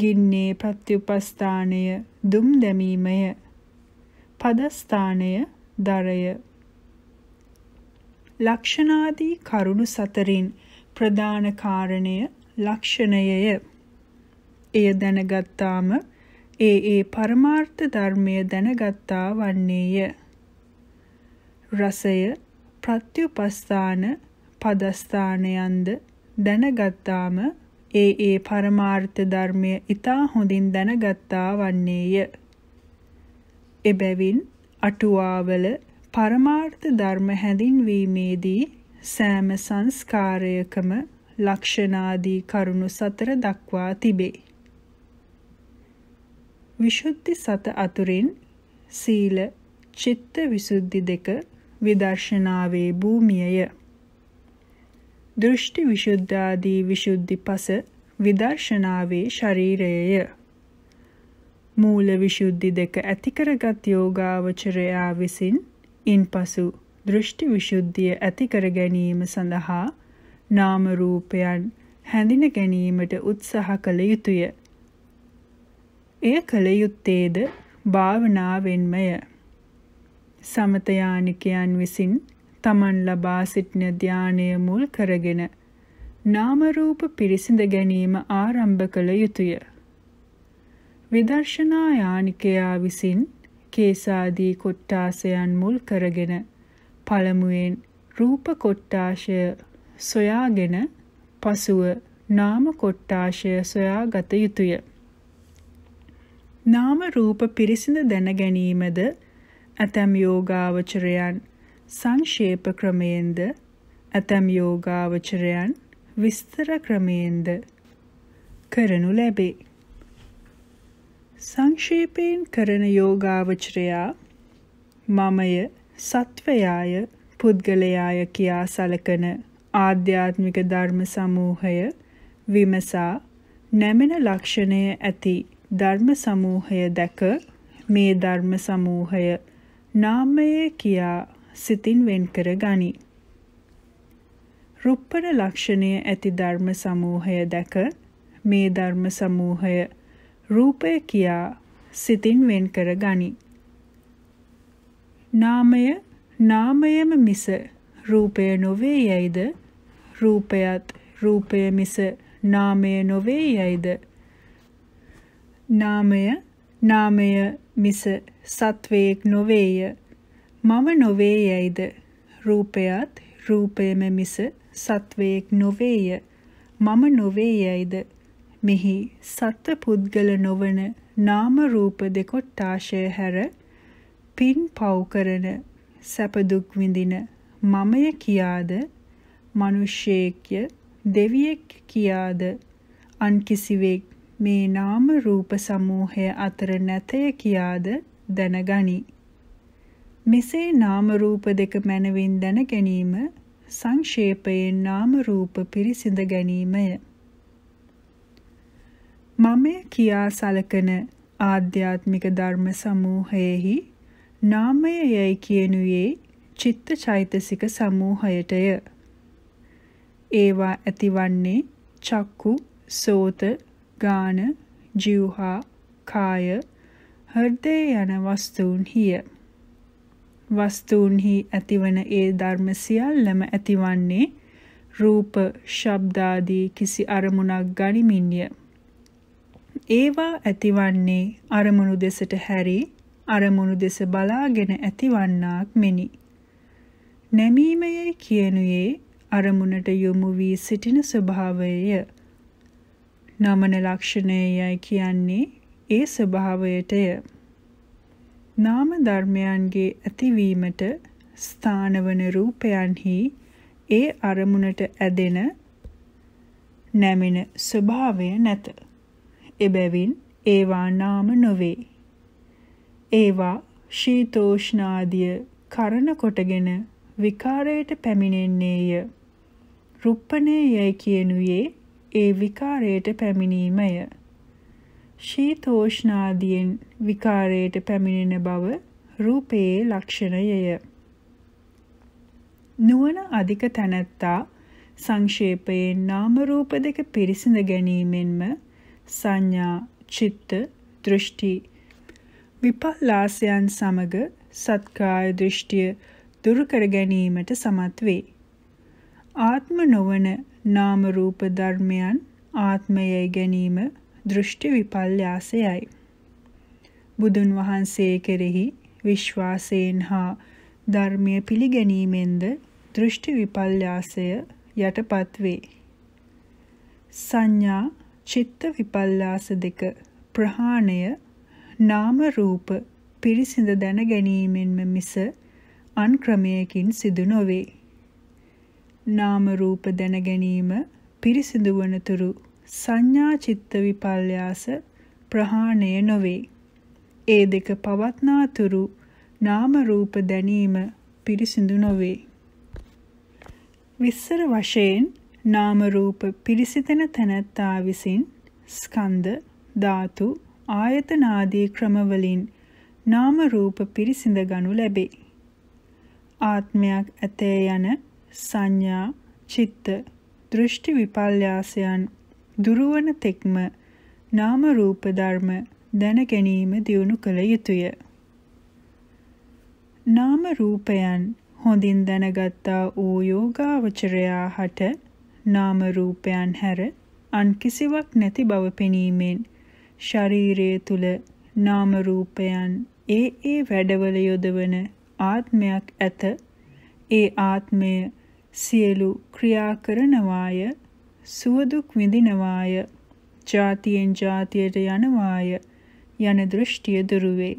ගින්නේ ප්‍රත්‍යুপස්ථානය දුම් දැමීමය. පදස්ථානය දරය ලක්ෂණාදී කරුණු සතරින් ප්‍රධාන කාරණය ලක්ෂණයය. එය දැනගත්තාම ඒ ඒ පරමාර්ථ ධර්මය දැනගත්තා වන්නේය. රසය ප්‍රත්‍යুপස්ථාන පදස්ථානයන්ද දැනගත්තාම ඒ ඒ පරමාර්ථ ධර්මය ඊතා හොඳින් දැනගත්තා වන්නේය. එබැවින් අටුවාවල පරමාර්ථ ධර්ම හැඳින්වීමේදී සෑම සංස්කාරයකම ලක්ෂණාදී කරුණු සතර දක්වා තිබේ. විසුද්ධි සත අතුරින් සීල චිත්ත විසුද්ධි දෙක විදර්ශනාවේ භූමියය. දෘෂ්ටි විසුද්ධාදී විසුද්ධි පස විදර්ශනාවේ ශරීරයය. මූල විසුද්ධි දෙක ඇති කරගත් යෝගාවචරයා විසින් ඉන්පසු දෘෂ්ටි විසුද්ධිය ඇති කර ගැනීම සඳහා නාම රූපයන් හැඳින ගැනීමට උත්සාහ කළ යුතුය. එය කළ යුත්තේද භාවනාවෙන්මය. සමත යානිකයන් විසින් තමන් ලබා සිටින ධානය මුල් කරගෙන නාම රූප පිරිසිඳ ගැනීම ආරම්භ කළ යුතුය. විදර්ශනා යානිකයා විසින් කේසාදී කොට්ටාසයන් මුල් කරගෙන පළමුවෙන් රූප කොට්ටාශය සොයාගෙන පසුව නාම කොට්ටාශය සොයාගත යුතුය. නාම රූප පිරිසිඳ දැන ගැනීමද ඇතැම් යෝගාවචරයන් සංක්ෂේප ක්‍රමයෙන්ද ඇතැම් යෝගාවචරයන් විස්තර ක්‍රමයෙන්ද කරනු ලැබේ. සංක්ෂේපයෙන් කරන යෝගාවචරයා මමය සත්වයාය පුද්ගලයාය කියා සලකන ආධ්‍යාත්මික ධර්ම සමූහය විමසා නැමෙන ලක්ෂණය ඇති ධර්ම සමූහය දැක මේ ධර්ම සමූහය නාමයේ කියා සිතින් වෙන් කර ගනි. රුප්පණ ලක්ෂණය ඇති ධර්ම සමූහය දැක මේ ධර්ම සමූහය රූපය කියා සිතින් වෙන් කර ගනි. නාමය නාමයම මිස රූපය නොවේ යයිද රූපයත් රූපය මිස නාමය නොවේ යයිද නාමය නාමය මිස සත්වයක් නොවේය මම නොවේ යයිද රූපයත් රූපයම මිස සත්වයක් නොවේය මම නොවේ යයිද මෙහි සත්ව පුද්ගල නොවන නාම රූප දෙකොට්ටාශය හැර පින් පව් කරන සැප දුක් විඳින මමය කියාද මිනිස්සෙක්ය දෙවියෙක් කියාද අන් කිසිවෙක් මේ නාම රූප සමූහය අතර නැතය කියාද දැනගනි මෙසේ නාම රූප දෙක මනවින් දැන ගැනීම සංක්ෂේපයෙන් නාම රූප පිරිසිඳ ගැනීමය මමය කියා සලකන ආධ්‍යාත්මික ධර්ම සමූහයෙහි නාමය යැයි කියනුයේ චිත්ත චෛතසික සමූහයටය. ඒවා ඇතිවන්නේ චක්කු, සෝත, ගාන, ජීවහා, කාය, හෘදය යන වස්තුන්හිය. වස්තුන්හි ඇතිවන ඒ ධර්ම සියල්ලම ඇතිවන්නේ රූප, ශබ්දාදී කිසි අරමුණක් ගනිමින්ය. ඒවා ඇතිවන්නේ අරමුණු දෙසට හැරි අරමුණු දෙස බලාගෙන ඇතිවන්නාක් මෙනි. නැමීමයේ කියනුයේ අරමුණට යොමු වී සිටින ස්වභාවයය. නමන ලක්ෂණයයි කියන්නේ ඒ ස්වභාවයටය. නාම ධර්මයන්ගේ ඇතිවීමට ස්ථානවන රූපයන්හි ඒ අරමුණට ඇදෙන නැමෙන ස්වභාවය නැත. එබැවින් ඒවා නාම නොවේ. ඒවා ශීතෝෂ්ණාදිය කරණ කොටගෙන විකාරයට පැමිණෙන්නේය. රුප්පණේ යයි කියනුයේ ඒ විකාරයට පැමිණීමය. ශීතෝෂ්ණාදියෙන් විකාරයට පැමිණෙන බව රූපයේ ලක්ෂණයය. නුවණ අධික තැනැත්තා සංක්ෂේපයෙන් නාම රූප දෙක පිරිසිඳ ගැනීමෙන්ම සංඥා, චිත්ත, දෘෂ්ටි විපල්ලාසයන් සමග සත්කාය දෘෂ්ටිය දුරු කර ගැනීමට සමත් වේ. ආත්ම නොවන නාම රූප ධර්මයන් ආත්මයයි ගැනීම දෘෂ්ටි විපල්ලාසයයි. බුදුන් වහන්සේ කෙරෙහි විශ්වාසයෙන් හා ධර්මය පිළිගැනීමෙන්ද දෘෂ්ටි විපල්ලාසය යටපත් වේ. සංඥා චිත්ත විපල්ලාස දෙක ප්‍රහාණය නාම රූප පිරිසිඳ දැන ගැනීමෙන්ම මිස අන් ක්‍රමයකින් සිදු නොවේ. නාම රූප දැන ගැනීම පිරිසිදු වනතුරු සංඥා චිත්ත විපල්යාස ප්‍රහාණය නොවේ. ඒ දෙක පවත්නාතුරු නාම රූප දැනීම පිරිසිදු නොවේ. විස්සර වශයෙන් නාම රූප පිරිසිතන තනත්තා විසින් ස්කන්ධ ධාතු ආයතන ආදී ක්‍රම වලින් නාම රූප පිරිසිඳ ගනු ලැබේ. ආත්මයක් ඇතේ යන සංඥා චිත්ත දෘෂ්ටි විපල්යාසයන් දුරවන තෙක්ම නාම රූප ධර්ම දැන ගැනීම දියුණු කළ යුතුය. නාම රූපයන් හොඳින් දැනගත්තා වූ යෝගාවචරයා හට නාම රූපයන් හැර අන් කිසිවක් නැති බව පෙනීමෙන් ශරීරය තුල නාම රූපයන් ඒ ඒ වැඩවල යොදවන ආත්මයක් ඇත ඒ ආත්මය සියලු ක්‍රියා කරනවාය සුවදුක් විඳිනවාය ජාතියෙන් ජාතියට යනවාය යන දෘෂ්ටිය දුරුවේ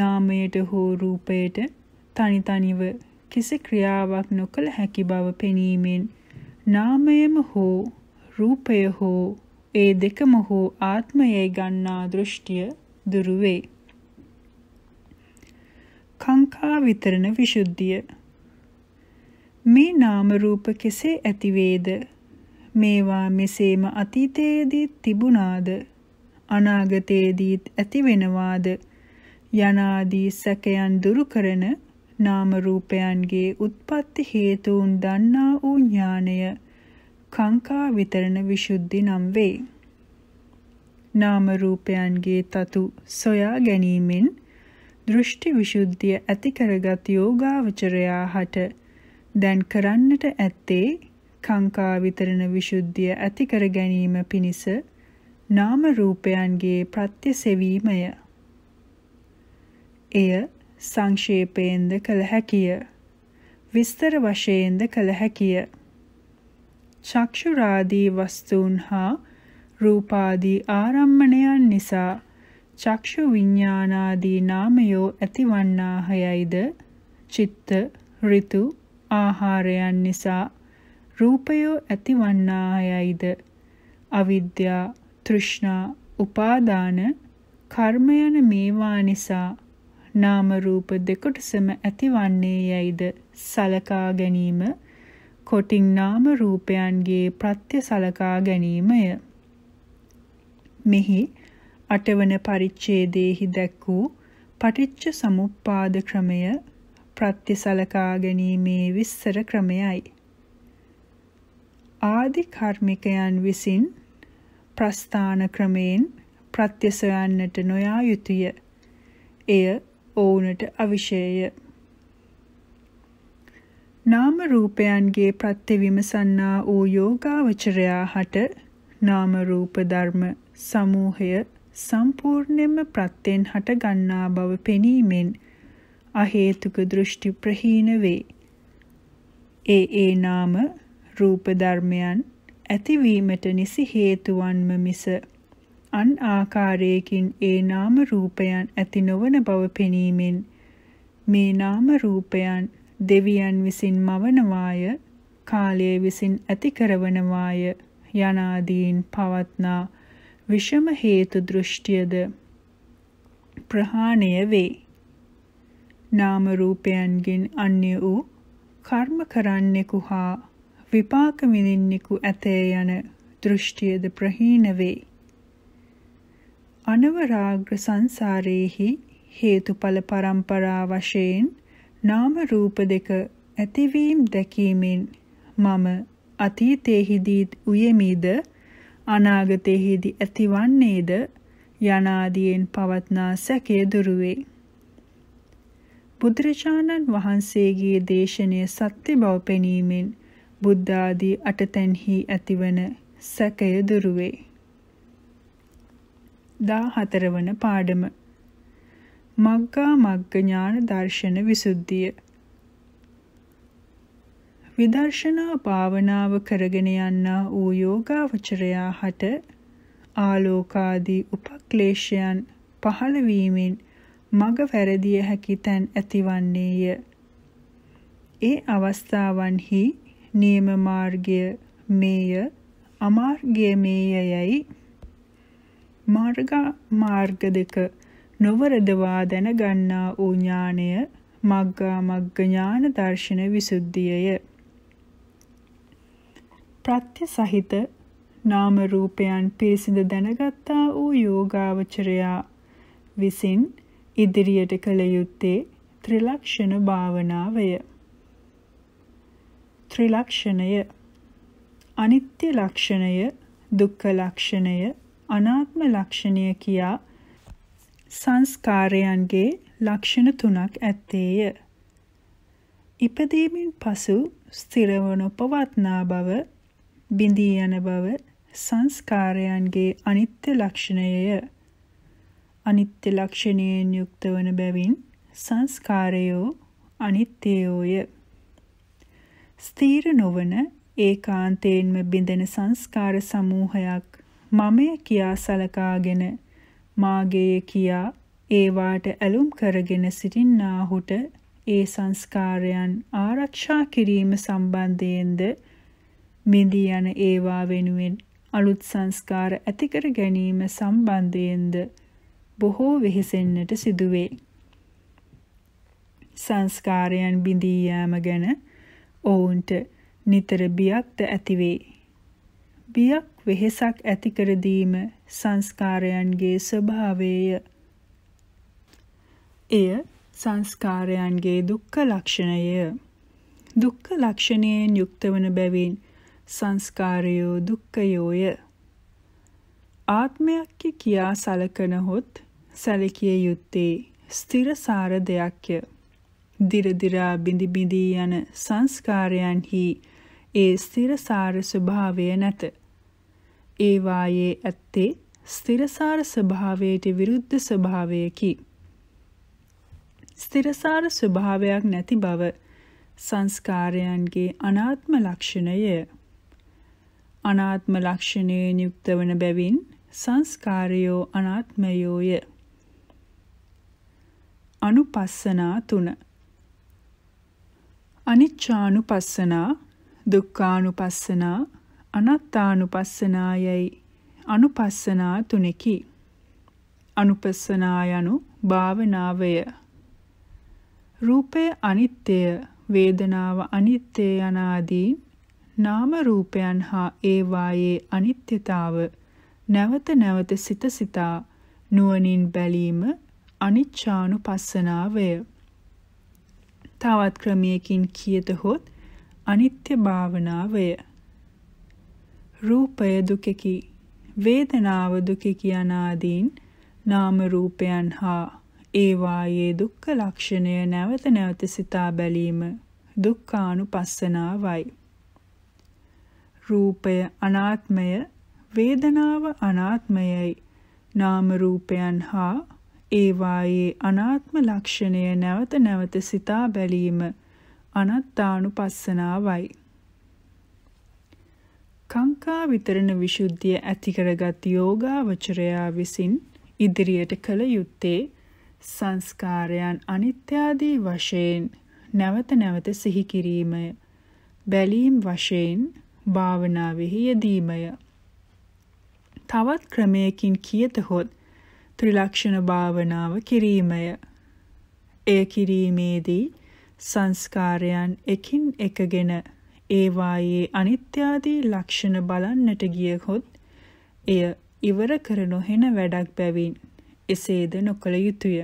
නාමයට හෝ රූපයට තනි තනිව කිසි ක්‍රියාවක් නොකළ හැකි බව පෙනීමෙන් නාමයම හෝ රූපය හෝ ඒ දෙකම හෝ ආත්මයයි ගන්නා දෘෂ්ටිය දුරු වේ. කාංකා විතරණ විසුද්ධිය මේ නාම රූප කෙසේ ඇතිවේද මේවා මෙසේම අතීතයේදී තිබුණාද අනාගතයේදීත් ඇතිවෙනවාද යනාදී සැකයන් දුරු කරන නාම රූපයන්ගේ උත්පත්ති හේතුන් දන්නා වූ ඥාණය කාංකා විතරණ විසුද්ධි නම් වේ. නාම රූපයන්ගේ తතු සොයා ගැනීමෙන් දෘෂ්ටි විසුද්ධිය ඇති කරගත් යෝගාවචරයා හට දැන් කරන්නට ඇත්තේ කාංකා විතරණ විසුද්ධිය ඇති කර ගැනීම පිණිස නාම රූපයන්ගේ ප්‍රත්‍යසෙවීමය. එය සංක්ෂේපයෙන්ද කළ හැකිය. විස්තර වශයෙන්ද කළ හැකිය. චක්ෂුරාදී වස්තුන් හා රූපාදී ආරම්මණයන් නිසා චක්ෂු විඤ්ඤාණාදී නාමයෝ ඇතිවන්නාහයයිද චිත්ත ඍතු ආහාරයන් නිසා රූපයෝ ඇතිවන්නාහයයිද අවිද්‍යා තෘෂ්ණා උපාදාන කර්ම යන මේවා නිසා නාම රූප දෙකොටසම ඇතිවන්නේ යයිද සලකා ගැනීම කොටින් නාම රූපයන්ගේ ප්‍රත්‍ය සලකා ගැනීමය මෙහි අටවන පරිච්ඡේදයේහි දැක් වූ පටිච්ච සමුප්පාද ක්‍රමය ප්‍රත්‍ය සලකා ගැනීමේ විස්තර ක්‍රමයයි ආදි කර්මිකයන් විසින් ප්‍රස්ථාන ක්‍රමයෙන් ප්‍රත්‍ය සොයන්නට නොයා යුතුය එය ඔවුනට අවිශේය. නාම රූපයන්ගේ ප්‍රත්‍ය විමසන්නා වූ යෝගාවචරයා හට නාම රූප ධර්ම සමූහය සම්පූර්ණයෙන්ම ප්‍රත්‍යෙන් හට ගන්නා බව පෙනීමෙන් අහේතුක දෘෂ්ටි ප්‍රහීන වේ. ඒ ඒ නාම රූප ධර්මයන් ඇතිවීමට නිසි හේතුවන්ම මිස අන් ආකාරයකින් ඒ නාම රූපයන් ඇති නොවන බව පෙනීමෙන් මේ නාම රූපයන් දෙවියන් විසින් මවනවාය කාලය විසින් ඇති කරවනවාය යනාදීන් පවත්නා විෂම හේතු දෘෂ්ටියද ප්‍රහාණය වේ නාම රූපයන්ගෙන් අන්‍ය වූ කර්ම කරන්නෙකු හා විපාක විඳින්නෙකු ඇතේ යන දෘෂ්ටියද ප්‍රහීන වේ අනවරාග්‍ර සංසාරයේහි හේතුඵල පරම්පරා වශයෙන් නාම රූප දෙක ඇතිවීම දැකීමෙන් මම අතීතයේදී උයමීද අනාගතයේදී ඇතිවන්නේද යනාදීන් පවත්නා සැකය දුරුවේ බුදුරජාණන් වහන්සේගේ දේශනය සත්‍ය බව පෙනීමෙන් බුද්ධ ආදී අටතැන්හි ඇතිවන සැකය දුරුවේ 14 වන පාඩම මග්ගා මග්ග ඥාන දර්ශන විසුද්ධිය විදර්ශනා භාවනාව කරගෙන යන්නා වූ යෝගාවචරයා හට ආලෝකාදී උපක්ලේශයන් පහළ වීමෙන් මග වැරදිය හැකි තැන් ඇතිවන්නේය. ඒ අවස්ථාවන්හි නියම මාර්ගය මේය අමාර්ගය මේය යයි මාර්ග මාර්ග දෙක නොවරදවා දැනගන්නා වූ ඥාණය මග්ගා මග්ග ඥාන දර්ශන විසුද්ධියය. ප්‍රත්‍ය සහිත නාම රූපයන් පිරිසිඳ දැනගත්තා වූ යෝගාවචරයා විසින් ඉදිරියට කළ යුත්තේ ත්‍රිලක්ෂණ භාවනාවය. ත්‍රිලක්ෂණය අනිත්‍ය ලක්ෂණය දුක්ඛ ලක්ෂණය අනාත්ම ලක්ෂණය කියා සංස්කාරයන්ගේ ලක්ෂණ තුනක් ඇත්තේය. ඉපදීමෙන් පසු ස්ථිරවන පවත්නා බව, බිඳී යන බව සංස්කාරයන්ගේ අනිත්‍ය ලක්ෂණයය. අනිත්‍ය ලක්ෂණයෙන් යුක්ත වන බැවින් සංස්කාරයෝ අනිත්‍යයෝය. ස්ථීර නොවන ඒකාන්තයෙන්ම බිඳෙන සංස්කාර සමූහයක් මමය කියා සලකාගෙන මාගේය කියා ඒවාට ඇලුම් කරගෙන සිටින්නාහුට ඒ සංස්කාරයන් ආරක්ෂා කිරීම සම්බන්ධයෙන්ද මිදී යන ඒවා වෙනුවෙන් අලුත් සංස්කාර ඇතිකර ගැනීම සම්බන්ධයෙන්ද බොහෝ වෙහෙසෙන්නට සිදුවේ. සංස්කාරයන් බිඳී යාම ගැන ඔවුන්ට නිතර බියක්ද ඇතිවේ. බියක් වෙහෙසක් ඇති කර දීම සංස්කාරයන්ගේ ස්වභාවයය. එය සංස්කාරයන්ගේ දුක්ඛ ලක්ෂණය. දුක්ඛ ලක්ෂණයෙන් යුක්තවන බැවින් සංස්කාරයෝ දුක්ඛයෝය. ආත්මයක් කියා සලකන හොත් සැලකිය යුත්තේ ස්ථිරසාර දෙයක්ය. දිරදිරා බිඳි බිඳී යන සංස්කාරයන්හි ඒ ස්ථිරසාර ස්වභාවය නැත. ඒවායේ ඇත්තේ ස්ථිරසාර ස්වභාවයට විරුද්ධ ස්වභාවයකි. ස්ථිරසාර ස්වභාවයක් නැති බව සංස්කාරයන්ගේ අනාත්ම ලක්ෂණය. අනාත්ම ලක්ෂණයෙන් යුක්ත වන බැවින් සංස්කාරයෝ අනාත්මයෝය. අනුපස්සනා තුන අනිච්චානුපස්සනා දුක්ඛානුපස්සනා අනත්තානුපස්සනායයි අනුපස්සනා තුනකි. අනුපස්සනා යනු භාවනාවය. රූපය අනිත්‍යය, වේදනාව අනිත්‍ය යනාදී නාම රූපයන් හා ඒවායේ අනිත්‍යතාව නැවත නැවත සිත සිතා නුවණින් බැලීම අනිච්චානුපස්සනාවය. තවත් ක්‍රමයකින් කියතහොත් අනිත්‍ය භාවනාවය. රූපය දුකකි වේදනාව දුකකි අනාදීන් නාම රූපයන් හා ඒවායේ දුක්ඛ ලක්ෂණය නැවත නැවත සිතා බැලීම දුක්ඛානුපස්සනාවයි රූපය අනාත්මය වේදනාව අනාත්මයයි නාම රූපයන් හා ඒවායේ අනාත්ම ලක්ෂණය නැවත නැවත සිතා බැලීම අනත්තානුපස්සනාවයි කාංකා විතරණ විසුද්ධිය ඇති කරගත් යෝගාවචරයා විසින් ඉදිරියට කළ යුත්තේ සංස්කාරයන් අනිත්‍යාදී වශයෙන් නැවත නැවත සිහි කිරීමය. බැලීම් වශයෙන් භාවනාවෙහි යෙදීමය. තවත් ක්‍රමයකින් කියතහොත් ත්‍රිලක්ෂණ භාවනාව කිරීමය. එය කිරීමේදී සංස්කාරයන් එකින් එකගෙන ඒවායේ අනිත්‍යාදී ලක්ෂණ බලන්නට ගියහොත් එය ඉවර කර නොහෙන වැඩක් බැවින් එසේද නොකළ යුතුය.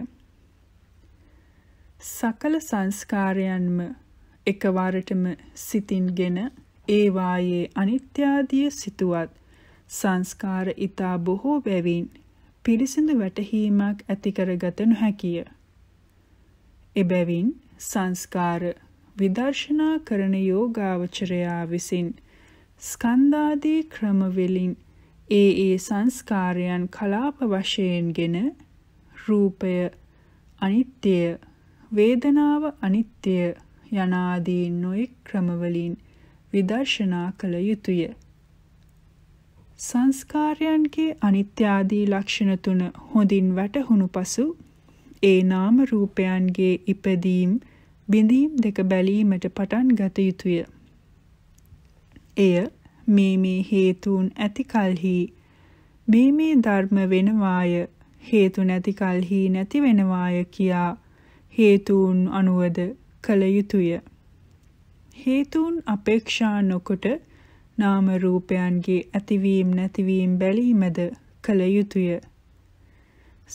සකල සංස්කාරයන්ම එකවරටම සිතින්ගෙන ඒවායේ අනිත්‍යාදිය සිතුවත් සංස්කාර ඊතා බොහෝ බැවින් පිරිසිදු වැටහීමක් ඇති කරගත නොහැකිය. එබැවින් සංස්කාර විදර්ශනා කරන යෝගාවචරයා විසින් ස්කන්ධාදී ක්‍රමවලින් ඒ ඒ සංස්කාරයන් කලාප වශයෙන්ගෙන රූපය අනිත්‍ය වේදනාව අනිත්‍ය යනාදී නොයෙක් ක්‍රමවලින් විදර්ශනා කළ යුතුය සංස්කාරයන්ගේ අනිත්‍ය ආදී ලක්ෂණ තුන හොඳින් වැටහුණු පසු ඒ නාම රූපයන්ගේ ඉපදීම් බිඳීම් දෙක බැලීමට පටන් ගත යුතුය. එය මේ මේ හේතුන් ඇති කලෙහි මේ මේ ධර්ම වෙනවාය හේතු නැති කලෙහි නැති වෙනවාය කියා හේතුන් අනුවද කළ යුතුය. හේතුන් අපේක්ෂා නොකොට නාම රූපයන්ගේ ඇතිවීම නැතිවීම බැලීමද කළ යුතුය.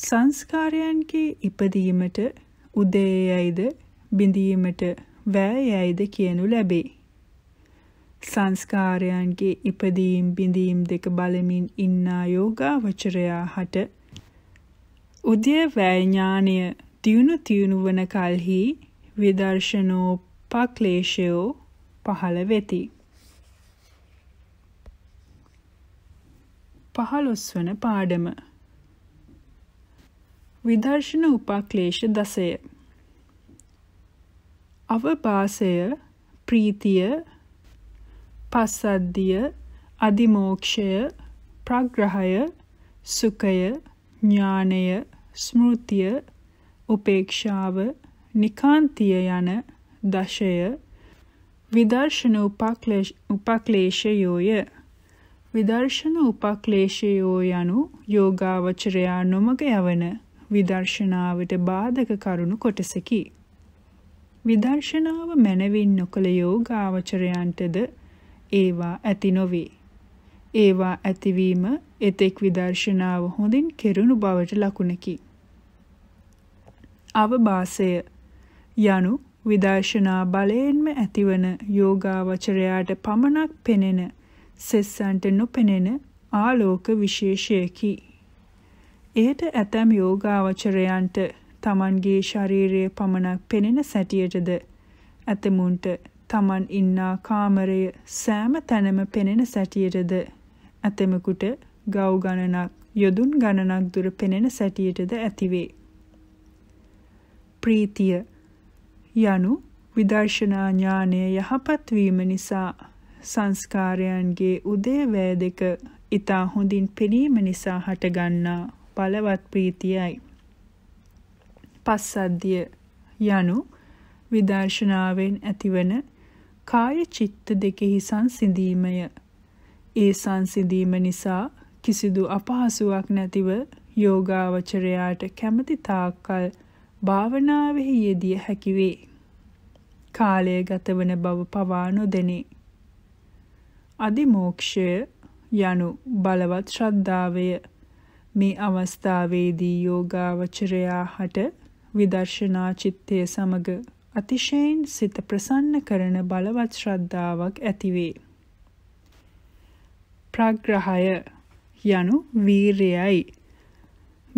සංස්කාරයන්ගේ ඉපදීමට උදේයයිද බිඳීමට වෑ යයිද කියනු ලැබේ. සංස්කාරයන්ගේ ඉපදීම් බිඳීම් දෙක බලමින් ඉන්නා යෝගාවචරයා හට උදය වෑ ඥානය දියුණු තියුණු වන කලෙහි විදර්ශනෝ පක්ලේශයෝ පහළ වෙති. 15 වන පාඩම විදර්ශන උපක්ලේශ 10 අවපාසය ප්‍රීතිය පස්සද්ධිය අදිමෝක්ෂය ප්‍රග්‍රහය සුඛය ඥානය ස්මෘතිය උපේක්ෂාව නිකාන්තිය යන දශය විදර්ශන උපක්ලේශයෝය විදර්ශන උපක්ලේශයෝ යනු යෝගාවචරයා නොමග යවන විදර්ශනාවට බාධක කරුණු කොටසකි විදර්ශනාව මැනවින් නොකළ යෝගාවචරයන්ටද ඒවා ඇති නොවේ. ඒවා ඇතිවීම එතෙක් විදර්ශනාව හොඳින් කෙරුණු බවට ලකුණකි. අවබාසය යනු විදර්ශනා බලයෙන්ම ඇතිවන යෝගාවචරයාට පමණක් පෙනෙන සෙස්සන්ට නොපෙනෙන ආලෝක විශේෂයකි. එයට ඇතැම් යෝගාවචරයන්ට Tamanගේ ශරීරයේ පමණක් පෙනෙන සැටියටද ඇතමුන්ට Taman ඉන්නා කාමරය සෑම තැනම පෙනෙන සැටියටද ඇතමෙකුට ගව් ගණනක් යොදුන් ගණනක් දුර පෙනෙන සැටියටද ඇතිවේ. ප්‍රීතිය යනු විදර්ශනා ඥානය යහපත් වීම නිසා සංස්කාරයන්ගේ උදේවැය දෙක ඊතා හොඳින් පෙනීම නිසා හටගන්නා බලවත් ප්‍රීතියයි. පස්සද්ධිය යනු විදර්ශනාවෙන් ඇතිවන කාය චිත්ත දෙකෙහි සංසිඳීමය. ඒ සංසිඳීම නිසා කිසිදු අපහසුාවක් නැතිව යෝගාවචරයාට කැමති තාක්කල් භාවනාවෙහි යෙදිය හැකිවේ. කාලය ගතවන බව පවා නොදෙනේ. අදිමෝක්ෂය යනු බලවත් ශ්‍රද්ධාවය මේ අවස්ථාවේදී යෝගාවචරයා හට විදර්ශනා චිත්තය සමග අතිශයින් සිත ප්‍රසන්න කරන බලවත් ශ්‍රද්ධාවක් ඇතිවේ. ප්‍රග්‍රහය යනු වීරයයි.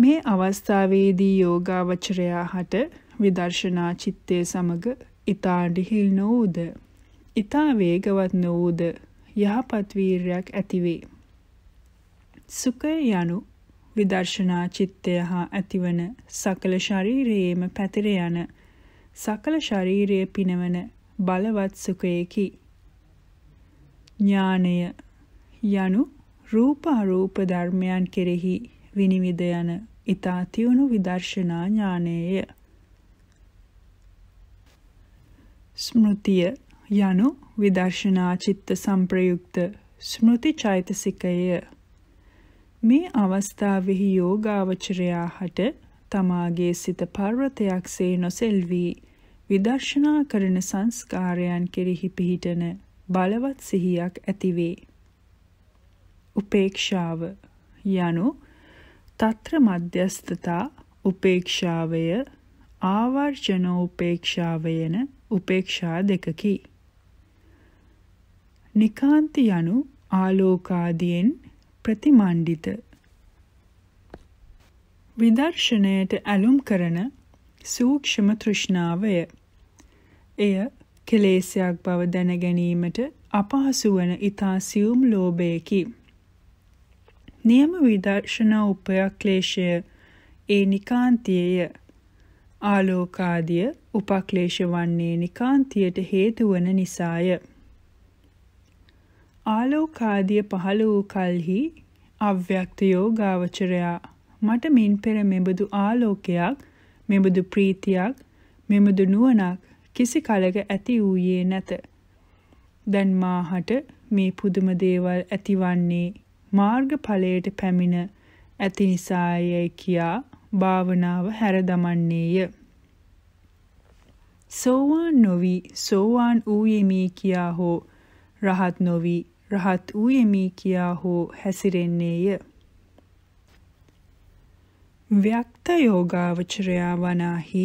මේ අවස්ථාවේදී යෝගාවචරයා හට විදර්ශනා චිත්තය සමග ඊතා ඩිහිල් නොවුද ඊතා වේගවත් නොවුද යහපත් වීරයක් ඇතිවේ. සුඛය යනු විදර්ශනා චිත්තය හා ඇතිවන සකල ශරීරයේම පැතිර යන සකල ශරීරය පිනවන බලවත් සුඛයකි. ඥානය යනු රූප අරූප ධර්මයන් කෙරෙහි විනිවිද යන ඊතා තියුණු විදර්ශනා ඥානයේය. ස්මෘතිය යනු විදර්ශනා චිත්ත සම්ප්‍රයුක්ත ස්මෘති චෛතසිකය මේ අවස්ථාවෙහි යෝගාවචරයා හට තමාගේ සිත පර්වතයක්සේ නොසෙල්වී විදර්ශනා කරන සංස්කාරයන් කෙරෙහි පිහිටන බලවත් සිහියක් ඇතිවේ. උපේක්ෂාව යනු తත්‍ර මධ්‍යස්ථතා උපේක්ෂාවය ආවර්ජන උපේක්ෂාවයන උපේක්ෂා දෙකකි. නිකාන්ති යනු ආලෝකාදියෙන් ප්‍රතිමණ්ඩිත විදර්ශනයට ඇලුම් කරන සූක්ෂම තෘෂ්ණාවය එය කෙලෙසයක් බව දැන ගැනීමට අපහසු වන ඊතා සියුම් ලෝභයකි නියම විදර්ශනා උපයක්ලේශය ඒ නිකාන්තියය ආලෝකාදිය උපක්ලේශ වන්නේ නිකාන්තියට හේතු වන නිසාය ආලෝකාදිය පහළ වූ කල්හි අව්‍යක්ත යෝගාවචරයා මට මින් පෙර මෙබඳු ආලෝකයක් මෙබඳු ප්‍රීතියක් මෙබඳු නුවණක් කිසි කලක ඇති වූයේ නැත. දැන් මාහට මේ පුදුම දේවල් ඇතිවන්නේ මාර්ගඵලයට පැමිණ ඇති නිසායයි කියා භාවනාව හැර දමන්නේය. සෝවාන් නොවි සෝවාන් වූයේමි කියා හෝ රහත් නොවී රහත් වූයෙමි කියා හෝ හැසිරෙන්නේය. ව්‍යක්ත යෝගාවචරයා වනාහි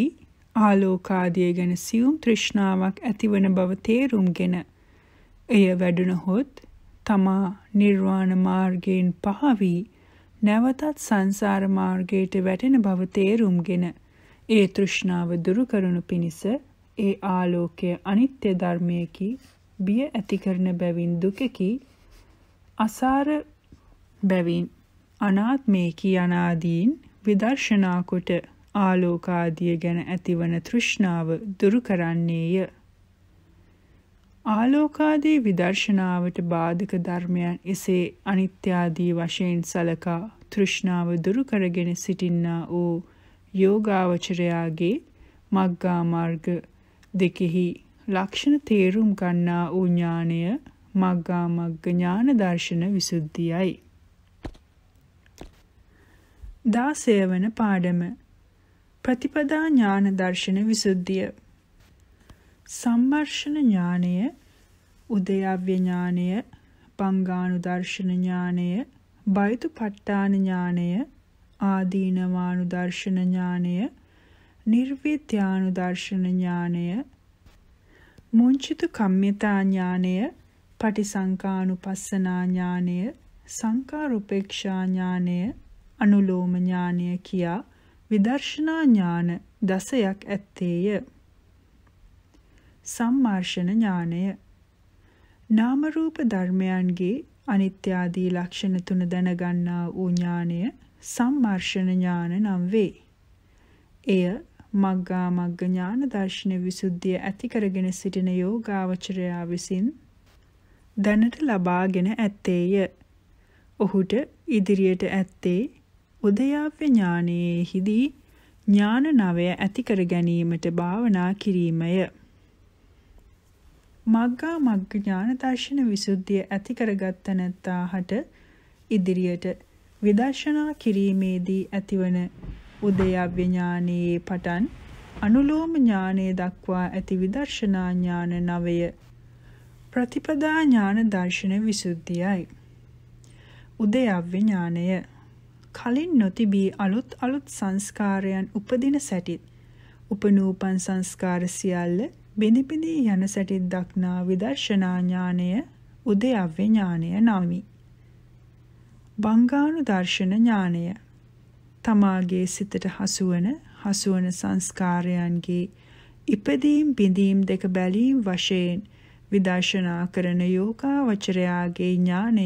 ආලෝකාදිය ගැන සියුම් තෘෂ්ණාවක් ඇතිවන බව තේරුම්ගෙන එය වැඩුණහොත් තමා නිර්වාණ මාර්ගයෙන් පහවී නැවතත් සංසාර මාර්ගයට වැටෙන බව තේරුම්ගෙන ඒ තෘෂ්ණාව දුරු කරනු පිණිස ඒ ආලෝකය අනිත්‍ය ධර්මයකි බිය ඇති කරන බැවින් දුකකි අසාර බැවින් අනාත්මේකි අනාදීන් විදර්ශනා කොට ආලෝකාදිය ගැන ඇතිවන තෘෂ්ණාව දුරු කරන්නේය ආලෝකාදී විදර්ශනාවට බාධක ධර්මයන් එසේ අනිත්‍ය ආදී වශයෙන් සලකා තෘෂ්ණාව දුරු කරගෙන සිටින්නා වූ යෝගාවචරයාගේ මග්ගා මාර්ග දෙකෙහි ලක්ෂණ තේරුම් ගන්නා වූ ඥානය මග්ගා මග්ග ඥාන දර්ශන විසුද්ධියයි. 16 වන පාඩම ප්‍රතිපදා ඥාන දර්ශන විසුද්ධිය. සම්මර්ෂණ ඥානය, උදයව්‍ය ඥානය, පංගාණු දර්ශන ඥානය, බයතුපට්ඨාන ඥානය, ආදීනවානු දර්ශන ඥානය, නිර්විද්‍යානු දර්ශන ඥානය මුංචිත කම්මිතා ඥානය, පටිසංකානුපස්සනා ඥානය, සංකාරුපේක්ෂා ඥානය, අනුලෝම ඥානය කියා විදර්ශනා ඥාන දසයක් ඇත්තේය. සම්මාර්ෂණ ඥානය නාම රූප ධර්මයන්ගේ අනිත්‍ය ආදී ලක්ෂණ තුන දැනගන්නා වූ ඥානය සම්මාර්ෂණ ඥාන නම් වේ. එය මග්ගා මග්ග ඥාන දර්ශන විසුද්ධිය ඇති කරගෙන සිටින යෝගාවචරයා විසින් දැනට ලබාගෙන ඇත්තේය. ඔහුට ඉදිරියට ඇත්තේ උදයාව්‍ය ඥානයේහිදී ඥාන නවය ඇති කර ගැනීමට භාවනා කිරීමය. මග්ගා මග්ග ඥාන දර්ශන විසුද්ධිය ඇති කරගත් නැත්තාහට ඉදිරියට විදර්ශනා කිරීමේදී ඇතිවන උදයව්‍යඥානයේ පටන් අනුලෝම ඥානයේ දක්වා ඇති විදර්ශනා ඥාන නවය ප්‍රතිපදා ඥාන දර්ශන විසුද්ධියයි. උදයව්‍යඥානය කලින් නොතිබී අලුත් අලුත් සංස්කාරයන් උපදින සැටිත් උපනූපන් සංස්කාර සියල්ල බිනිපිදී යන සැටිත් දක්නා විදර්ශනා ඥානය උදයව්‍ය ඥානය නාමි. බංගානු දර්ශන ඥානය තමාගේ සිතට හසුවන හසුවන සංස්කාරයන්ගේ ඉපදීම් බිඳීම් දෙක බැලීම් වශයෙන් විදර්ශනා කරන යෝගාවචරයාගේ ඥානය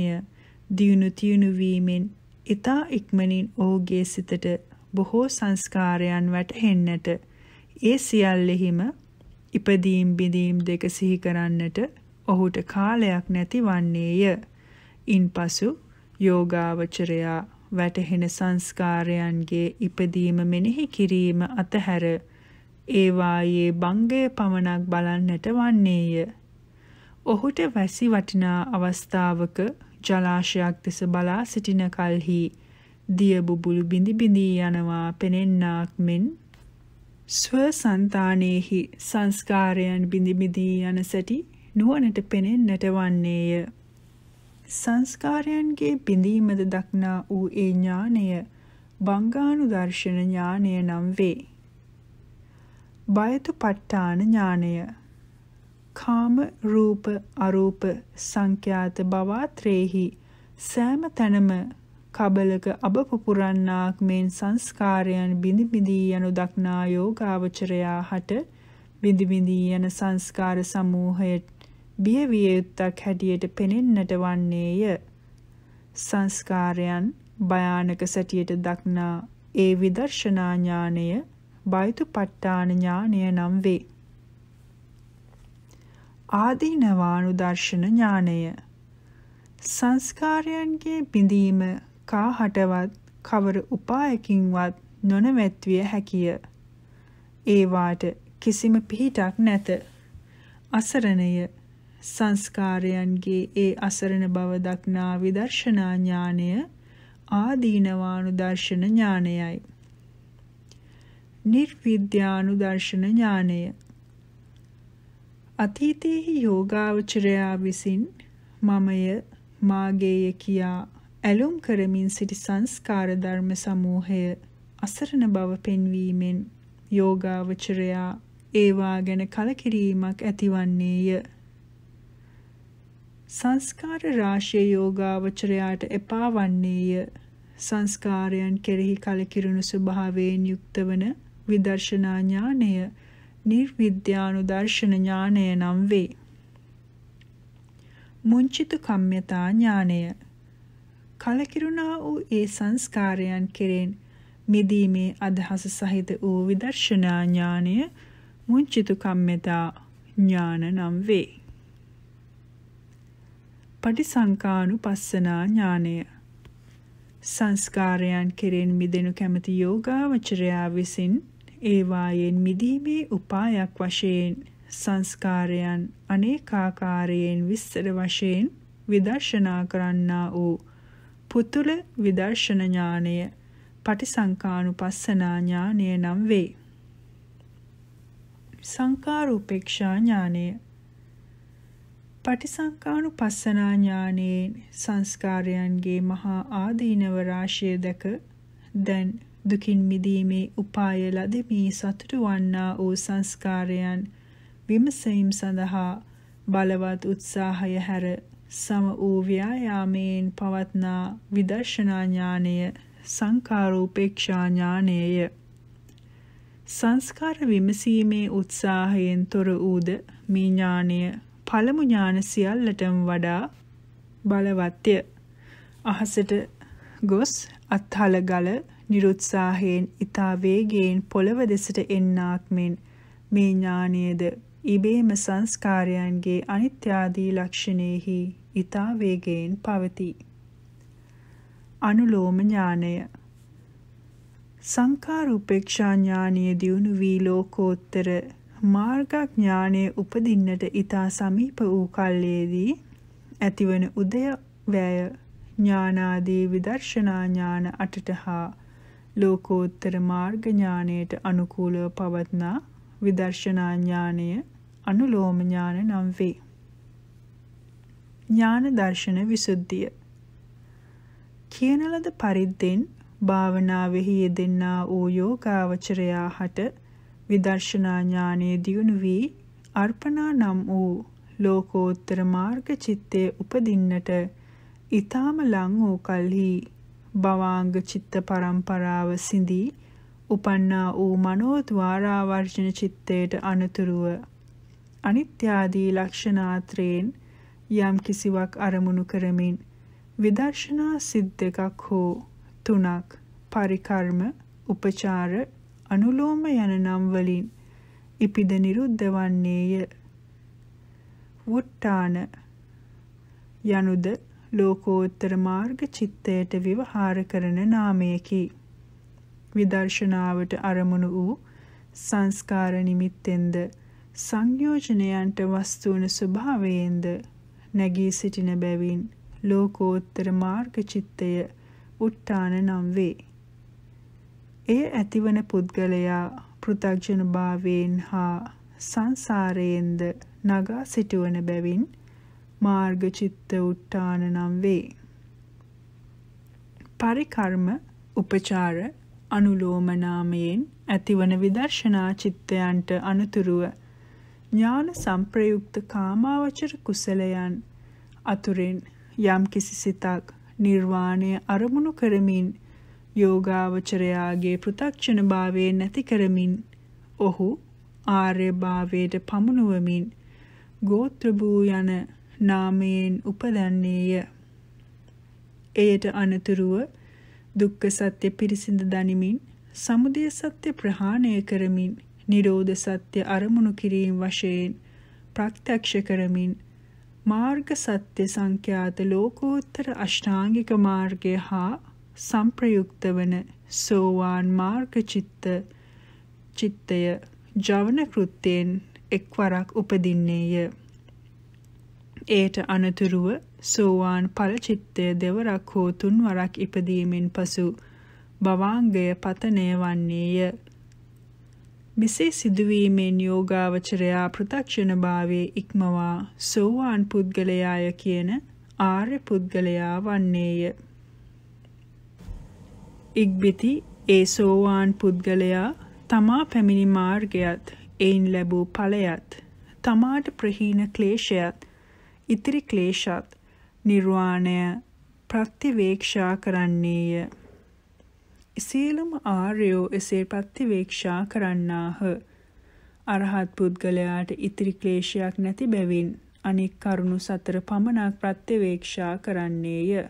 දියුණු තියුණු වීමෙන් ඊතා ඉක්මනින් ඔහුගේ සිතට බොහෝ සංස්කාරයන් වැටහෙන්නට ඒ සියල්ලෙහිම ඉපදීම් බිඳීම් දෙක සිහි කරන්නට ඔහුට කාලයක් නැතිවන්නේය. ඉන්පසු යෝගාවචරයා වැටහෙන සංස්කාරයන්ගේ ඉපදීම මෙනෙහි කිරීම අතහැර ඒවායේ බංගය පමණක් බලන්නට වන්නේය. ඔහුට වැසි වටිනා අවස්ථාවක ජලාශයක් දෙස බලා සිටින කල්හි දිය බුබුලු බිඳි බිඳී යනවා පෙනෙන්නාක් මෙන් ස්ව సంతානෙහි සංස්කාරයන් බිඳි බිඳී යන සැටි නුවණට පෙනෙන්නට වන්නේය. සංස්කාරයන්ගේ බිඳීමද දක්නා වූ ඒ ඥානය බංගානුදර්ශන ඥානය නම් වේ. බයතුපට්ඨාන ඥානය කාම රූප අරූප සංඛ්‍යාත බවාත්‍රේහි සෑම තැනම කබලක අබ පුපුරන්නාක් මෙන් සංස්කාරයන් බිඳි බිඳී යනු දක්නා යෝගාවචරයා හට බිඳි බිඳී යන සංස්කාර සමූහයට බිය විය යුත්තක් හැටියට පෙනෙන්නට වන්නේය. සංස්කාරයන් භයානක සැටියට දක්නා ඒ විදර්ශනා ඥානය බයිතුපට්ඨාන ඥානය නම් වේ. ආදීනවානුදර්ශන ඥානය සංස්කාරයන්ගේ බිඳීම කාහටවත් කවර උපායකින්වත් නොනවැත්විය හැකිය. ඒවාට කිසිම පිහිටක් නැත. අසරණය සංස්කාරයන්ගේ ඒ අසරණ බව දක්නා විදර්ශනා ඥානය ආදීනවානුදර්ශන ඥානයයි. නිර්විද්‍යානුදර්ශන ඥානය අතීතයේ යෝගාවචරයා විසින් මමය මාගේය කියා ඇලුම් කරමින් සිටි සංස්කාර ධර්ම සමූහය අසරණ බව පෙන්වීමෙන් යෝගාවචරයා ඒවා ගැන කලකිරීමක් ඇතිවන්නේය. සංස්කාර රාශිය යෝගාවචරයාට එපා වන්නේය. සංස්කාරයන් කෙරෙහි කලකිරුණු ස්වභාවයෙන් යුක්තවන විදර්ශනා ඥානය නිර්විද්‍යානුදර්ශන ඥානය නම් වේ. මුංචිත කම්මතා ඥානය කලකිරුණා වූ ඒ සංස්කාරයන් කෙරෙන් මිදීමේ අදහස සහිත වූ විදර්ශනා ඥානය මුංචිත කම්මතා ඥාන නම් වේ. පටිසංකානුපස්සනා ඥානය. සංස්කාරයන් කෙරෙන් මිදෙනු කැමති යෝගාවචරයා විසින් ඒවායෙන් මිදීමේ උපායක් වශයෙන් සංස්කාරයන් අනේකාකාරයෙන් විස්තර වශයෙන් විදර්ශනා කරන්නා වූ පුතුල විදර්ශන ඥානය පටිසංකානුපස්සනා ඥානය නම් වේ. සංකාරූපේක්ෂා ඥානය පටිසංකානුපස්සනා ඥානයේ සංස්කාරයන්ගේ මහා ආදීනව රාශිය දැක දැන් දුකින් මිදීමේ උපාය ලදෙමි සතුටු වන්නා වූ සංස්කාරයන් විමසීම් සඳහා බලවත් උත්සාහය හැර සම වූ ව්‍යායාමයෙන් පවත්නා විදර්ශනා ඥානය සංකාරූපේක්ෂා ඥානයය සංස්කාර විමසීමේ උත්සාහයෙන් තොර ඌද මේ ඥානය පළමු ඥාන සියල්ලටම වඩා බලවත්ය. අහසට ගොස් අත්හල ගල නිරුත්සාහයෙන් ඊතා වේගයෙන් පොළව දෙසට එන්නාක් මෙන් මේ ඥානයේද ඉබේම සංස්කාරයන්ගේ අනිත්‍යාදී ලක්ෂණෙහි ඊතා වේගයෙන් පවතී. අනුලෝම ඥානය සංඛාර උපේක්ෂා ඥානීය දියුණු වී ලෝකෝත්තර මාර්ගඥානයේ උපදින්නට ඊතා සමීප වූ කල්ලේදී ඇතිවන උදය වැය ඥානාදී විදර්ශනා ඥාන අටට හා ලෝකෝත්තර මාර්ග ඥානයට අනුකූලව පවත්නා විදර්ශනා ඥානය අනුලෝම ඥාන නම් වේ. ඥාන දර්ශන විසුද්ධිය කියන ලද පරිද්දෙන් භාවනාවෙහි යෙදෙන්නා වූ යෝගාවචරයා හට විදර්ශනා ඥානයේ දියුණු වී අර්පණා නම් වූ ලෝකෝත්තර මාර්ග චිත්තේ උපදින්නට ඊ타ම ලං වූ කල්හි භවාංග චිත්ත පරම්පරාව සිඳී උපන්නා වූ මනෝද්වාරාවර්ජන චිත්තේට අනුතුරුව අනිත්‍යාදී ලක්ෂණාත්‍රයෙන් යම් කිසිවක් අරමුණු කරමින් විදර්ශනා සිද්දකක් හෝ තුනක් පරිකර්ම උපචාර අනුලෝම යන නම් වලින් ඉපිද නිරුද්ධ වන්නේය. වුට්ටාන යනුද ලෝකෝත්තර මාර්ග චිත්තයට විවහාර කරන නාමයකි. විදර්ශනාවට අරමුණු වූ සංස්කාර නිමිත්තෙන්ද සංයෝජනයන්ට වස්තුන ස්වභාවයෙන්ද නැගී සිටින බැවින් ලෝකෝත්තර මාර්ග චිත්තය උට්ටාන නම් වේ. එය ඇතිවන පුද්ගලයා පෘථග්ජනභාවයෙන් හා සංසාරයෙන්ද නගා සිටුවන බැවින් මාර්ගචිත්ත උට්ටාන නම් වේ. පරිකර්ම උපචාර අනුලෝමනාමයෙන් ඇතිවන විදර්ශනා චිත්තයන්ට අනුතුරුව ඥාන සම්ප්‍රයුක්ත කාමාවචර කුසලයන් අතුරෙන් යම් කිසි සිතක් නිර්වාණය අරමුණු කරමින් යෝගාවචරයාගේ පෘථක්ෂණභාවය නැති කරමින් ඔහු ආර්යභාවයට පමුණුවමින් ගෝත්‍ර වූ යන නාමයෙන් උපදන්නේය. එයට අනතුරුව දුක්ඛ සත්‍ය පිරිසිඳ දනිමින් සමුදය සත්‍ය ප්‍රහාණය කරමින් නිරෝධ සත්‍ය අරමුණු කිරීම වශයෙන් ප්‍රත්‍යක්ෂ කරමින් මාර්ග සත්‍ය සංඛ්‍යාත ලෝකෝත්තර අෂ්ටාංගික මාර්ගය හා සම්ප්‍රයුක්ත වන සෝවාන් මාර්ගචිත්ත චිත්තය ජවන කෘත්‍යයෙන් එක්වරක් උපදින්නේය. ඒට අනතුරුව සෝවාන් ඵලචිත්තය දෙවරක් හෝ තුන්වරක් ඉපදීමෙන් පසු භවාංගය පතණය වන්නේය. මෙසේ සිදුවීමෙන් යෝගාවචරයා පෘථක්ෂණභාවයේ ඉක්මවා සෝවාන් පුද්ගලයාය කියන ආර්ය පුද්ගලයා වන්නේය. ඉක්බිති ඒ සෝවාන් පුද්ගලයා තමා පැමිණි මාර්ගයත් එයින් ලැබූ ඵලයත් තමාට ප්‍රහීන ක්ලේශයත් ඉතිරි ක්ලේශත් නිර්වාණය ප්‍රතිවේක්ෂා කරන්නේය. සියලුම ආර්යෝ එසේ ප්‍රතිවේක්ෂා කරන්නාහ. අරහත් පුද්ගලයාට ඉතිරි ක්ලේශයක් නැති බැවින් අනෙක් කරුණු සතර පමණක් ප්‍රතිවේක්ෂා කරන්නේය.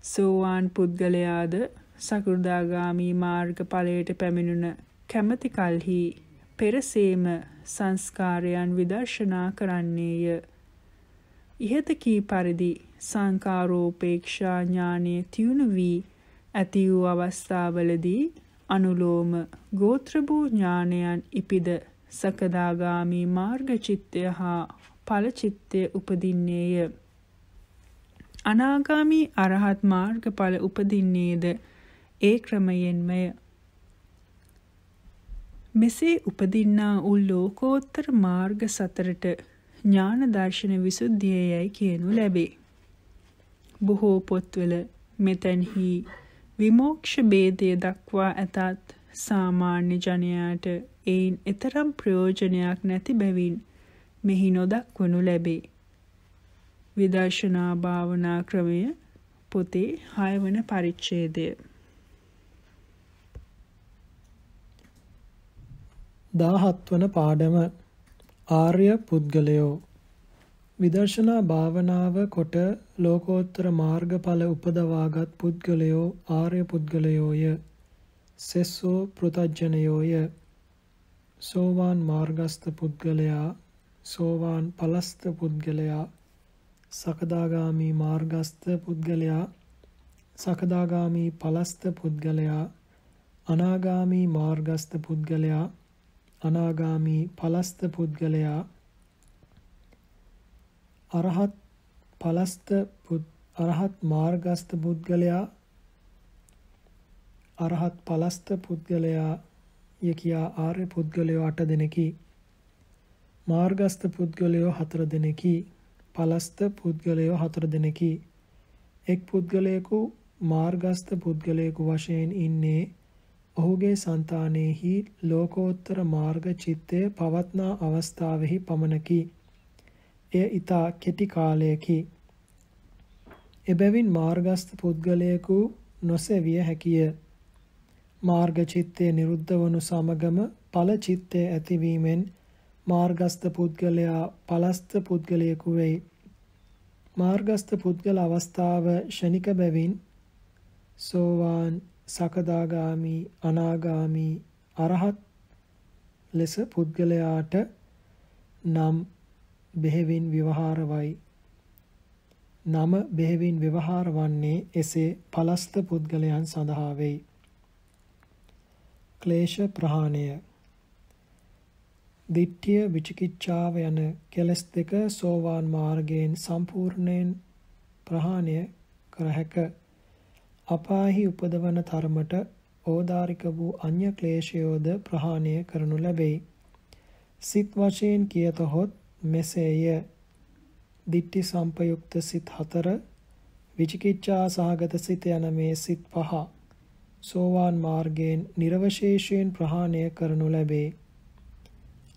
සෝවාන් පුද්ගලයාද සකෘදාගාමී මාර්ග ඵලයට පැමිණුණ කැමති කල්හි පෙරසේම සංස්කාරයන් විදර්ශනා කරන්නේය. ඉහත කී පරිදි සංකාරෝපේක්ෂා ඥානය තියුණු වී ඇති වූ අවස්ථාවලදී අනුලෝම ගෝත්‍රභූ ඥානයන් ඉපිද සකදාගාමී මාර්ගචිත්තය හා ඵලචිත්තය උපදින්නේය. අනාගාමි අරහත් මාර්ගඵල උපදින්නේද ඒ ක්‍රමයෙන්මය මෙසේ උපදින්නා වූ ලෝකෝත්තර මාර්ග සතරට ඥාන දර්ශන විසුද්ධියයි කියනු ලැබේ බොහෝ පොත්වල මෙතැන්හි විමෝක්ෂ ભેදය දක්වා ඇතත් සාමාන්‍ය ජනයාට එයින් එතරම් ප්‍රයෝජනයක් නැති බැවින් මෙහි නොදක්වනු ලැබේ. විදර්ශනා භාවනා ක්‍රමය පොතේ 6 වන පරිච්ඡේදය. දාහත්වන පාඩම ආර්ය පුද්ගලයෝ විදර්ශනා භාවනාව කොට ලෝකෝත්තර මාර්ගඵල උපදවාගත් පුද්ගලයෝ ආර්ය පුද්ගලයෝය සෙස්සෝ පෘතජ්ජනයෝය සෝවාන් මාර්ගස්ත පුද්ගලයා සෝවාන් පලස්ත පුද්ගලයා සකදාගාමී මාර්ගස්ත පුද්ගලයා සකදාගාමී පලස්ත පුද්ගලයා අනාගාමී මාර්ගස්ත පුද්ගලයා අනාගාමී පලස්ත පුද්ගලයා අරහත් පලස්ත අරහත් මාර්ගස්ත පුද්ගලයා අරහත් පලස්ත පුද්ගලයා ය කියා ආර්ය පුද්ගලයෝ අට දෙනෙකි මාර්ගස්ත පුද්ගලයෝ හතර දෙනෙකි පලස්ත පුද්ගලයෝ හතර දෙනෙකි. එක් පුද්ගලයෙකු මාර්ගස්ත පුද්ගලයෙකු වශයෙන් ඉන්නේ ඔහුගේ సంతානෙහි ලෝකෝත්තර මාර්ග චිත්තය පවත්නා අවස්ථාවෙහි පමණකි. එය ඊතා කෙටි කාලයකි. එබැවින් මාර්ගස්ත පුද්ගලයෙකු නොසෙවිය හැකිය. මාර්ග චිත්තේ නිරුද්ධ වනු සමගම ඵල චිත්තේ ඇතිවීමෙන් මාර්ගස්ත පුද්ගලයා ඵලස්ත පුද්ගලයෙකු වෙයි. මාර්ගස්ත පුද්ගල අවස්ථාව ෂණික බැවින් සෝවාන් සකදාගාමි අනාගාමි අරහත් ලෙස පුද්ගලයාට නම් බෙහෙවින් විවහාරවයි නම බෙහෙවින් විවහාර වන්නේ එසේ පලස්ත පුද්ගලයන් සඳහා වෙයි ක්ලේශ ප්‍රහාණය දිට්ඨිය විචිකිච්ඡාව යන කෙලස් දෙක සෝවාන් මාර්ගයෙන් සම්පූර්ණයෙන් ප්‍රහාණය කර හැක. අපාහි උපදවන ධර්මට ඕදාරික වූ අන්‍ය ක්ලේශයෝද ප්‍රහාණය කරනු ලැබෙයි. සිත් වශයෙන් කියතොත් මෙසේය. දිට්ඨි සම්පයුක්ත සිත් හතර විචිකිච්ඡා සහගත සිත යන මේ සිත් පහ සෝවාන් මාර්ගයෙන් නිර්වශේෂයෙන් ප්‍රහාණය කරනු ලැබේ.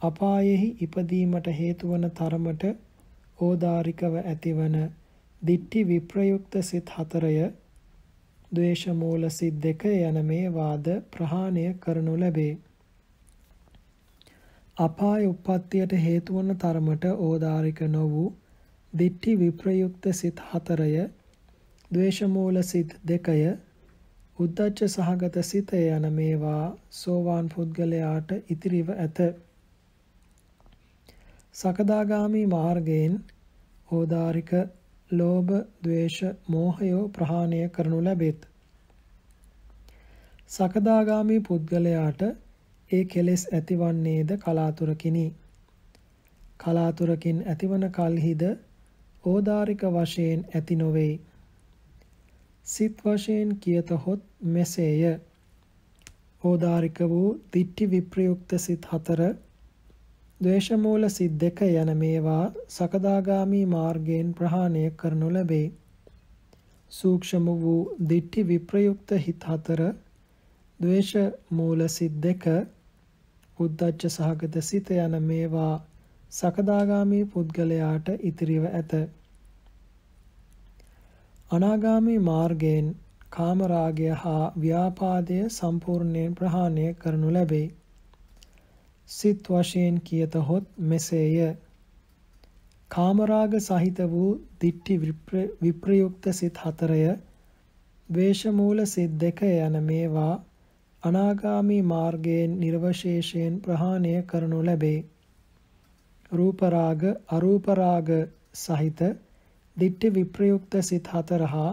අපායෙහි ඉපදීමට හේතුවන තරමට ඕදාරිකව ඇතිවන දිට්ඨි විප්‍රයුක්ත සිත් හතරය ද්වේෂ මූල සිත් දෙක යන මේ වාද ප්‍රහාණය කරනු ලැබේ. අපාය උප්පත්තියට හේතු වන තරමට ඕදාරික නො වූ දිට්ඨි විප්‍රයුක්ත සිත් හතරය ද්වේෂ මූල සිත් දෙකය උද්දච්ච සහගත සිත යන මේවා සෝවාන් පුද්ගලයාට ඉතිරිව ඇත. සකදාගාමි මාර්ගයෙන් ඕදාරික ලෝභ, ద్వේෂ, මෝහයෝ ප්‍රහාණය කරනු ලැබෙත්. සකදාගාමි පුද්ගලයාට ඒ කෙලෙස් ඇතිවන්නේද කලාතුරකිනි. කලාතුරකින් ඇතිවන කල්හිද ඕදාරික වශයෙන් ඇති නොවේ. සිත් වශයෙන් කියතහොත් මෙසේය. ඕදාරික වූ දිට්ඨි විප්‍රයුක්ත සිත් හතර ද්වේෂමූල සිත් දෙක යන මේවා සකදාගාමී මාර්ගයෙන් ප්‍රහාණය කරනු ලැබේ. සූක්ෂම වූ දිට්ඨි විප්‍රයුක්ත හිත හතර ද්වේෂ මූල සිත් දෙක උද්දච්ච සහගත සිත යන මේවා සකදාගාමී පුද්ගලයාට ඉතිරිව ඇත. අනාගාමී මාර්ගයෙන් කාමරාගය හා ව්‍යාපාදය සම්පූර්ණයෙන් ප්‍රහාණය කරනු ලැබේ. සිත් වශයෙන් කියතහොත් මෙසේය. කාමරාග සහිත වූ දිට්ඨි විප්‍රයුක්ත සිත් හතරය, වේශමූල සිත් දෙක යන මේවා අනාගාමි මාර්ගයෙන් නිර්වශේෂයෙන් ප්‍රහාණය කරනු ලැබේ. රූප රාග, අරූප රාග සහිත දිට්ඨි විප්‍රයුක්ත සිත් හතරහා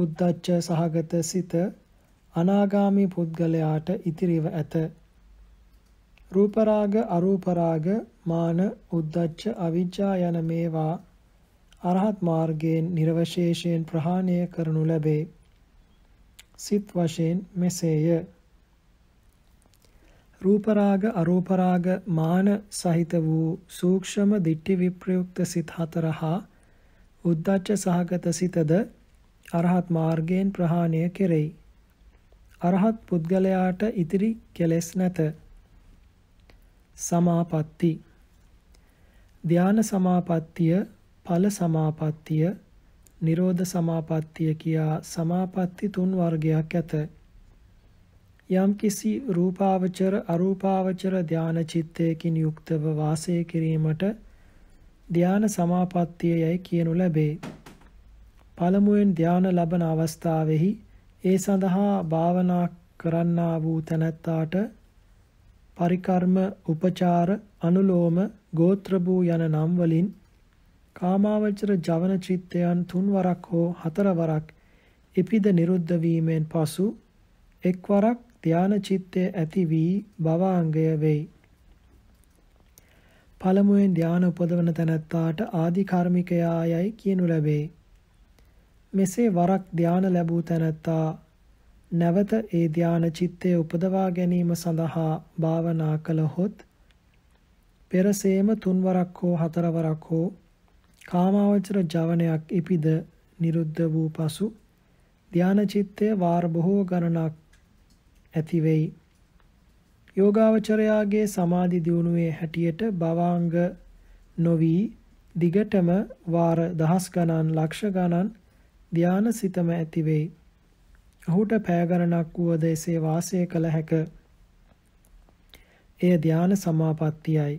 උද්දච්ච සහගත සිත අනාගාමි පුද්ගලයාට ඉතිරිව ඇත. රූප රාග අරූප රාග මාන උද්දච්ච අවිජ්ජා යන මේවා අරහත් මාර්ගයෙන් නිර්වශේෂයෙන් ප්‍රහාණය කරනු ලැබේ. සිත් වශයෙන් මෙසේය. රූප රාග අරූප රාග මාන සහිත වූ සූක්ෂම දිට්ඨි විප්‍රයුක්ත සිත් හතරහ උද්දච්ච සහගත සිතද අරහත් මාර්ගයෙන් ප්‍රහාණය කෙරෙයි. අරහත් පුද්ගලයාට ඉතිරි කෙලෙස් නැත. සමාපatti ධාන සමාපත්තිය ඵල සමාපත්තිය නිරෝධ සමාපත්තිය කියා සමාපatti තුන් වර්ගයක් ඇත යම්කිසි රූපාවචර අරූපාවචර ධාන චිත්තයකින් යුක්තව වාසය කිරීමට ධාන සමාපත්තිය යයි කියනු ලැබේ පළමුවෙන් ධාන ලබන අවස්ථාවෙහි ඒ සඳහා භාවනා කරන්නා වූ තැනැත්තාට පරිකර්ම උපචාර අනුලෝම ගෝත්‍රභූ යන නම් වලින් කාමාවචර ජවන චිත්තයන් තුන්වරක් හෝ හතරවරක් ඉපිද නිරුද්ධ වීමෙන් පසු එක්වරක් ධාන චිත්තය ඇති වී භවාංගය වෙයි. පළමුවෙන් ධාන උපදවන තැනැත්තාට ආදි කර්මිකයායයි කියනු ලැබේ. මෙසේ වරක් ධාන ලැබූ තැනැත්තා නැවත ඒ ධාන චිත්තය උපදවා ගැනීම සඳහා භාවනා කළහොත් පෙරසේම තුන්වරක් හෝ හතරවරක් හෝ කාමාවචර ජවනයක් ඉපිද නිරුද්ධ වූ පසු ධාන චිත්තය වාර බොහෝ ගණනක් ඇති වෙයි. යෝගාවචරයාගේ සමාධි දියුණුවේ හැටියට භවාංග නොවි දිගටම වාර දහස් ගණන් ලක්ෂ ගණන් ධානසිතම ඇති වෙයි. ඔහුට පෑගණනක් වුවද එසේ වාසය කළ හැක. එය ධ්‍යාන සමාපත්තියයි.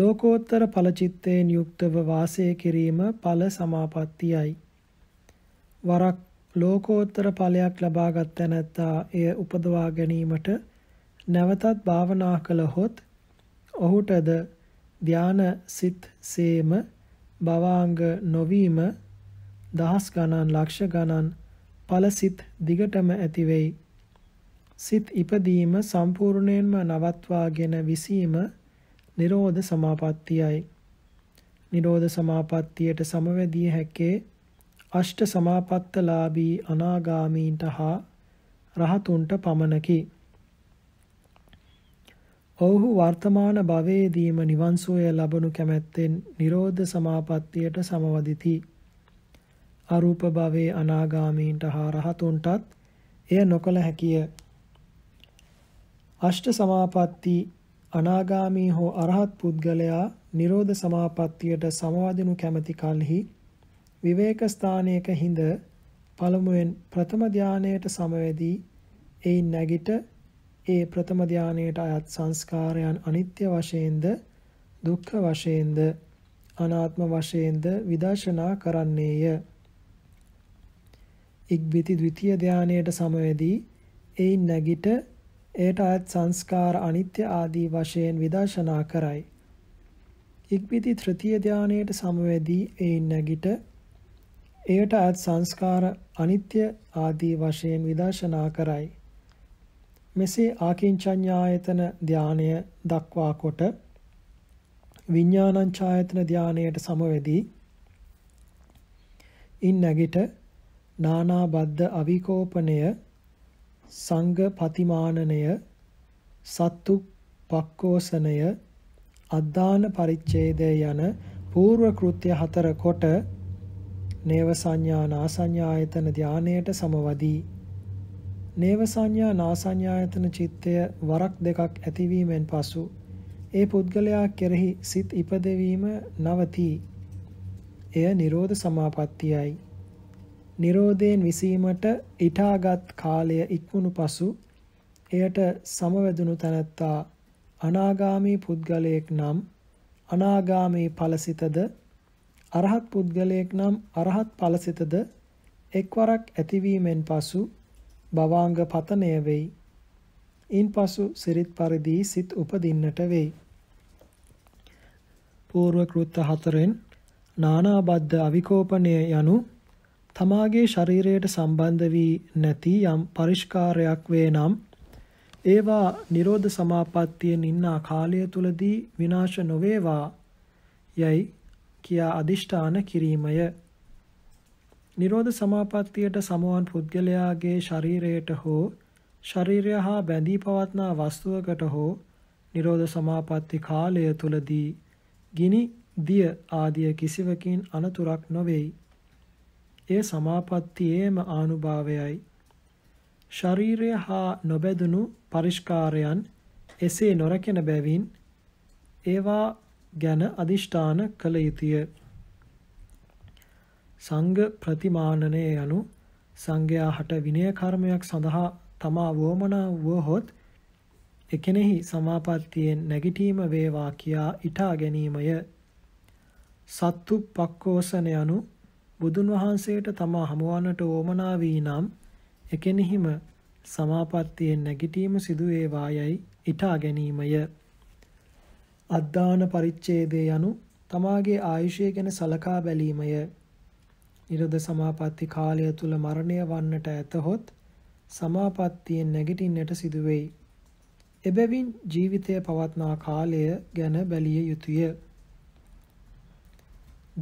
ලෝකෝත්තර ඵලචිත්තයෙන් යුක්තව වාසය කිරීම ඵල සමාපත්තියයි. වරක් ලෝකෝත්තර ඵලයක් ලබාගත් තැනැත්තා එය උපදවා ගැනීමට නැවතත් භාවනා කළහොත් ඔහුටද ධ්‍යාන සිත් සේම භවාංග නොවීම දහස් ගණන් ලක්ෂ ගණන් ඵල සිත් දිගටම ඇති වෙයි. සිත් ඉපදීම සම්පූර්ණයෙන්ම නවත්වාගෙන විසීම නිරෝධ සමාපත්තියයි. නිරෝධ සමාපත්තියට සමවැදිය හැකේ අෂ්ට සමාපත්තලාභී අනාගාමීන්ට හා රහතුන්ට පමණකි. ඔවුහු වර්තමාන භවයේදීම නිවන් සුවය ලබනු කැමැත්තෙන් නිරෝධ සමාපත්තියට සමවදිති. අරූප භවයේ අනාගාමීන්ට හා රහතුන්ටත් එය නොකළ හැකිය. අෂ්ට සමාපatti අනාගාමී හෝ අරහත් පුද්ගලයා නිරෝධ සමාපත්තියට සමවදිනු කැමැති කලෙහි විවේක ස්ථානයක හිඳ පළමුවෙන් ප්‍රථම ධානයට සමවැදී එයින් නැගිට ඒ ප්‍රථම ධානයට අයත් සංස්කාරයන් අනිත්‍ය වශයෙන්ද දුක්ඛ වශයෙන්ද අනාත්ම වශයෙන්ද විදර්ශනා කරන්නේය ඉක්බිති ද්විතීය ධානයට සමවැදී එයින් නැගිට එයට අයත් සංස්කාර අනිත්‍ය ආදී වශයෙන් විදර්ශනා කරයි. ඉක්බිති තෘතීය ධානයට සමවැදී එයින් නැගිට එයට අයත් සංස්කාර අනිත්‍ය ආදී වශයෙන් විදර්ශනා කරයි. මෙසේ ආකින්චඤ්ඤායතන ධානය දක්වා කොට විඥානං ඡායතන ධානයට සමවැදී ඉන් නැගිට නානාබද්ධ අවිකෝපනය සංඝ පතිමානනය සත්තු පක්කෝසනය අද්දාන පරිච්ඡේදය යන పూర్ව කෘත්‍ය හතර කොට නේව සංඥා නාසඤ්ඤායතන ධානයට සමවදී නේව සංඥා නාසඤ්ඤායතන චිත්තය වරක් දෙකක් ඇතිවීමෙන් පසු ඒ පුද්ගලයා කෙරෙහි සිත් ඉපදවීම නවතී එය නිරෝධ සමාපත්තියයි නිරෝධයෙන් විසීමට ඊටාගත් කාලය ඉක්මුණු පසු එයට සමවැදුණු තනත්තා අනාගාමී පුද්ගලයෙක් නම් අනාගාමී ඵලසිතද අරහත් පුද්ගලයෙක් නම් අරහත් ඵලසිතද එක්වරක් ඇතිවීමෙන් පසු භවාංග පතණය වෙයි. ඉන්පසු සිරිත් පරිදි සිත් උපදින්නට වෙයි. పూర్ව කෘත්‍ය හතරෙන් නානාබද්ධ අවිකෝපණය යනු තමාගේ ශරීරයට සම්බන්ධ වී නැති යම් පරිස්කාරයක් වේ නම් ඒවා නිරෝධ සමාපත්තියෙන් ඉන්නා කාලය තුලදී විනාශ නොවේවා යයි කියා අදිෂ්ඨාන කිරීමය. නිරෝධ සමාපත්තියට සමවන් පුද්ගලයාගේ ශරීරයට හෝ ශරීරය හා බැඳී පවත්නා වස්තුවකට හෝ නිරෝධ සමාපatti කාලය තුලදී ගිනි දිය ආදිය කිසිවකින් අනතුරක් නොවේයි. එය සමාපත්තියේම ආනුභාවයයි. ශරීරය හා නොබැඳුණු පරිස්කාරයන් එසේ නොරකෙන බැවින් ඒවා ගැන අදිෂ්ඨාන කළ යුතුය. සංඝ ප්‍රතිමානනය යනු සංඝයා හට විනය කර්මයක් සඳහා තමා වොමනා වුවහොත් එකෙනෙහි සමාපත්තියෙන් නැගිටීම වේවා කියා ඊටා ගැනීමය. සත්තු පක්කෝසන යනු බුදුන් වහන්සේට තමා හමුවන්නට ඕමනා වී නම් එකෙනෙහිම සමාපත්තියෙන් නැගිටීම සිදු වේවායයි ඊටා ගැනීමය. අද්දාන පරිච්ඡේදය යනු තමාගේ ආයුෂය ගැන සලකා බැලීමය. නිරෝධ සමාපatti කාලය තුල මරණය වන්නට ඇතහොත් සමාපත්තියෙන් නැගිටින්නට සිදුවෙයි. එබැවින් ජීවිතය පවත්නා කාලය ගැන බැලිය යුතුය.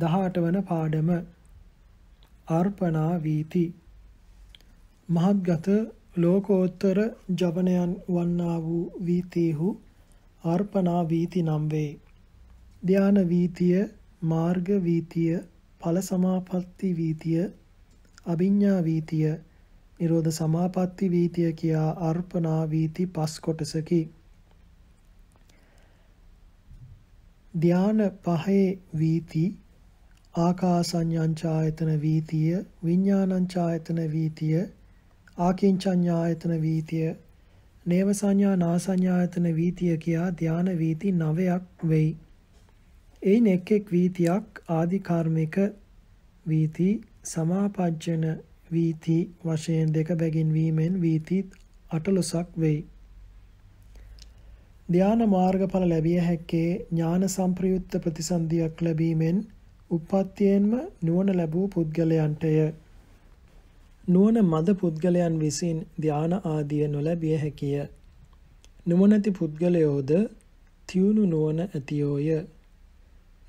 18 වන පාඩම අර්පණා වීති මහත්ගත ලෝකෝත්තර ජවනයන් වන්නා වූ වීතීහු අර්පණා වීති නම් වේ ධාන වීතිය මාර්ග වීතිය ඵල සමාපatti වීතිය අභිඤ්ඤා වීතිය නිරෝධ සමාපatti වීතිය කියා අර්පණා වීති පස් කොටසකි ධාන පහේ වීති ආකාසඤ්ඤායතන වීතිය විඥානඤ්ඤායතන වීතිය ආකින්චඤ්ඤායතන වීතිය නේව සංඥා නාසඤ්ඤායතන වීතිය කියා ධාන වීති නවයක් වෙයි එයින් එක් එක් වීතියක් ආදි කර්මික වීති සමාපජ්ජන වීති වශයෙන් දෙක බැගින් වීමෙන් වීති 18ක් වෙයි ධාන මාර්ගඵල ලැබිය හැක්කේ ඥාන සංප්‍රයුක්ත ප්‍රතිසන්දියක් ලැබීමෙන් උප්පත්තියෙන්ම නුවණ ලැබූ පුද්ගලයන්ටය. නුවණ මද පුද්ගලයන් විසින් ධාන ආදිය නොලැබිය හැකිය. නුවණැති පුද්ගලයෝද තියුණු නුවණ ඇතියෝය.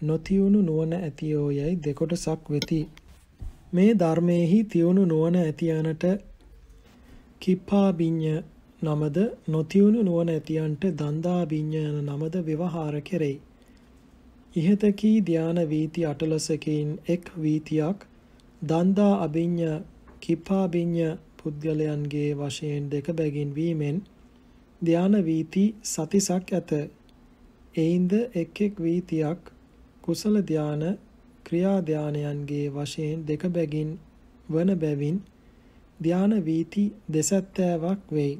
නොතියුණු නුවණ ඇතියෝයයි දෙකොටසක් වෙති. මේ ධර්මයේහි තියුණු නුවණ ඇතියනට කිප්පාබිඤ්ඤ නමද නොතියුණු නුවණ ඇතියන්ට දන්දාබිඤ්ඤ යන නමද ව්‍යවහාර කෙරෙයි. ඉහත කී ධාන වීති අටලසකින් එක් වීතියක් දන්දා අභිඤ්ඤ කිපාභිඤ්ඤ පුද්ගලයන්ගේ වශයෙන් දෙක බැගින් වීමෙන් ධාන වීති සතිසක් ඇත. එයින්ද එක් එක් වීතියක් කුසල ධාන ක්‍රියා ධානයන්ගේ වශයෙන් දෙක බැගින් වන බැවින් ධාන වීති දෙසැත්තාවක් වෙයි.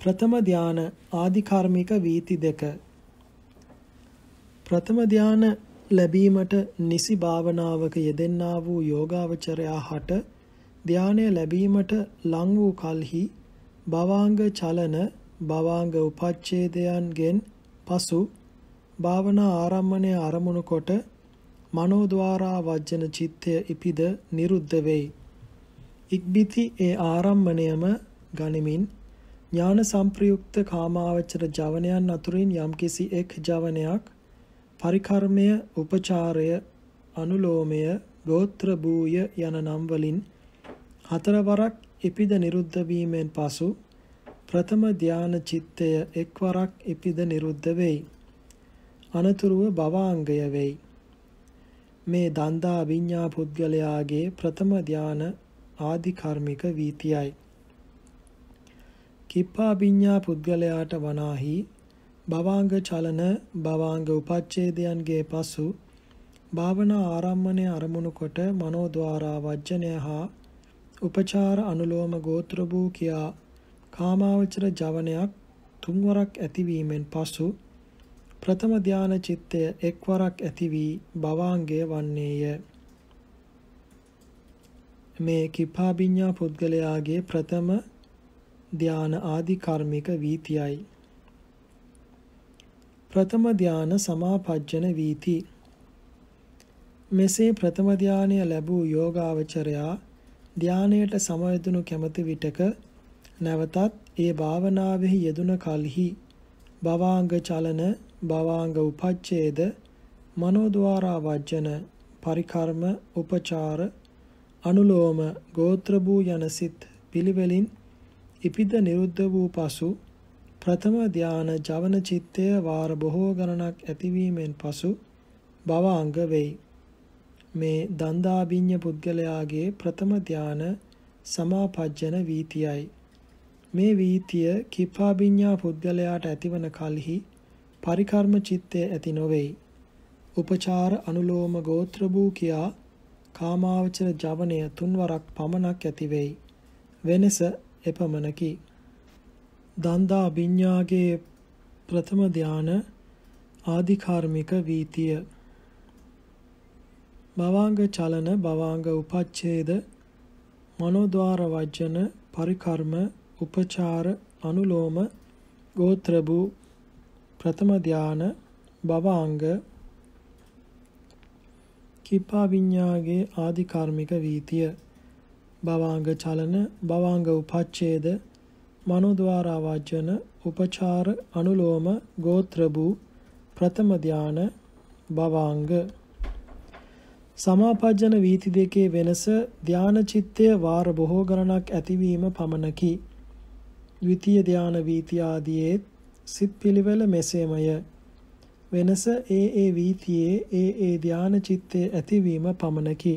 ප්‍රථම ධාන ආධිකර්මික වීති දෙක ප්‍රථම ධාන ලැබීමට නිසි භාවනාවක යෙදෙන්නා වූ යෝගාවචරයා හට ධානය ලැබීමට ලං වූ කලෙහි භවාංග චලන භවාංග උපච්ඡේදයන්ගෙන් පසු භාවනා ආරම්මණය ආරමුණු කොට මනෝද්වාරා වජ්ජන චිත්තය ඉපිද නිරුද්ධ වෙයි. ඉක්බිති ඒ ආරම්මණයම ගනිමින් ඥාන සම්ප්‍රයුක්ත කාමාවචර ජවනයන් අතුරින් යම්කිසි එක් ජවනයක් පරිකර්මය, උපචාරය, අනුලෝමය, ගෝත්‍ර භූය යන නම් වලින් හතරවරක් ඉපිද නිරුද්ධ වීමෙන් පසු ප්‍රථම ධාන චිත්තය එක්වරක් ඉපිද නිරුද්ධ වෙයි. අනතුරුව භවාංගය වෙයි. මේ දන්දා විඤ්ඤා පුද්ගලයාගේ ප්‍රථම ධාන ආධිකර්මික වීතියයි. කිප්පා විඤ්ඤා පුද්ගලයාට වනාහි භවාංග චලන භවාංග උපච්ඡේදයන්ගේ පසු භාවනා ආරම්මණය අරමුණු කොට මනෝද්වාරා වජ්ජනය හා උපචාර අනුලෝම ගෝත්‍ර වූ කියා කාමාවචර ජවනයක් තුන්වරක් ඇතිවීමෙන් පසු ප්‍රථම ධාන චිත්තය එක්වරක් ඇති වී භවාංගය වන්නේය මේ කිපාබිඤ්ඤා පුද්ගලයාගේ ප්‍රථම ධාන ආදි කර්මික වීතියයි ප්‍රථම ධාන සමාපජ්ජන වීති මෙසේ ප්‍රථම ධානය ලැබූ යෝගාවචරයා ධානයට සමවැදුණු කැමති විටක නැවතත් ඒ භාවනාවෙහි යෙදුන කලෙහි භවාංග චලන භවාංග උපච්ඡේද මනෝද්වාරා වජ්ජන පරිකර්ම උපචාර අනුලෝම ගෝත්‍ර භූ යන සිත් පිළිවෙලින් ඉපිද නිරුද්ධ වූ පසු ප්‍රථම ධාන ජවන චිත්තය වාර බොහෝ ගණනක් ඇතිවීමෙන් පසු භව අංග වෙයි. මේ දන්දාභිඤ්ඤ පුද්ගලයාගේ ප්‍රථම ධාන සමාපජ්ජන වීතියයි. මේ වීතිය කිපාභිඤ්ඤා පුද්ගලයාට ඇතිවන කලෙහි පරිකර්ම චිත්තය ඇති නොවේයි. උපචාර අනුලෝම ගෝත්‍ර භූ කියා කාමාවචර ජවනය තුන්වරක් පමණක් ඇති වෙයි. වෙනස එපමණකි. දන්දා අභිඥාගේ ප්‍රථම ධාන ආධිකාර්මික වීතිය භවාංග චලන භවාංග උපච්ඡේද මනෝද්වාර වජන පරිකර්ම උපචාර අනුලෝම ගෝත්‍රබු ප්‍රථම ධාන භවාංග කිපා විඤ්ඤාගේ ආධිකාර්මික වීතිය භවාංග චලන භවාංග උපච්ඡේද මනෝද්වාරාවජන උපචාර අනුලෝම ගෝත්‍රබු ප්‍රථම ධාන භවාංග සමාපජන වීති දෙකේ වෙනස ධාන චිත්තය වාර බොහෝ ගණනක් ඇතිවීම පමණකි. ද්විතීය ධාන වීති ආදියේ සිත් පිළිවෙල මෙසේමය. වෙනස ඒ ඒ වීතියේ ඒ ඒ ධාන චිත්තයේ ඇතිවීම පමණකි.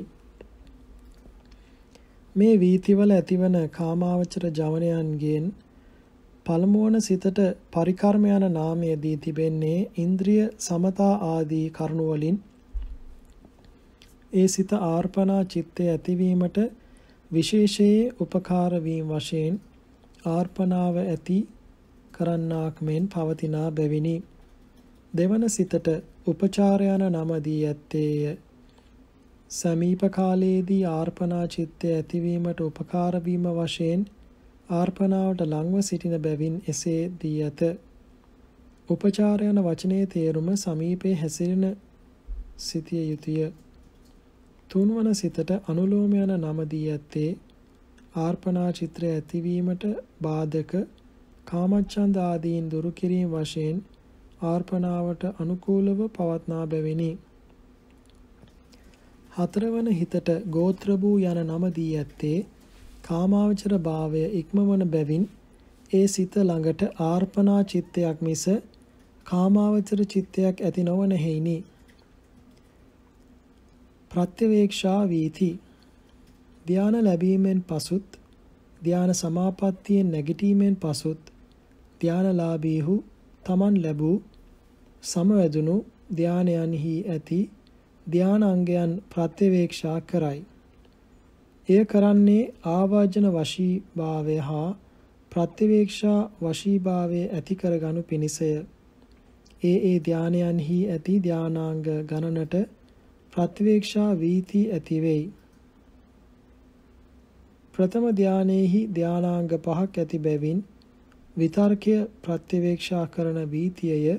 මේ වීතිවල ඇතිවන කාමාවචර ජවනයන්ගෙන් පළමුවන සිතට පරිකර්ම යන නාමය දී තිබෙන්නේ ඉන්ද්‍රිය සමතා ආදී කරුණු වලින් ඒ සිත ආර්පණා චිත්තය ඇතිවීමට විශේෂයේ උපකාර වීම වශයෙන් ආර්පණාව ඇති කරන්නාක් මෙන් පවතිනා බැවිනි දෙවන සිතට උපචාර යන නම දී ඇත්තේය සමීප කාලයේදී ආර්පණා චිත්තය ඇතිවීමට උපකාර වීම වශයෙන් ආර්පණාවට ලංව සිටින බැවින් එසේ දී ඇත. උපචාර යන වචනේ තේරුම සමීපේ හැසිරෙන සිටිය යුතුය. තුන්වන සිතට අනුලෝම යන නම දී ඇත්තේ ආර්පණා චිත්‍රය ඇතිවීමට බාධක කාමච්ඡන්ද ආදීන් දුරු කිරීම වශයෙන් ආර්පණාවට අනුකූලව පවත්නා බැවිනි. හතරවන හිතට ගෝත්‍ර වූ යන නම දී ඇත්තේ කාමාවචර භාවය ඉක්මවන බැවින් ඒ සිත ළඟට ආර්පණා චිත්තයක් මිස කාමාවචර චිත්තයක් ඇති නොවන හේිනි ප්‍රත්‍යවේක්ෂා වීති ධාන ලැබීමෙන් පසුත් ධාන සමාපත්තියෙන් නැගිටීමෙන් පසුත් ධානලාභීහු තමන් ලැබූ සමවැදුණු ධානයන්හි ඇති ධානාංගයන් ප්‍රත්‍යවේක්ෂා කරයි. එය කරන්නේ ආවාජන වශීභාවය හා ප්‍රත්‍යවේක්ෂා වශීභාවය ඇති කරගනු පිණිසය. ඒ ඒ ධානයන්හි ඇති ධානාංග ගණනට ප්‍රත්‍යවේක්ෂා වීති ඇති වෙයි. ප්‍රථම ධානයේහි ධානාංග පහක් ඇති බැවින් විතර්කය ප්‍රත්‍යවේක්ෂා කරන වීතියය,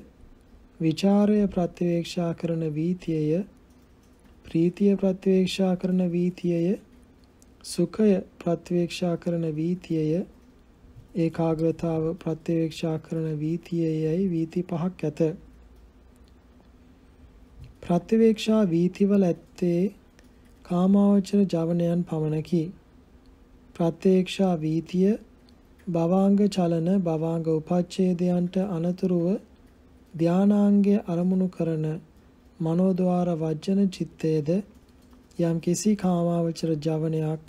ਵਿਚාරය ප්‍රත්‍යවේක්ෂා කරන වීතියය, ප්‍රීතිය ප්‍රත්‍යවේක්ෂා කරන වීතියය සුඛය ප්‍රත්‍යවේක්ෂා කරන වීතියය ඒකාග්‍රතාව ප්‍රත්‍යවේක්ෂා කරන වීතියයයි වීති පහක් ඇත ප්‍රත්‍යවේක්ෂා වීතිවල ඇත්තේ කාමාවචර ජවනයන් පමණකි ප්‍රත්‍යවේක්ෂා වීතිය භවාංග චලන භවාංග උපච්ඡේදයන්ට අනතුරුව ධානාංගය අරමුණු කරන මනෝද්වාර වජ්ජන චිත්තේද යම් කිසි කාමාවචර ජවනයක්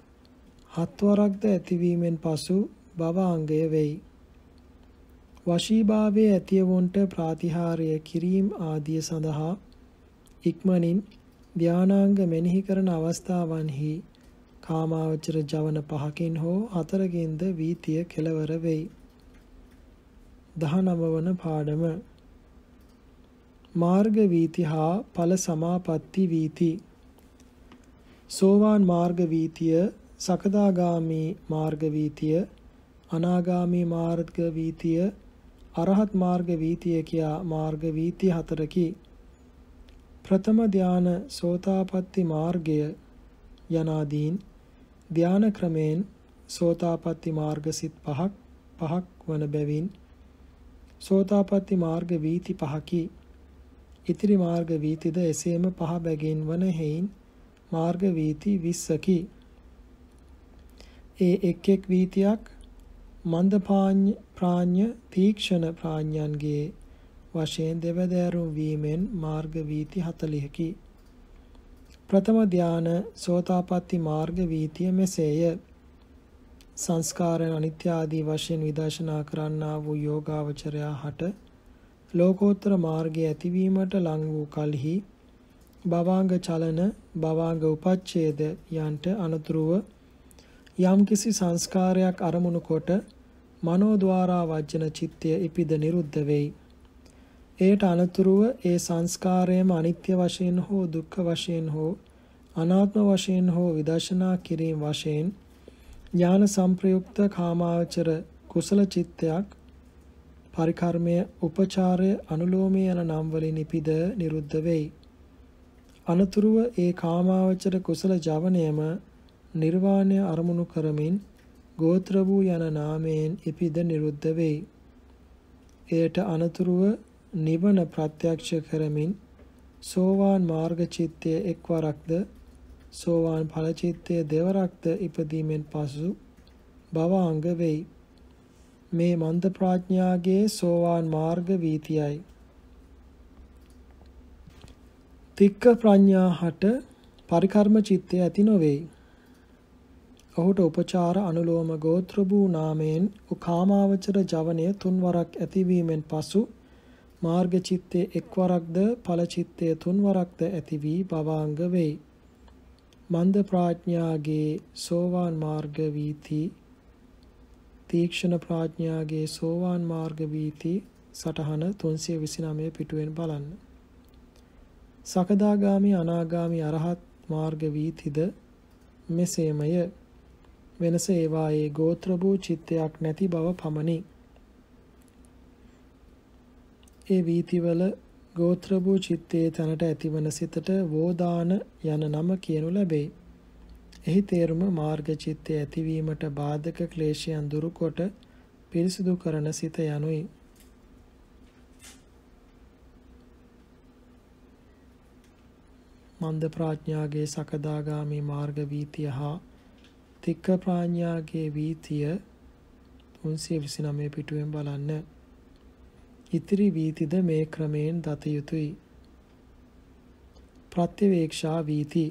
හත්වරක්ද ඇතිවීමෙන් පසු භවාංගය වෙයි. වශීභාවයේ ඇතිවොන්ට ප්‍රාතිහාරය කිරීම ආදිය සඳහා ඉක්මනින් ධානාංග මෙනෙහි කරන අවස්ථාවන්හි කාමාවචර ජවන පහකින් හෝ හතරකින්ද වීතිය කෙලවර වෙයි. 19 වන පාඩම මාර්ග වීති හා ඵල සමාපatti වීති සෝවාන් මාර්ග වීතිය සකදාගාමි මාර්ග වීතිය අනාගාමි මාර්ග වීතිය අරහත් මාර්ග වීතිය කියා මාර්ග වීති හතරකි ප්‍රථම ධාන සෝතාපට්ටි මාර්ගය යනාදීන් ධාන ක්‍රමෙන් සෝතාපට්ටි මාර්ග සිත් පහක් පහක් වන බැවින් සෝතාපට්ටි මාර්ග වීති පහකි ඉතිරි මාර්ග වීතිද එසේම පහ බැගින් වන හේයින් මාර්ග වීති 20කි. ඒ එක් එක් වීතියක් මන්දපාඤ්ඤ ප්‍රාඤ්ඤ තීක්ෂණ ප්‍රාඤ්ඤන්ගේ වශයෙන් දෙවදෑරුම් වීමෙන් මාර්ග වීති 40කි. ප්‍රථම ධාන සෝතාපට්ටි මාර්ග වීතිය මෙසේය. සංස්කාරයන් අනිත්‍ය ආදී වශයෙන් විදර්ශනා කරන්නා වූ යෝගාවචරයා හට ලෝකෝත්තර මාර්ගයේ ඇතිවීමට ලං වූ කලෙහි භවාංග චලන භවාංග උපච්ඡේද යන්ට අනතුරුව යම්කිසි සංස්කාරයක් අරමුණු කොට මනෝද්වාරා වජ්ජන චිත්තය ඉපිද නිරුද්ධ වෙයි. එයට අනතුරුව ඒ සංස්කාරයම අනිත්‍ය වශයෙන් හෝ දුක්ඛ වශයෙන් හෝ අනාත්ම වශයෙන් හෝ විදර්ශනා කිරීම වශයෙන් ඥාන සංප්‍රයුක්ත කාමාවචර කුසල චිත්තයක් පරිකර්මය, උපචාරය, අනුලෝමය යන නම් වලින් නිපිද නිරුද්ධ වෙයි. අනතුරුව ඒ කාමාවචර කුසල ජවණයම නිර්වාණය අරමුණු කරමින් ගෝත්‍ර වූ යන නාමයෙන් ඉපිද නිරුද්ධ වෙයි. එයට අනතුරුව නිවන ප්‍රත්‍යක්ෂ කරමින් සෝවාන් මාර්ග චිත්තය එක්වරක්ද සෝවාන් ඵල චිත්තය දෙවරක්ද ඉපදීමෙන් පසු භවංග වෙයි. මේ මන්ද ප්‍රඥාගේ සෝවාන් මාර්ග වීතියයි. තික්ක ප්‍රඥා හට පරිකර්ම චිත්තය ඇති නොවේයි. ඔහුට උපචාර අනුලෝම ගෝත්‍ර වූ නාමයෙන් උකාමාවචර ජවනය තුන්වරක් ඇතිවීමෙන් පසු මාර්ග චිත්තේ එක්වරක්ද ඵල චිත්තේ තුන්වරක්ද ඇති වී භවාංග වෙයි. මන්ද ප්‍රඥාගේ සෝවාන් මාර්ග වීති තීක්ෂණ ප්‍රඥාගේ සෝවාන් මාර්ග වීති සටහන 329 පිටුවෙන් බලන්න. සකදාගාමි අනාගාමි අරහත් මාර්ග වීතිද මෙසේමය වෙනස ඒවායේ ගෝත්‍ර වූ චිත්තයක් නැති බව පමණි. ඒ වීතිවල ගෝත්‍ර වූ චිත්තේ තනට ඇතිවන සිතට වෝදාන යන නම කියනු ලැබේ. එහි තේරුම මාර්ගචිත්තය ඇතිවීමට බාධක ක්ලේශයන් දුරුකොට පිරිසිදු කරන සිත යනුයි. මන්ද ප්‍රඥාගේ සකදාගාමි මාර්ග වීතිය හා තික්ක ප්‍රඥාගේ වීතිය 329 පිටුවෙන් බලන්න. ඉතිරි වීතිද මේ ක්‍රමයෙන් දත යුතුය. ප්‍රත්‍යවේක්ෂා වීති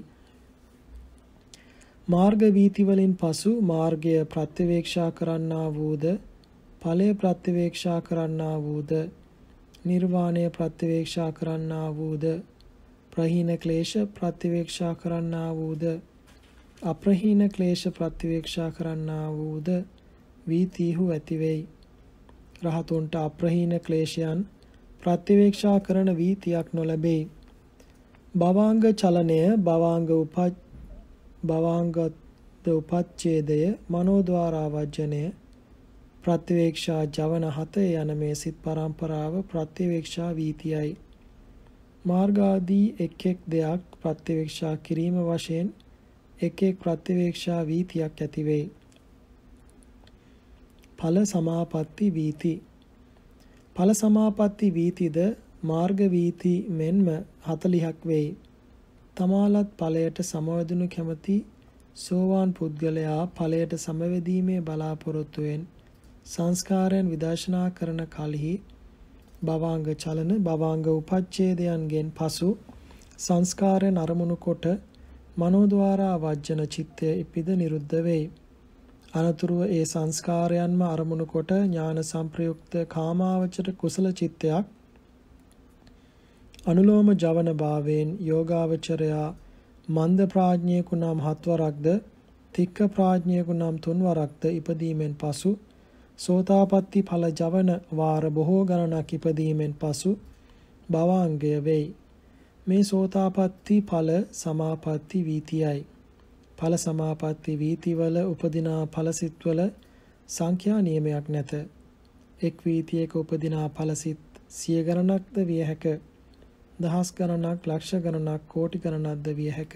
මාර්ග වීති වලින් පසු මාර්ගය ප්‍රත්‍යවේක්ෂා කරන්නා වූද ඵලය ප්‍රත්‍යවේක්ෂා කරන්නා වූද නිර්වාණය ප්‍රත්‍යවේක්ෂා කරන්නා වූද ප්‍රහීන ක්ලේශ ප්‍රත්‍යවේක්ෂා කරන්නා වූද අප්‍රහීන ක්ලේශ ප්‍රත්‍යවේක්ෂා කරන්නා වූද වීතිහු ඇතිවේයි රහතුන්ට අප්‍රහීන ක්ලේශයන් ප්‍රත්‍යවේක්ෂා කරන වීතියක් නොලැබේ. භවාංග චලනය භවාංග භවාංගද උපච්ඡේදය මනෝද්වාරාවජ්ජනය ප්‍රතිවේක්ෂා ජවන හත යන මේ සිත් පරම්පරාව ප්‍රතිවේක්ෂා වීතියයි මාර්ගාදී එක් එක් දෙයක් ප්‍රතිවේක්ෂා කිරීම වශයෙන් එක් එක් ප්‍රතිවේක්ෂා වීතියක් ඇති වෙයි ඵල සමාපatti වීති ඵල සමාපatti වීතිද මාර්ග වීති මෙන්ම 40ක් වෙයි තමාලත් ඵලයට සමවැදුණු කැමති සෝවාන් පුද්ගලයා ඵලයට සමවැදීමේ බලාපොරොත්තුවෙන් සංස්කාරයන් විදර්ශනා කරන කලෙහි භවාංග චලන භවාංග උපච්ඡේදයන්ගෙන් පසු සංස්කාරයන් අරමුණු කොට මනෝද්වාරා වජ්ජන චිත්තය ඉපිද නිරුද්ධ වෙයි. අනතුරුව ඒ සංස්කාරයන්ම අරමුණු කොට ඥාන සංප්‍රයුක්ත කාමාවචර කුසල චිත්තයක් අනුලෝම ජවන භාවයෙන් යෝගාවචරයා මන්ද ප්‍රාඥයෙකු නම් හත්වරක්ද තික්ක ප්‍රාඥයෙකු නම් තුන්වරක්ද ඉපදීමෙන් පසු සෝතාපට්ටි ඵල ජවන වාර බොහෝ ගණනක් ඉපදීමෙන් පසු භවාංගය වෙයි මේ සෝතාපට්ටි ඵල සමාපatti වීතියයි ඵල සමාපatti වීතිවල උපදිනා ඵලසිටවල සංඛ්‍යා නියමයක් නැත එක් වීතියක උපදිනා ඵලසිට සිය ගණනක්ද විය හැකිය දහස් ගණනක්, ලක්ෂ ගණනක්, කෝටි ගණනක් ද විය හැක.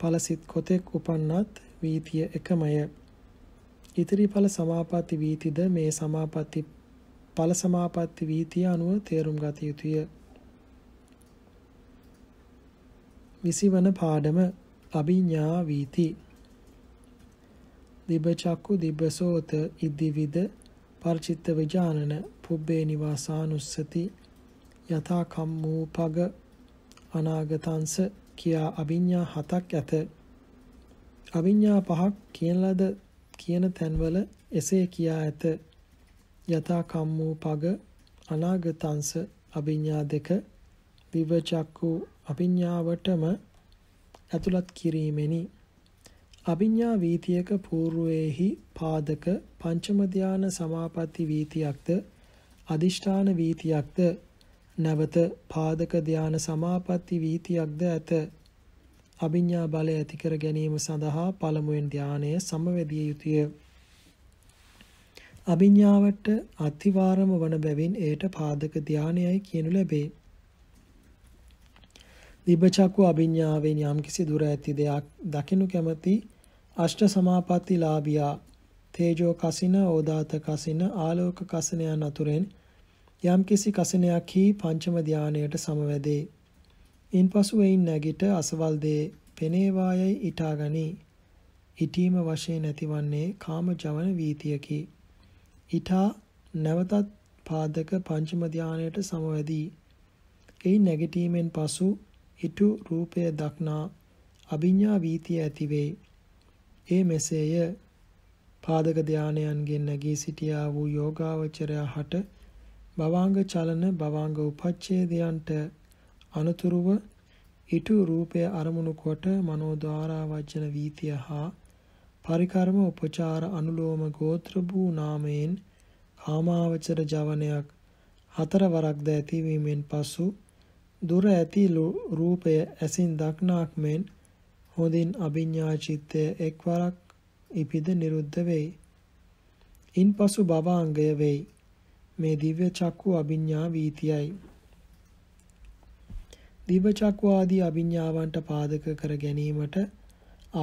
ඵලසිත කොතෙක් උපන්නත් වීතිය එකමය. ඉතිරි ඵල සමාපatti වීතිද මේ සමාපatti ඵල සමාපatti වීතිය අනුව තේරුම් ගත යුතුය. විසිවන පාඩම අභිඥා වීති දිබ චක්කු දිබ සෝත ඉදිවිද පරිචිත්ත විජානන පුබ්බේ නිවාසානුස්සති යථා කම්මෝපග අනාගතංස කියා අභිඤ්ඤා හතක් ඇත. අභිඤ්ඤා පහක් කියන ලද කියන තැන්වල එසේ කියා ඇත. යථා කම්මෝපග අනාගතංස අභිඤ්ඤා දෙක විවචක්කු අභිඤ්ඤාවටම ඇතුළත් කිරීමෙනි. අභිඤ්ඤා වීතියක పూర్වයේහි පාදක පංචම ධාන සමාපatti වීතියක්ද අදිෂ්ඨාන වීතියක්ද නැවත පාදක ධාන සමාපatti වීතියක්ද ඇත. අභිඥා බලය ඇති කර ගැනීම සඳහා පළමුවෙන් ධානය සමවැදිය යුතුය. අභිඥාවට අතිවාරම වන බැවින් එයට පාදක ධානයයි කියනු ලැබේ. දිබචක්කු අභිඥාවෙන් යම්කිසි දුර ඇති දෙයක් දකිනු කැමති අෂ්ට සමාපatti ලාභියා තේජෝ කසින ඕදාත කසින ආලෝක කසින යන අතුරෙන් යම්කිසි කසිනයක් හි පංචම ධානයට සමවැදේ. ඉන්පසු එයින් නැගිට අසවල් දේ පෙනේවායයි ඊටාගනි. ඊටීම වශයෙන් ඇතිවන්නේ කාමජවන වීතියකි. ඊටා නැවතත් පාදක පංචම ධානයට සමවැදී. එයින් නැගිටීමෙන් පසු ඊටු රූපය දක්නා අභිඥා වීතිය ඇතිවේ. ඒ මෙසේය පාදක ධානයන්ගෙන් නැගී සිටියා වූ යෝගාවචරයා හට භවාංග චලන භවාංග උපච්ඡේදයන්ට අනුතුරුව ඊට රූපය අරමුණු කොට මනෝ ద్వාරා වචන වීතිය හා පරිකර්ම උපචාර අනුලෝම ගෝත්‍ර භූ නාමයෙන් කාමාවචර ජවනයක් හතරවරක් ද ඇතිවීමෙන් පසු දුර ඇති රූපය ඇසින් දක්නාක් මෙන් හොඳින් අභිඥා චිත්තය එක්වරක් ඉපිද නිරුද්ධ වෙයි. ඉන්පසු භවාංගය වෙයි. මේ දිව්‍ය චක්කු අභිඥා වීතියයි. දිව්‍ය චක්කු ආදී අභිඥාවන්ට පාදක කර ගැනීමට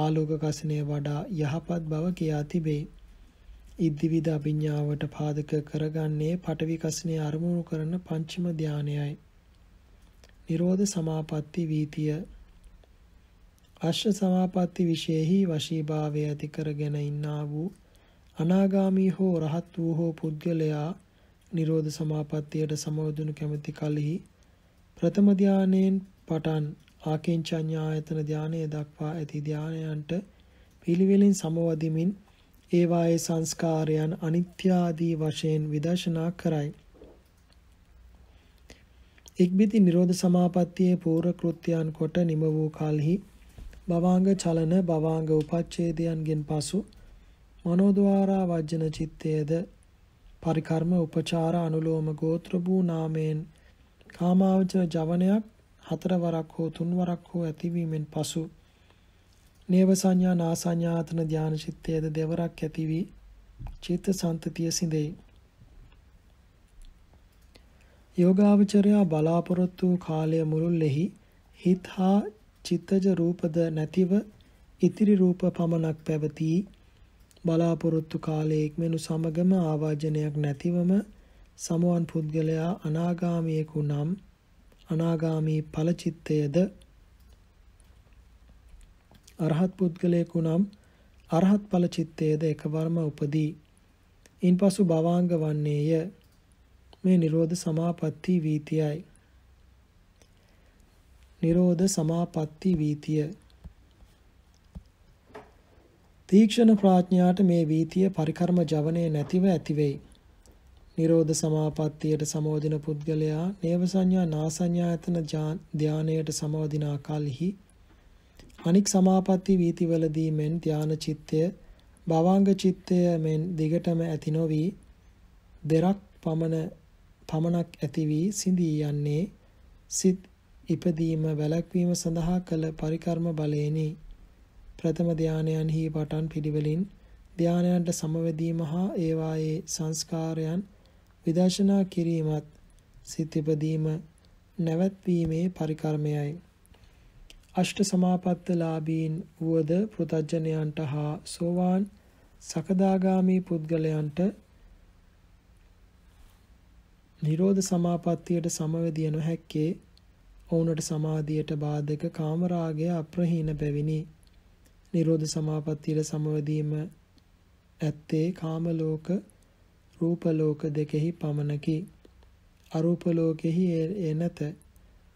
ආලෝක කසිනේ වඩා යහපත් බව කියා තිබේ. ඉද්දිවිද අභිඥාවට පාදක කරගන්නේ පටවි කසිනේ අරමුණු කරන පංචම ධානයයි. නිරෝධ සමාපatti වීතිය. අශ්‍ය සමාපatti විශේෂෙහි වශීභාවය ඇති කරගෙන ඉන්නා වූ අනාගාමී හෝ රහත් වූ හෝ පුද්ගලයා නිරෝධ සමාපත්තියට සමවදුණු කැමැති කලෙහි ප්‍රථම ධානයෙන් පටන් ආකෙන්චඤ්ඤායතන ධානය දක්වා ඇති ධානයන්ට පිළිවෙලින් සමවදිමින් ඒවායේ සංස්කාරයන් අනිත්‍ය ආදී වශයෙන් විදර්ශනා කරයි. ඉක්බිති නිරෝධ සමාපත්තියේ පූර්ව කෘත්‍යයන් කොට නිම වූ කලෙහි භවාංග චලන භවාංග උපච්ඡේදයන්ගෙන් පසු මනෝද්වාරා වජ්ජන චිත්තයේද පරිකර්ම උපචාර අනුලෝම ගෝත්‍ර භූ නාමයෙන් කාමාවචර ජවනයක් හතරවරක් හෝ තුන්වරක් හෝ ඇතිවීමෙන් පසු නේව සංඥා නාසඤ්ඤාතන ධාන චිත්තයේද දෙවරක් ඇති වී චිත්ත සන්තතිය සිඳෙයි. යෝගාවචරයා බලාපොරොත්තු වූ කාලය මුළුල්ලෙහි හිත හා චිත්තජ රූපද නැතිව ඉතිරි රූප පමණක් පැවතී බලාපොරොත්තු කාලයේක් මෙනු සමගම ආවාජනයක් නැතිවම සමවන් පුද්ගලයා අනාගාමීකු නම් අනාගාමී ඵලචිත්තයේද අරහත් පුද්ගලයෙකු නම් අරහත් ඵලචිත්තයේද එකවරම උපදී. ඉන්පසු භවාංග වන්නේය. මේ Nirodha Samapatti වීතියයි. Nirodha Samapatti වීතිය තීක්ෂණ ප්‍රඥාට මේ වීතිය පරිකර්ම ජවනයේ නැතිව ඇතිවෙයි. නිරෝධ සමාපත්තියට සමෝදින පුද්ගලයා නේව සංඥා නාසඤ්ඤායතන ධානයට සමෝදින කලෙහි අනික් සමාපatti වීතිවලදී මෙන් ධාන චිත්තය භවංග චිත්තය මෙන් දිගටම ඇති නොවි දෙරක් පමණ පමණක් ඇති වී සිඳී යන්නේ සිත් ඉපදීම වැළැක්වීම සඳහා කළ පරිකර්ම බලේනි ප්‍රථම ධානයන්හි පටන් පිළිවෙලින් ධානයන්ට සමවැදීම හා ඒවායේ සංස්කාරයන් විදර්ශනා කිරීමත් සිත ඉපදීම නැවැත්වීමේ පරිකර්මයයි. අෂ්ට සමාපත්තලාභීන් වුවද පෘතජ්ජනයන්ට හා සෝවාන් සකදාගාමී පුද්ගලයන්ට නිරෝධ සමාපත්තියට සමවැදිය නොහැක්කේ ඔවුනට සමාධියට බාධක කාමරාගය අප්‍රහීන බැවිනි. නිරෝධ සමාපත්තියට සමවදීම ඇත්තේ කාම ලෝක රූප ලෝක දෙකෙහි පමණකි අරූප ලෝකෙහි ඒ නැත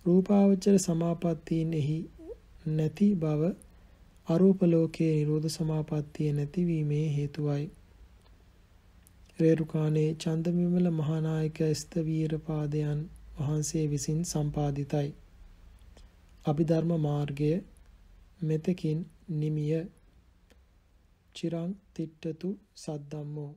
රූපාවචර සමාපත්තීන් එහි නැති බව අරූප ලෝකයේ නිරෝධ සමාපත්තිය නැතිවීමේ හේතුවයි රේරුකාණේ චන්දමිමල මහානායක ස්තවීර පාදයන් වහන්සේ විසින් සම්පාදිතයි අභිධර්ම මාර්ගය මෙතකින් නිමිය චිරං තිට්ඨතු සද්දම්මෝ